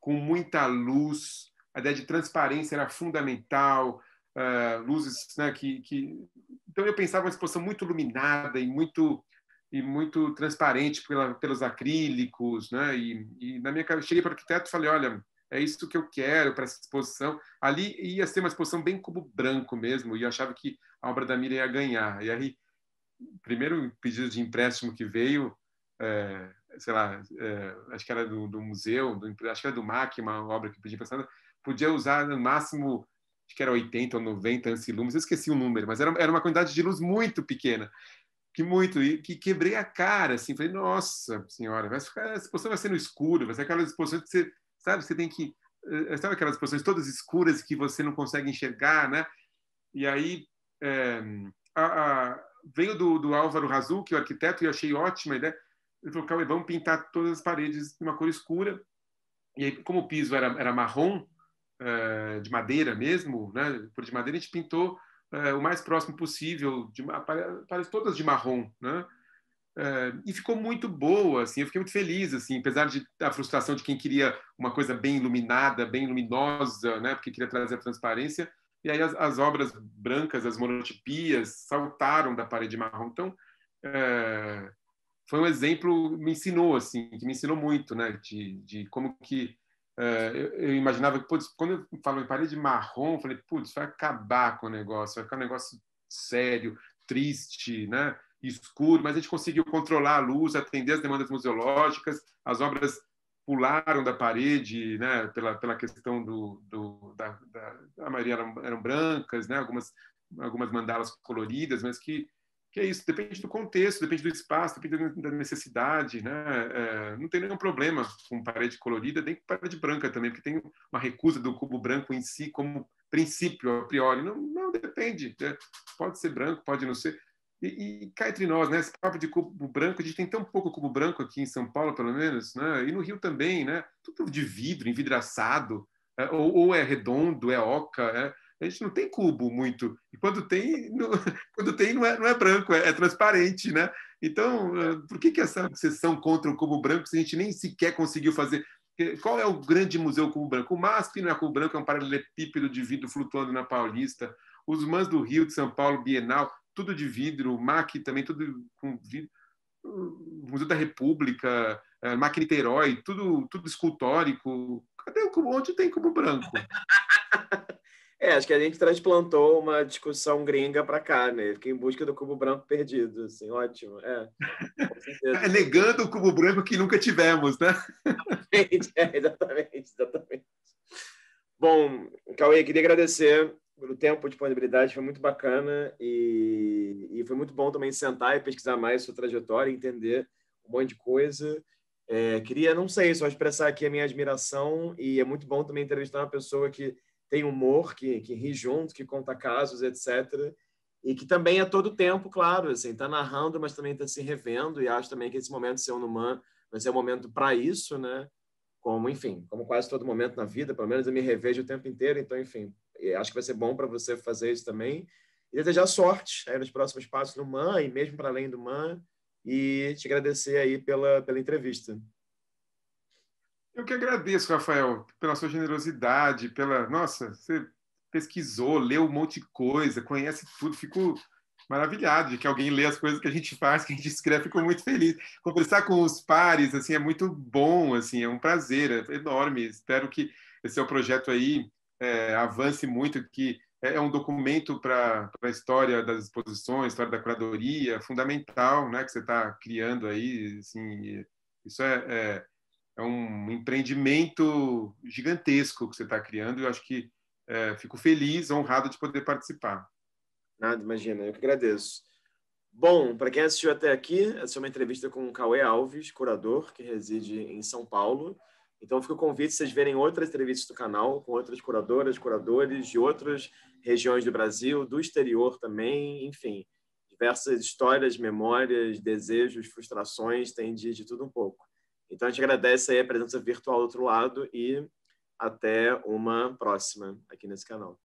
com muita luz, a ideia de transparência era fundamental, uh, luzes né, que, que, Então eu pensava uma exposição muito iluminada e muito e muito transparente pela, pelos acrílicos, né? E, e na minha cheguei para o arquiteto e falei, olha, é isso que eu quero para essa exposição. Ali ia ser uma exposição bem cubo branco mesmo, e eu achava que a obra da Mira ia ganhar. E aí, primeiro pedido de empréstimo que veio, é, sei lá, é, acho que era do, do museu, do, acho que era do MAC, uma obra que pedi para podia usar no máximo, acho que era 80 ou 90 ancilumes, eu esqueci o número, mas era, era uma quantidade de luz muito pequena que muito, e que quebrei a cara, assim, falei, nossa senhora, vai ficar, a exposição vai ser no escuro, vai ser aquela exposição que você sabe? Você tem que, eh, sabe aquelas posições todas escuras que você não consegue enxergar, né? E aí é, a, a, veio do, do Álvaro Razul, que é o arquiteto, e eu achei ótima a ideia. Ele falou, Cauê, vamos pintar todas as paredes de uma cor escura. E aí, como o piso era, era marrom, é, de madeira mesmo, né? Por de madeira, a gente pintou é, o mais próximo possível, de, parece todas de marrom, né? e ficou muito boa, assim, eu fiquei muito feliz, assim, apesar de a frustração de quem queria uma coisa bem iluminada, bem luminosa, né, porque queria trazer a transparência, e aí as, as obras brancas, as monotipias, saltaram da parede marrom, então eh, foi um exemplo, me ensinou, assim, que me ensinou muito, né, de, de como que uh, eu, eu, imaginava que, putz, quando eu falo em parede marrom, eu falei, putz, vai acabar com o negócio, vai ficar um negócio sério, triste, né, escuro, mas a gente conseguiu controlar a luz, atender as demandas museológicas, as obras pularam da parede, né, pela, pela questão do, do da, da, a maioria eram, eram, brancas, né, algumas algumas mandalas coloridas, mas que que é isso, depende do contexto, depende do espaço, depende da necessidade, né, é, não tem nenhum problema com parede colorida, nem com parede branca também, porque tem uma recusa do cubo branco em si como princípio a priori, não, não depende, né? pode ser branco, pode não ser, e, e cá entre nós, né, esse papo de cubo branco, a gente tem tão pouco cubo branco aqui em São Paulo, pelo menos, né, e no Rio também, né, tudo de vidro, envidraçado, é, ou, ou, é redondo, é oca, é, a gente não tem cubo muito. E quando tem, não, quando tem não, é, não é branco, é, é transparente, né? Então, eh, por que, que essa obsessão contra o cubo branco se a gente nem sequer conseguiu fazer? Qual é o grande museu cubo branco? O MASP não é cubo branco, é um paralelepípedo de vidro flutuando na Paulista. Os MANS do Rio, de São Paulo, Bienal, tudo de vidro, MAC também, tudo com vidro. Uh, Museu da República, é, MAC Niterói, tudo, tudo escultórico. Cadê o cubo? Onde tem cubo branco? É, acho que a gente transplantou uma discussão gringa para cá, né? Fiquei em busca do cubo branco perdido, assim, ótimo. É, é negando o cubo branco que nunca tivemos, né? é, exatamente, exatamente. Bom, Cauê, queria agradecer pelo tempo, disponibilidade, foi muito bacana e, e, foi muito bom também sentar e pesquisar mais sua trajetória, entender um monte de coisa. É, queria, não sei, só expressar aqui a minha admiração e é muito bom também entrevistar uma pessoa que tem humor, que, que ri junto, que conta casos, etc. E que também é todo tempo, claro, assim, tá narrando, mas também está se revendo e acho também que esse momento um Numan vai ser um momento para isso, né? Como, enfim, como quase todo momento na vida, pelo menos eu me revejo o tempo inteiro, então, enfim, acho que vai ser bom para você fazer isso também. E desejar sorte aí nos próximos passos no MAN e mesmo para além do MAN. E te agradecer aí pela, pela entrevista. Eu que agradeço, Rafael, pela sua generosidade, pela. Nossa, você pesquisou, leu um monte de coisa, conhece tudo. Fico maravilhado de que alguém lê as coisas que a gente faz, que a gente escreve. Fico muito feliz. Conversar com os pares, assim, é muito bom, assim, é um prazer é enorme. Espero que esse seu projeto aí é, avance muito, que é, é um documento para a história das exposições, história da curadoria, fundamental, né, que você está criando aí, assim, isso é, é, é, um empreendimento gigantesco que você está criando, e eu acho que é, fico feliz, honrado de poder participar. Nada, imagina, eu que agradeço. Bom, para quem assistiu até aqui, essa é uma entrevista com o Cauê Alves, curador, que reside em São Paulo. Então fica o convite vocês verem outras entrevistas do canal com outras curadoras, curadores de outras regiões do Brasil, do exterior também, enfim, diversas histórias, memórias, desejos, frustrações, tem de, de tudo um pouco. Então a gente agradece aí a presença virtual do outro lado e até uma próxima aqui nesse canal.